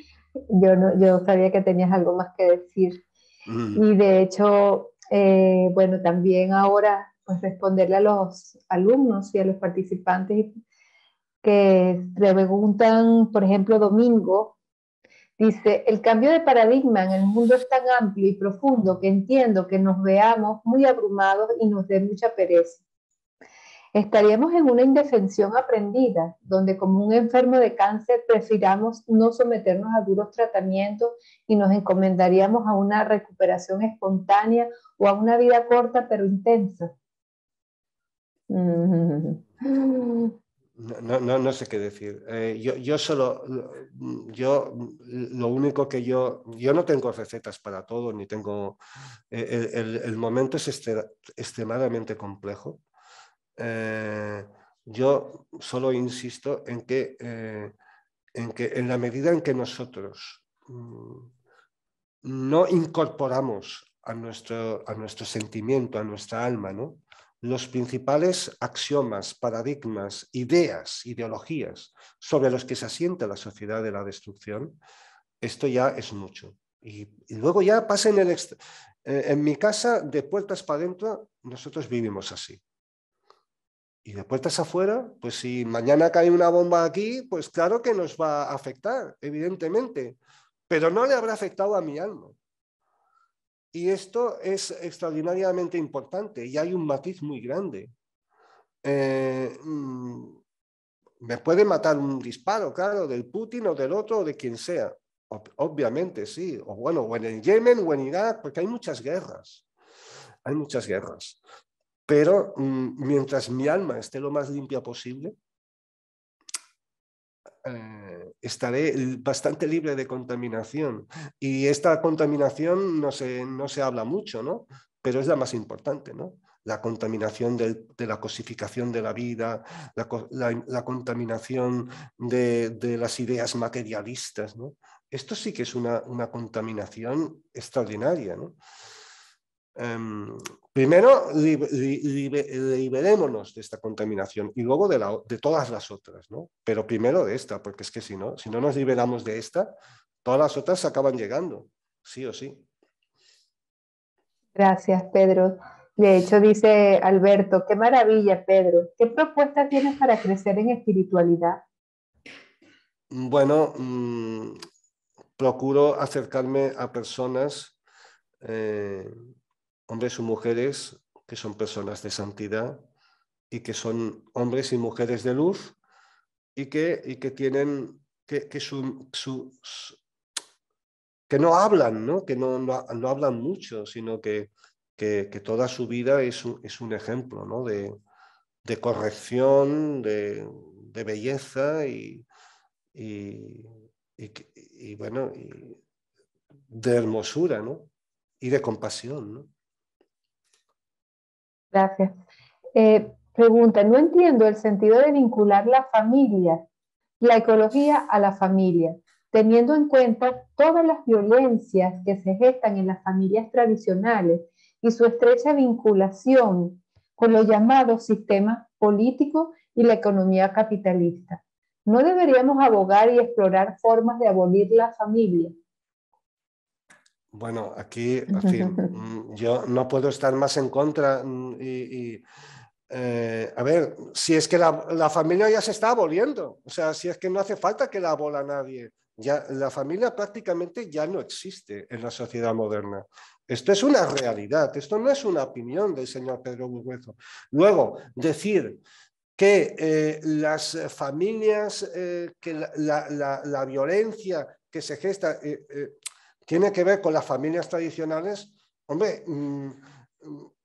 Yo, no, yo sabía que tenías algo más que decir. Mm. Y de hecho, eh, bueno, también ahora pues responderle a los alumnos y a los participantes que le preguntan, por ejemplo, Domingo, dice, el cambio de paradigma en el mundo es tan amplio y profundo que entiendo que nos veamos muy abrumados y nos dé mucha pereza. Estaríamos en una indefensión aprendida, donde como un enfermo de cáncer prefiramos no someternos a duros tratamientos y nos encomendaríamos a una recuperación espontánea o a una vida corta pero intensa. [LAUGHS] [LAUGHS] Mm. No, no, sé qué decir. Eh, yo, solo, mm, yo mm, lo único que yo, yo no tengo recetas para todo, ni tengo, eh, el, el, momento es este, extremadamente complejo. Eh, yo solo insisto en que, en que en la medida en que nosotros mm, no incorporamos a nuestro, a nuestro sentimiento, a nuestra alma, ¿no? los principales axiomas, paradigmas, ideas, ideologías sobre los que se asienta la sociedad de la destrucción, esto ya es mucho. Y, luego ya pasa en, el eh, en mi casa, de puertas para adentro, nosotros vivimos así. Y de puertas afuera, pues si mañana cae una bomba aquí, pues claro que nos va a afectar, evidentemente, pero no le habrá afectado a mi alma. Y esto es extraordinariamente importante y hay un matiz muy grande. Eh, mm, me puede matar un disparo, claro, del Putin o del otro o de quien sea. obviamente, sí. O bueno, o en el Yemen o en Irak, porque hay muchas guerras. Hay muchas guerras. Pero mm, mientras mi alma esté lo más limpia posible, eh, estaré bastante libre de contaminación. Y esta contaminación no se, no se habla mucho, ¿no? Pero es la más importante, ¿no? La contaminación de la cosificación de la vida, la, contaminación de, las ideas materialistas, ¿no? Esto sí que es una, una contaminación extraordinaria, ¿no? Em, primero, liberémonos de esta contaminación y luego de, todas las otras, ¿no? Pero primero de esta, porque es que si no, si no nos liberamos de esta, todas las otras acaban llegando, sí o sí. Gracias, Pedro. De hecho, dice Alberto, qué maravilla, Pedro. ¿Qué propuesta tienes para crecer en espiritualidad? Bueno, mm, procuro acercarme a personas eh, hombres y mujeres que son personas de santidad y que son hombres y mujeres de luz y que, que tienen que, no hablan, que no, hablan mucho, sino que, que, toda su vida es un, ejemplo de, corrección, de, belleza y, de hermosura y de compasión. ¿no? Gracias. Eh, pregunta, no entiendo el sentido de vincular la familia, la ecología a la familia, teniendo en cuenta todas las violencias que se gestan en las familias tradicionales y su estrecha vinculación con los llamados sistemas políticos y la economía capitalista. ¿No deberíamos abogar y explorar formas de abolir la familia bueno, aquí, mm, yo no puedo estar más en contra mm, eh, a ver, si es que la, familia ya se está aboliendo, o sea, si es que no hace falta que la abola nadie, ya la familia prácticamente ya no existe en la sociedad moderna. Esto es una realidad, esto no es una opinión del señor Pedro Burguezo. Luego, decir que eh, las familias, eh, que la, violencia que se gesta, tiene que ver con las familias tradicionales. Hombre, mm,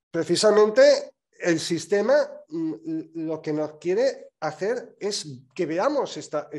precisamente el sistema mm, lo que nos quiere hacer es que veamos esta,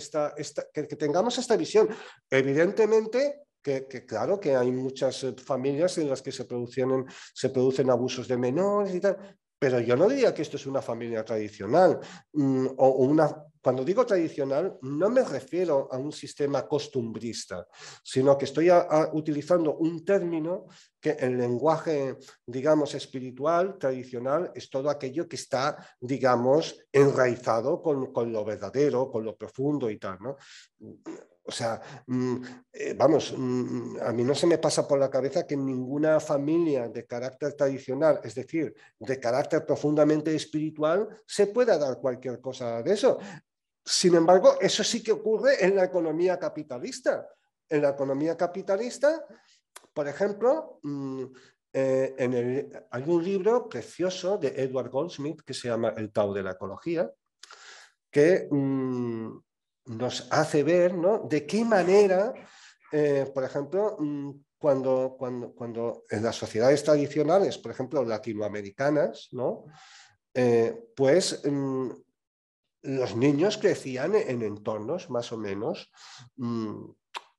que, tengamos esta visión. Evidentemente, que, claro que hay muchas eh, familias en las que se producen, se producen abusos de menores y tal, pero yo no diría que esto es una familia tradicional mm, o una cuando digo tradicional, no me refiero a un sistema costumbrista, sino que estoy utilizando un término que en lenguaje, digamos, espiritual, tradicional, es todo aquello que está, digamos, enraizado con, lo verdadero, con lo profundo y tal, O sea, mm, eh, vamos, mm, a mí no se me pasa por la cabeza que ninguna familia de carácter tradicional, es decir, de carácter profundamente espiritual, se pueda dar cualquier cosa de eso. Sin embargo, eso sí que ocurre en la economía capitalista. En la economía capitalista, por ejemplo, mm, eh, en hay un libro precioso de Edward Goldsmith que se llama El Tau de la Ecología, que mm, nos hace ver de qué manera, eh, por ejemplo, mm, cuando, cuando, cuando, en las sociedades tradicionales, por ejemplo, latinoamericanas, eh, pues los niños crecían en entornos más o menos, mm,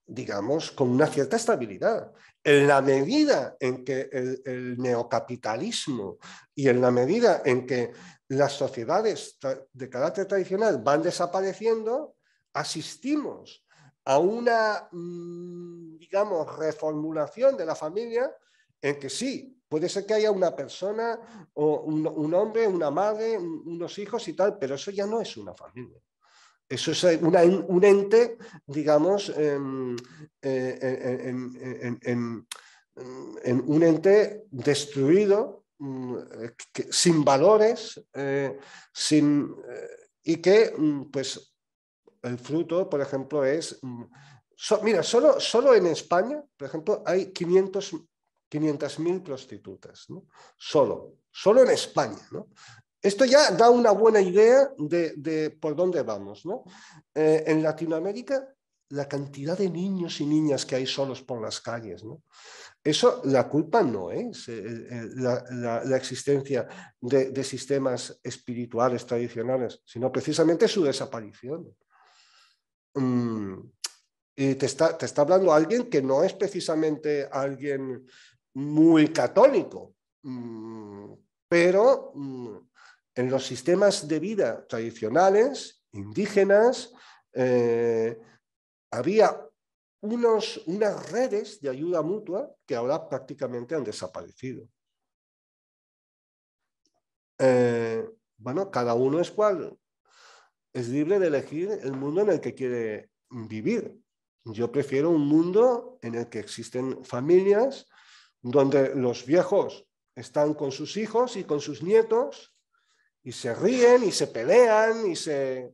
digamos, con una cierta estabilidad. En la medida en que el, neocapitalismo y en la medida en que las sociedades de carácter tradicional van desapareciendo, asistimos a una, mm, digamos, reformulación de la familia en que sí, Puede ser que haya una persona, o un, hombre, una madre, unos hijos y tal, pero eso ya no es una familia. Eso es eh, un ente, digamos, en, em, eh, eh, em, em, un ente destruido, mm, sin valores, sin, y que mm, pues, el fruto, por ejemplo, es... Mm, mira, solo, solo en España, por ejemplo, hay 500 500.000 prostitutas, solo, solo en España. Esto ya da una buena idea de, por dónde vamos. Eh, en Latinoamérica, la cantidad de niños y niñas que hay solos por las calles. Eso la culpa no es eh, eh, la, existencia de, sistemas espirituales tradicionales, sino precisamente su desaparición. Mm, y te te está hablando alguien que no es precisamente alguien muy católico, mm, pero mm, en los sistemas de vida tradicionales, indígenas, eh, había unas redes de ayuda mutua que ahora prácticamente han desaparecido. Eh, bueno, cada uno es cual, es libre de elegir el mundo en el que quiere vivir. Yo prefiero un mundo en el que existen familias, donde los viejos están con sus hijos y con sus nietos y se ríen y se pelean y se...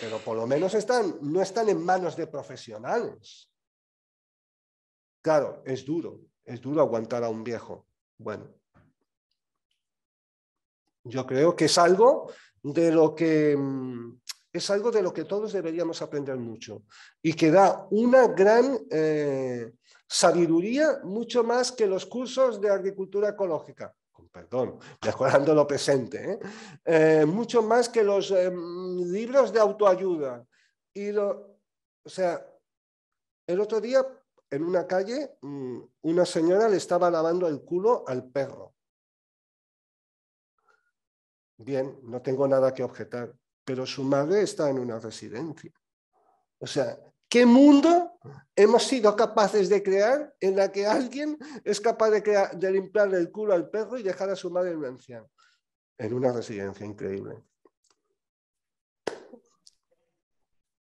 Pero por lo menos están, no están en manos de profesionales. Claro, es duro, es duro aguantar a un viejo. Bueno, yo creo que es algo de lo que mm, es algo de lo que todos deberíamos aprender mucho y que da una gran eh, sabiduría mucho más que los cursos de agricultura ecológica perdón, recordando lo presente, ¿eh? Eh, mucho más que los eh, mm, libros de autoayuda. Y lo, o sea, el otro día en una calle mm, una señora le estaba lavando el culo al perro. Bien, no tengo nada que objetar, pero su madre está en una residencia. O sea, ¿Qué mundo hemos sido capaces de crear en la que alguien es capaz de, limpiarle el culo al perro y dejar a su madre en anciano? En una residencia increíble.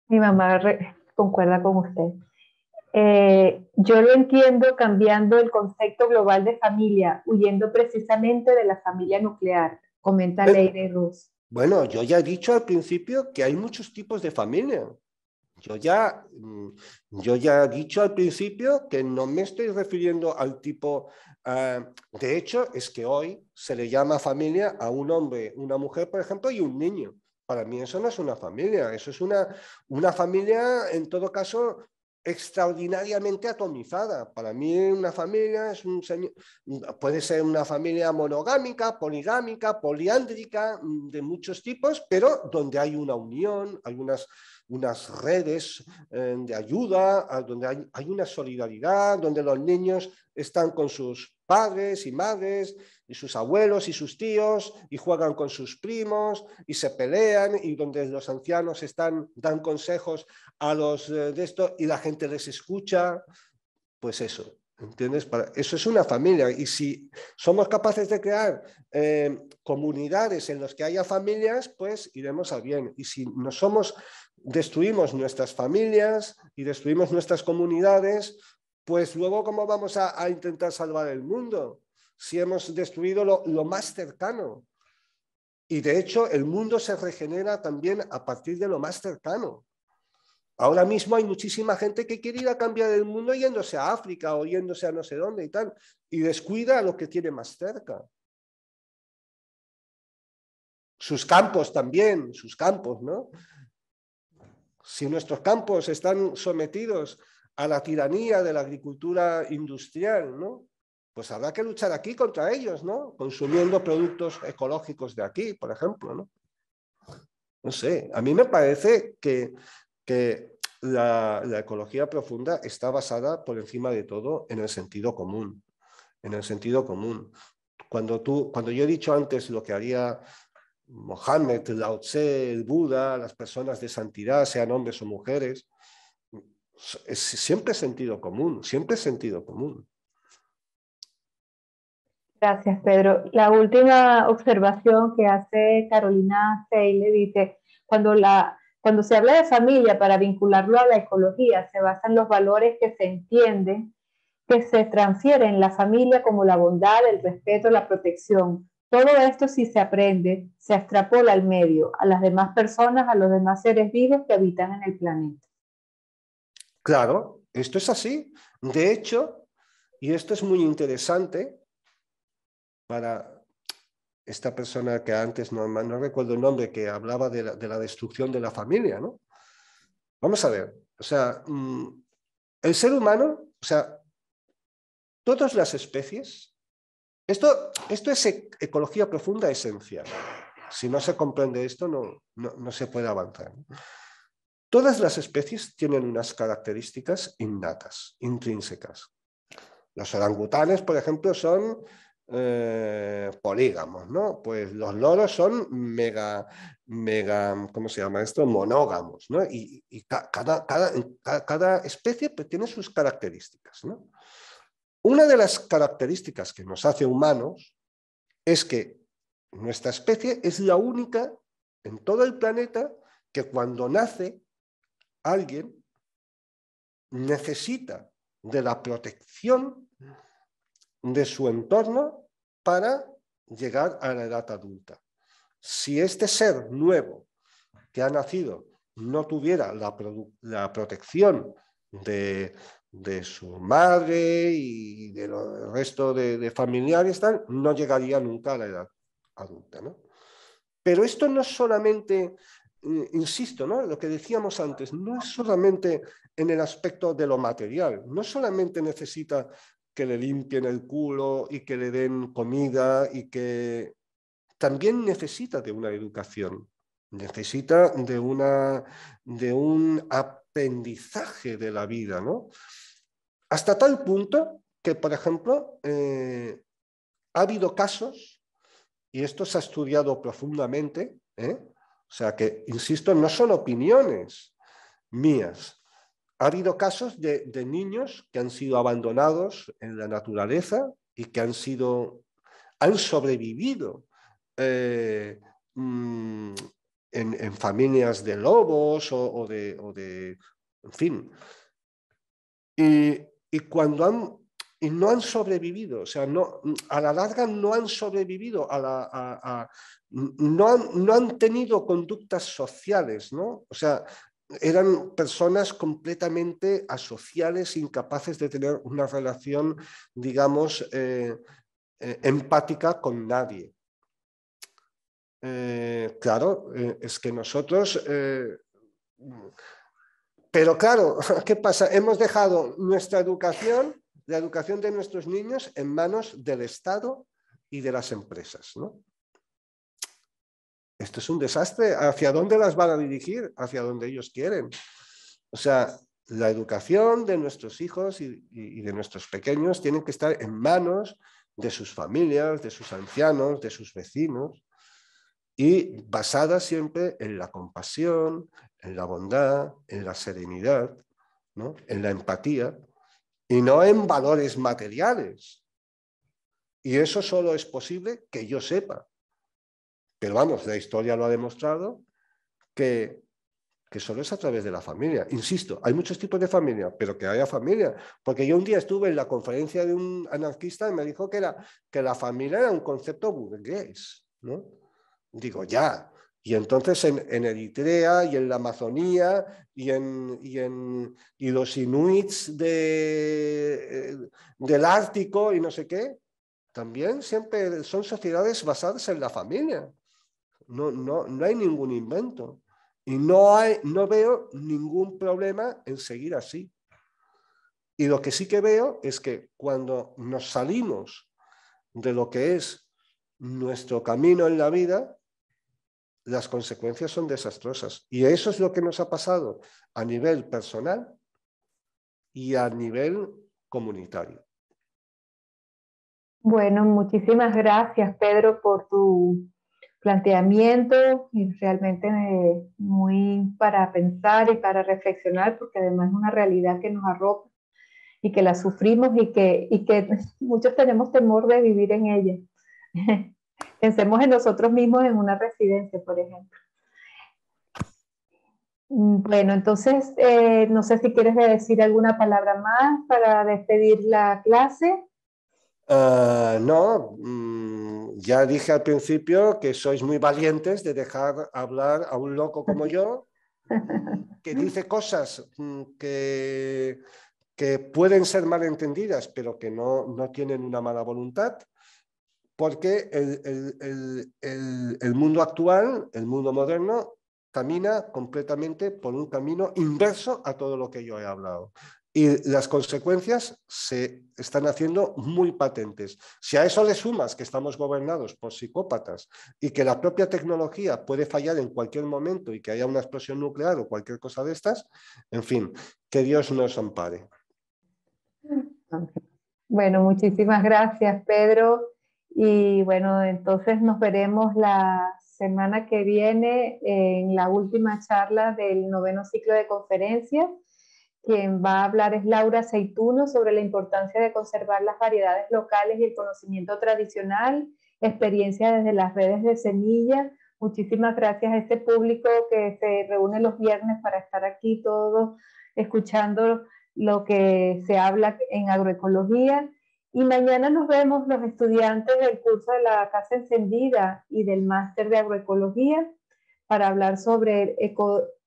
Mi mamá concuerda con usted. Eh, yo lo entiendo cambiando el concepto global de familia, huyendo precisamente de la familia nuclear, comenta Leire Ruz. Bueno, yo ya he dicho al principio que hay muchos tipos de familia. Yo ya, mm, yo ya he dicho al principio que no me estoy refiriendo al tipo... Eh, de hecho, es que hoy se le llama familia a un hombre, una mujer, por ejemplo, y un niño. Para mí eso no es una familia, eso es una, una familia, en todo caso, extraordinariamente atomizada. Para mí una familia es un señor, puede ser una familia monogámica, poligámica, poliándrica, mm, de muchos tipos, pero donde hay una unión, hay unas unas redes eh, de ayuda, donde hay, una solidaridad, donde los niños están con sus padres y madres, y sus abuelos y sus tíos, y juegan con sus primos, y se pelean, y donde los ancianos están, dan consejos a los eh, de esto, y la gente les escucha, pues eso. ¿Entiendes? eso es una familia y si somos capaces de crear eh, comunidades en las que haya familias, pues iremos al bien. Y si no somos destruimos nuestras familias y destruimos nuestras comunidades, pues luego ¿cómo vamos a, intentar salvar el mundo? Si hemos destruido lo, más cercano. Y de hecho, el mundo se regenera también a partir de lo más cercano. Ahora mismo hay muchísima gente que quiere ir a cambiar el mundo yéndose a África o yéndose a no sé dónde y tal, y descuida a lo que tiene más cerca. Sus campos también, sus campos, ¿no? si nuestros campos están sometidos a la tiranía de la agricultura industrial, Pues habrá que luchar aquí contra ellos, ¿no? Consumiendo productos ecológicos de aquí, por ejemplo, ¿no? sé, a mí me parece que, la, ecología profunda está basada por encima de todo en el sentido común, en el sentido común. Cuando, tú, cuando yo he dicho antes lo que haría Mohammed, Lao Tse, el Buda, las personas de santidad, sean hombres o mujeres. Es siempre sentido común, siempre sentido común. Gracias, Pedro. La última observación que hace Carolina le dice, cuando, cuando se habla de familia para vincularlo a la ecología, se basan los valores que se entienden que se transfieren en la familia como la bondad, el respeto, la protección, todo esto si se aprende, se extrapola al medio, a las demás personas, a los demás seres vivos que habitan en el planeta. Claro, esto es así. De hecho, y esto es muy interesante para esta persona que antes no, recuerdo el nombre, que hablaba de la, de la destrucción de la familia, ¿no? Vamos a ver, o sea, mm, el ser humano, o sea, todas las especies esto, es e-, ecología profunda esencial. Si no se comprende esto, no, se puede avanzar. Todas las especies tienen unas características innatas, intrínsecas. Los orangutanes, por ejemplo, son eh, polígamos, ¿no? Pues los loros son mega, mega, ¿cómo se llama esto? Monógamos, ¿no? Y, cada, especie pues, tiene sus características, ¿no? Una de las características que nos hace humanos es que nuestra especie es la única en todo el planeta que cuando nace alguien necesita de la protección de su entorno para llegar a la edad adulta. Si este ser nuevo que ha nacido no tuviera la, la protección de, de su madre y del resto de, familiares, tal, no llegaría nunca a la edad adulta. Pero esto no solamente, eh, insisto, lo que decíamos antes, no es solamente en el aspecto de lo material, no solamente necesita que le limpien el culo y que le den comida y que también necesita de una educación, necesita de, una, de un aprendizaje de la vida, ¿no? Hasta tal punto que, por ejemplo, eh, ha habido casos, y esto se ha estudiado profundamente, ¿eh? o sea que, insisto, no son opiniones mías. Ha habido casos de, niños que han sido abandonados en la naturaleza y que han sido, han sobrevivido eh, mm, en, familias de lobos o, de, en fin. Y, cuando han, y no han sobrevivido, o sea, no, a la larga no han sobrevivido, a la, no, han, no han tenido conductas sociales, ¿no? O sea, eran personas completamente asociales, incapaces de tener una relación, digamos, eh, eh, empática con nadie. Eh, claro, eh, es que nosotros... Eh, pero claro, [LAUGHS] ¿qué pasa? Hemos dejado nuestra educación, la educación de nuestros niños, en manos del Estado y de las empresas. ¿no? Esto es un desastre. ¿Hacia dónde las van a dirigir? Hacia donde ellos quieren. O sea, la educación de nuestros hijos y, de nuestros pequeños tiene que estar en manos de sus familias, de sus ancianos, de sus vecinos y basada siempre en la compasión, en la bondad, en la serenidad, ¿no? en la empatía, y no en valores materiales. Y eso solo es posible que yo sepa. Pero vamos, la historia lo ha demostrado, que, que solo es a través de la familia. Insisto, hay muchos tipos de familia, pero que haya familia. Porque yo un día estuve en la conferencia de un anarquista y me dijo que, era, que la familia era un concepto burgués. ¿no? Digo, ya. Y entonces en, Eritrea y en la Amazonía y, en, y, en, los inuits eh, del Ártico y no sé qué, también siempre son sociedades basadas en la familia. No, no, hay ningún invento. Y no, hay, no veo ningún problema en seguir así. Y lo que sí que veo es que cuando nos salimos de lo que es nuestro camino en la vida, las consecuencias son desastrosas. Y eso es lo que nos ha pasado a nivel personal y a nivel comunitario. Bueno, muchísimas gracias Pedro por tu planteamiento y realmente eh, muy para pensar y para reflexionar porque además es una realidad que nos arropa y que la sufrimos y que, y que [LAUGHS] muchos tenemos temor de vivir en ella. [LAUGHS] Pensemos en nosotros mismos en una residencia, por ejemplo. Mm, bueno, entonces, eh, no sé si quieres decir alguna palabra más para despedir la clase. Ah, no, mm, ya dije al principio que sois muy valientes de dejar hablar a un loco como yo, que [LAUGHS] dice cosas mm, que, que pueden ser malentendidas, pero que no tienen una mala voluntad porque el, mundo actual, el mundo moderno, camina completamente por un camino inverso a todo lo que yo he hablado. Y las consecuencias se están haciendo muy patentes. Si a eso le sumas que estamos gobernados por psicópatas y que la propia tecnología puede fallar en cualquier momento y que haya una explosión nuclear o cualquier cosa de estas, en fin, que Dios nos ampare. Bueno, muchísimas gracias, Pedro. Y bueno, entonces nos veremos la semana que viene en la última charla del noveno ciclo de conferencias. Quien va a hablar es Laura Aceituno sobre la importancia de conservar las variedades locales y el conocimiento tradicional, experiencia desde las redes de semillas. Muchísimas gracias a este público que se reúne los viernes para estar aquí todos escuchando lo que se habla en agroecología. Y mañana nos vemos los estudiantes del curso de la Casa Encendida y del Máster de Agroecología para hablar sobre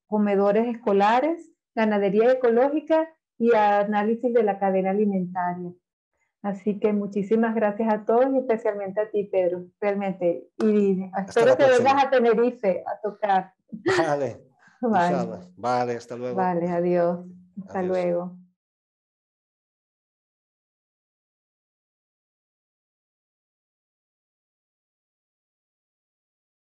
comedores escolares, ganadería ecológica y análisis de la cadena alimentaria. Así que muchísimas gracias a todos y especialmente a ti, Pedro, realmente. Y espero que vengas a Tenerife a tocar. Vale. [LAUGHS] hasta luego. Vale, adiós. Hasta luego.